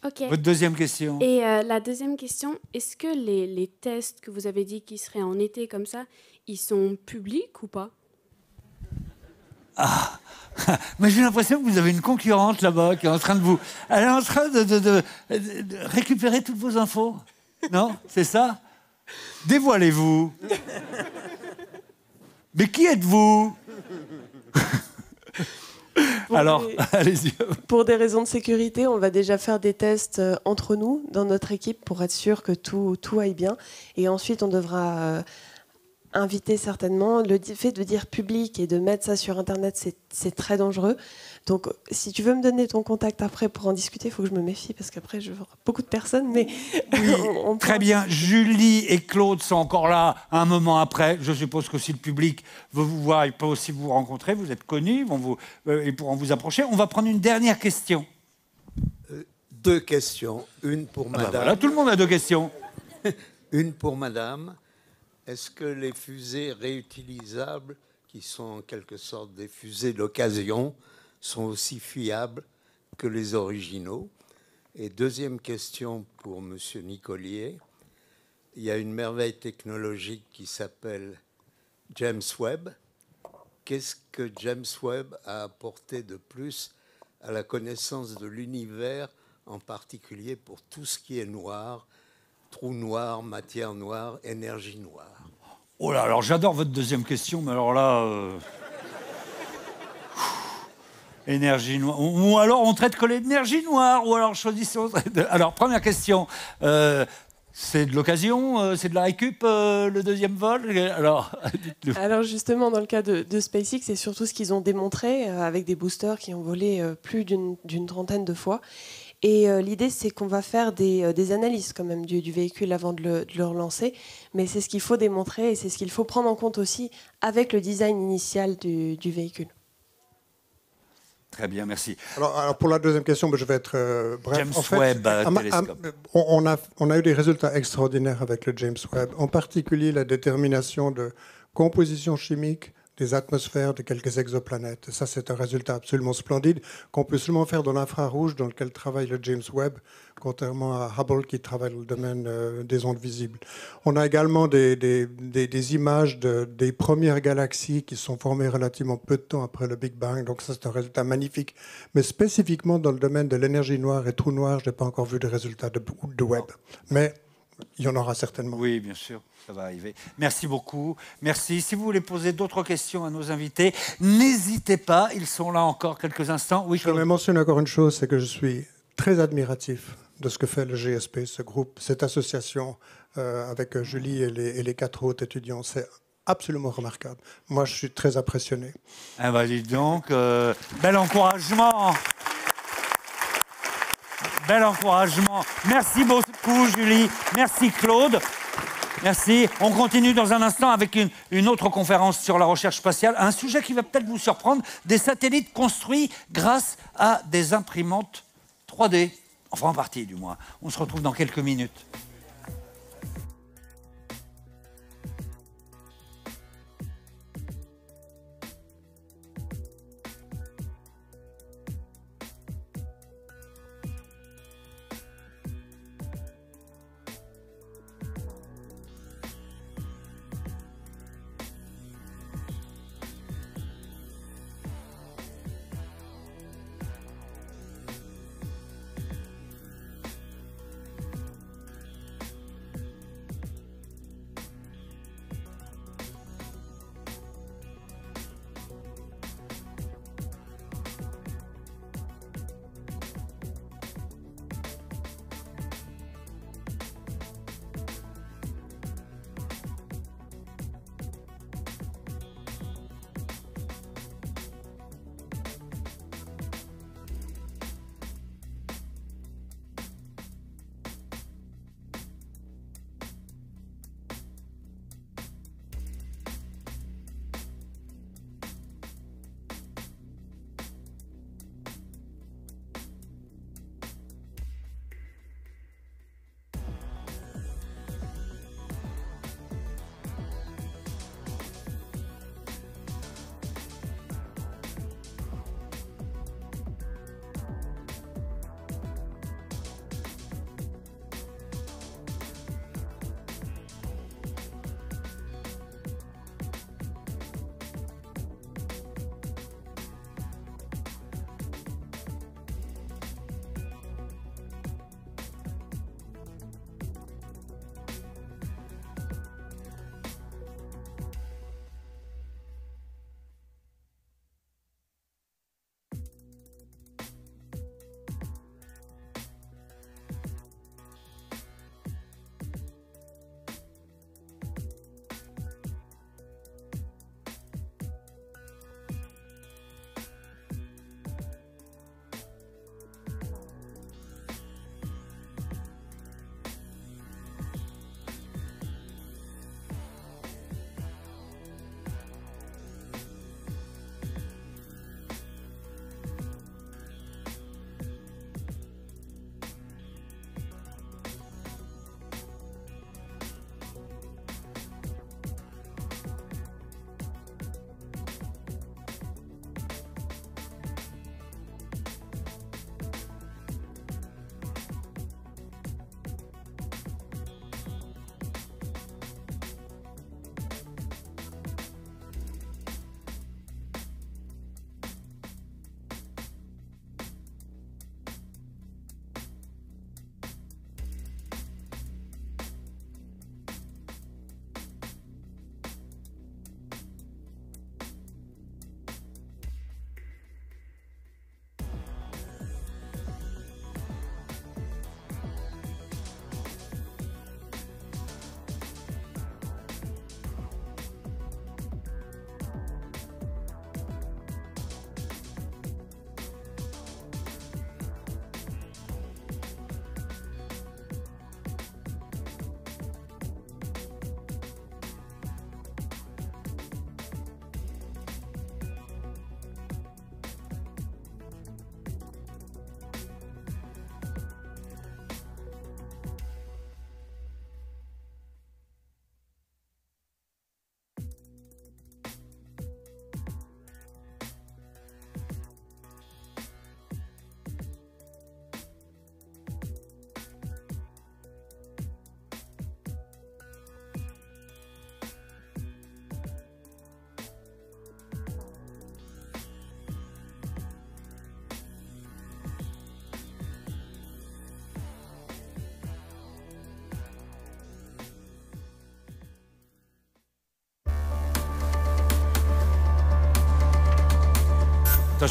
Votre deuxième question. Et la deuxième question, est-ce que les, les tests que vous avez dit qui seraient en été comme ça, ils sont publics ou pas ah, mais j'ai l'impression que vous avez une concurrente là-bas qui est en train de vous. Elle est en train de récupérer toutes vos infos. Non C'est ça Dévoilez-vous Mais qui êtes-vous Alors, allez-y. Pour des raisons de sécurité, on va déjà faire des tests euh, entre nous, dans notre équipe, pour être sûr que tout, tout aille bien. Et ensuite, on devra euh, invité certainement. Le fait de dire public et de mettre ça sur Internet, c'est très dangereux. Donc, si tu veux me donner ton contact après pour en discuter, il faut que je me méfie parce qu'après, je vois beaucoup de personnes. Mais très bien. Julie et Claude sont encore là un moment après. Je suppose que si le public veut vous voir, il peut aussi vous rencontrer. Vous êtes connus, vont vous, et euh, ils pourront vous approcher. On va prendre une dernière question. Euh, deux questions. Une pour ah bah madame. tout le monde a deux questions. une pour madame. Est-ce que les fusées réutilisables, qui sont en quelque sorte des fusées d'occasion, sont aussi fiables que les originaux Et deuxième question pour M. Nicolier. Il y a une merveille technologique qui s'appelle James Webb. Qu'est-ce que James Webb a apporté de plus à la connaissance de l'univers, en particulier pour tout ce qui est noir, Trou noir, matière noire, énergie noire. Oh là, alors j'adore votre deuxième question, mais alors là. Euh, énergie noire. Ou alors on traite que l'énergie noire, ou alors choisissons. Alors, première question. Euh, c'est de l'occasion, euh, c'est de la récup, le deuxième vol. Alors, Alors justement, dans le cas de, SpaceX, c'est surtout ce qu'ils ont démontré avec des boosters qui ont volé plus d'une trentaine de fois. Et euh, l'idée, c'est qu'on va faire des, euh, analyses quand même du, véhicule avant de le, relancer. Mais c'est ce qu'il faut démontrer et c'est ce qu'il faut prendre en compte aussi avec le design initial du, véhicule. Très bien, merci. Alors, pour la deuxième question, je vais être euh, bref. James Webb ah, ah, on, a, on a eu des résultats extraordinaires avec le James Webb, en particulier la détermination de composition chimique, des atmosphères de quelques exoplanètes. ça, c'est un résultat absolument splendide qu'on peut seulement faire dans l'infrarouge dans lequel travaille le James Webb, contrairement à Hubble qui travaille dans le domaine euh, des ondes visibles. On a également des, images des premières galaxies qui sont formées relativement peu de temps après le Big Bang. Donc ça, c'est un résultat magnifique. Mais spécifiquement dans le domaine de l'énergie noire et trous noir, je n'ai pas encore vu de résultats de Webb. Mais il y en aura certainement. Oui, bien sûr ça va arriver. Merci beaucoup. Merci. Si vous voulez poser d'autres questions à nos invités, n'hésitez pas. Ils sont là encore quelques instants. Oui, je vais mentionner encore une chose, c'est que je suis très admiratif de ce que fait le GSP, ce groupe, cette association euh, avec euh, Julie et les, quatre autres étudiants. C'est absolument remarquable. Moi, je suis très impressionné. Ah bah, donc, euh, bel encouragement. Bel encouragement. Merci beaucoup, Julie. Merci, Claude. Merci. On continue dans un instant avec une, autre conférence sur la recherche spatiale. Un sujet qui va peut-être vous surprendre des satellites construits grâce à des imprimantes 3D. Enfin, en partie, du moins. On se retrouve dans quelques minutes.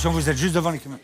vous êtes juste devant les caméras.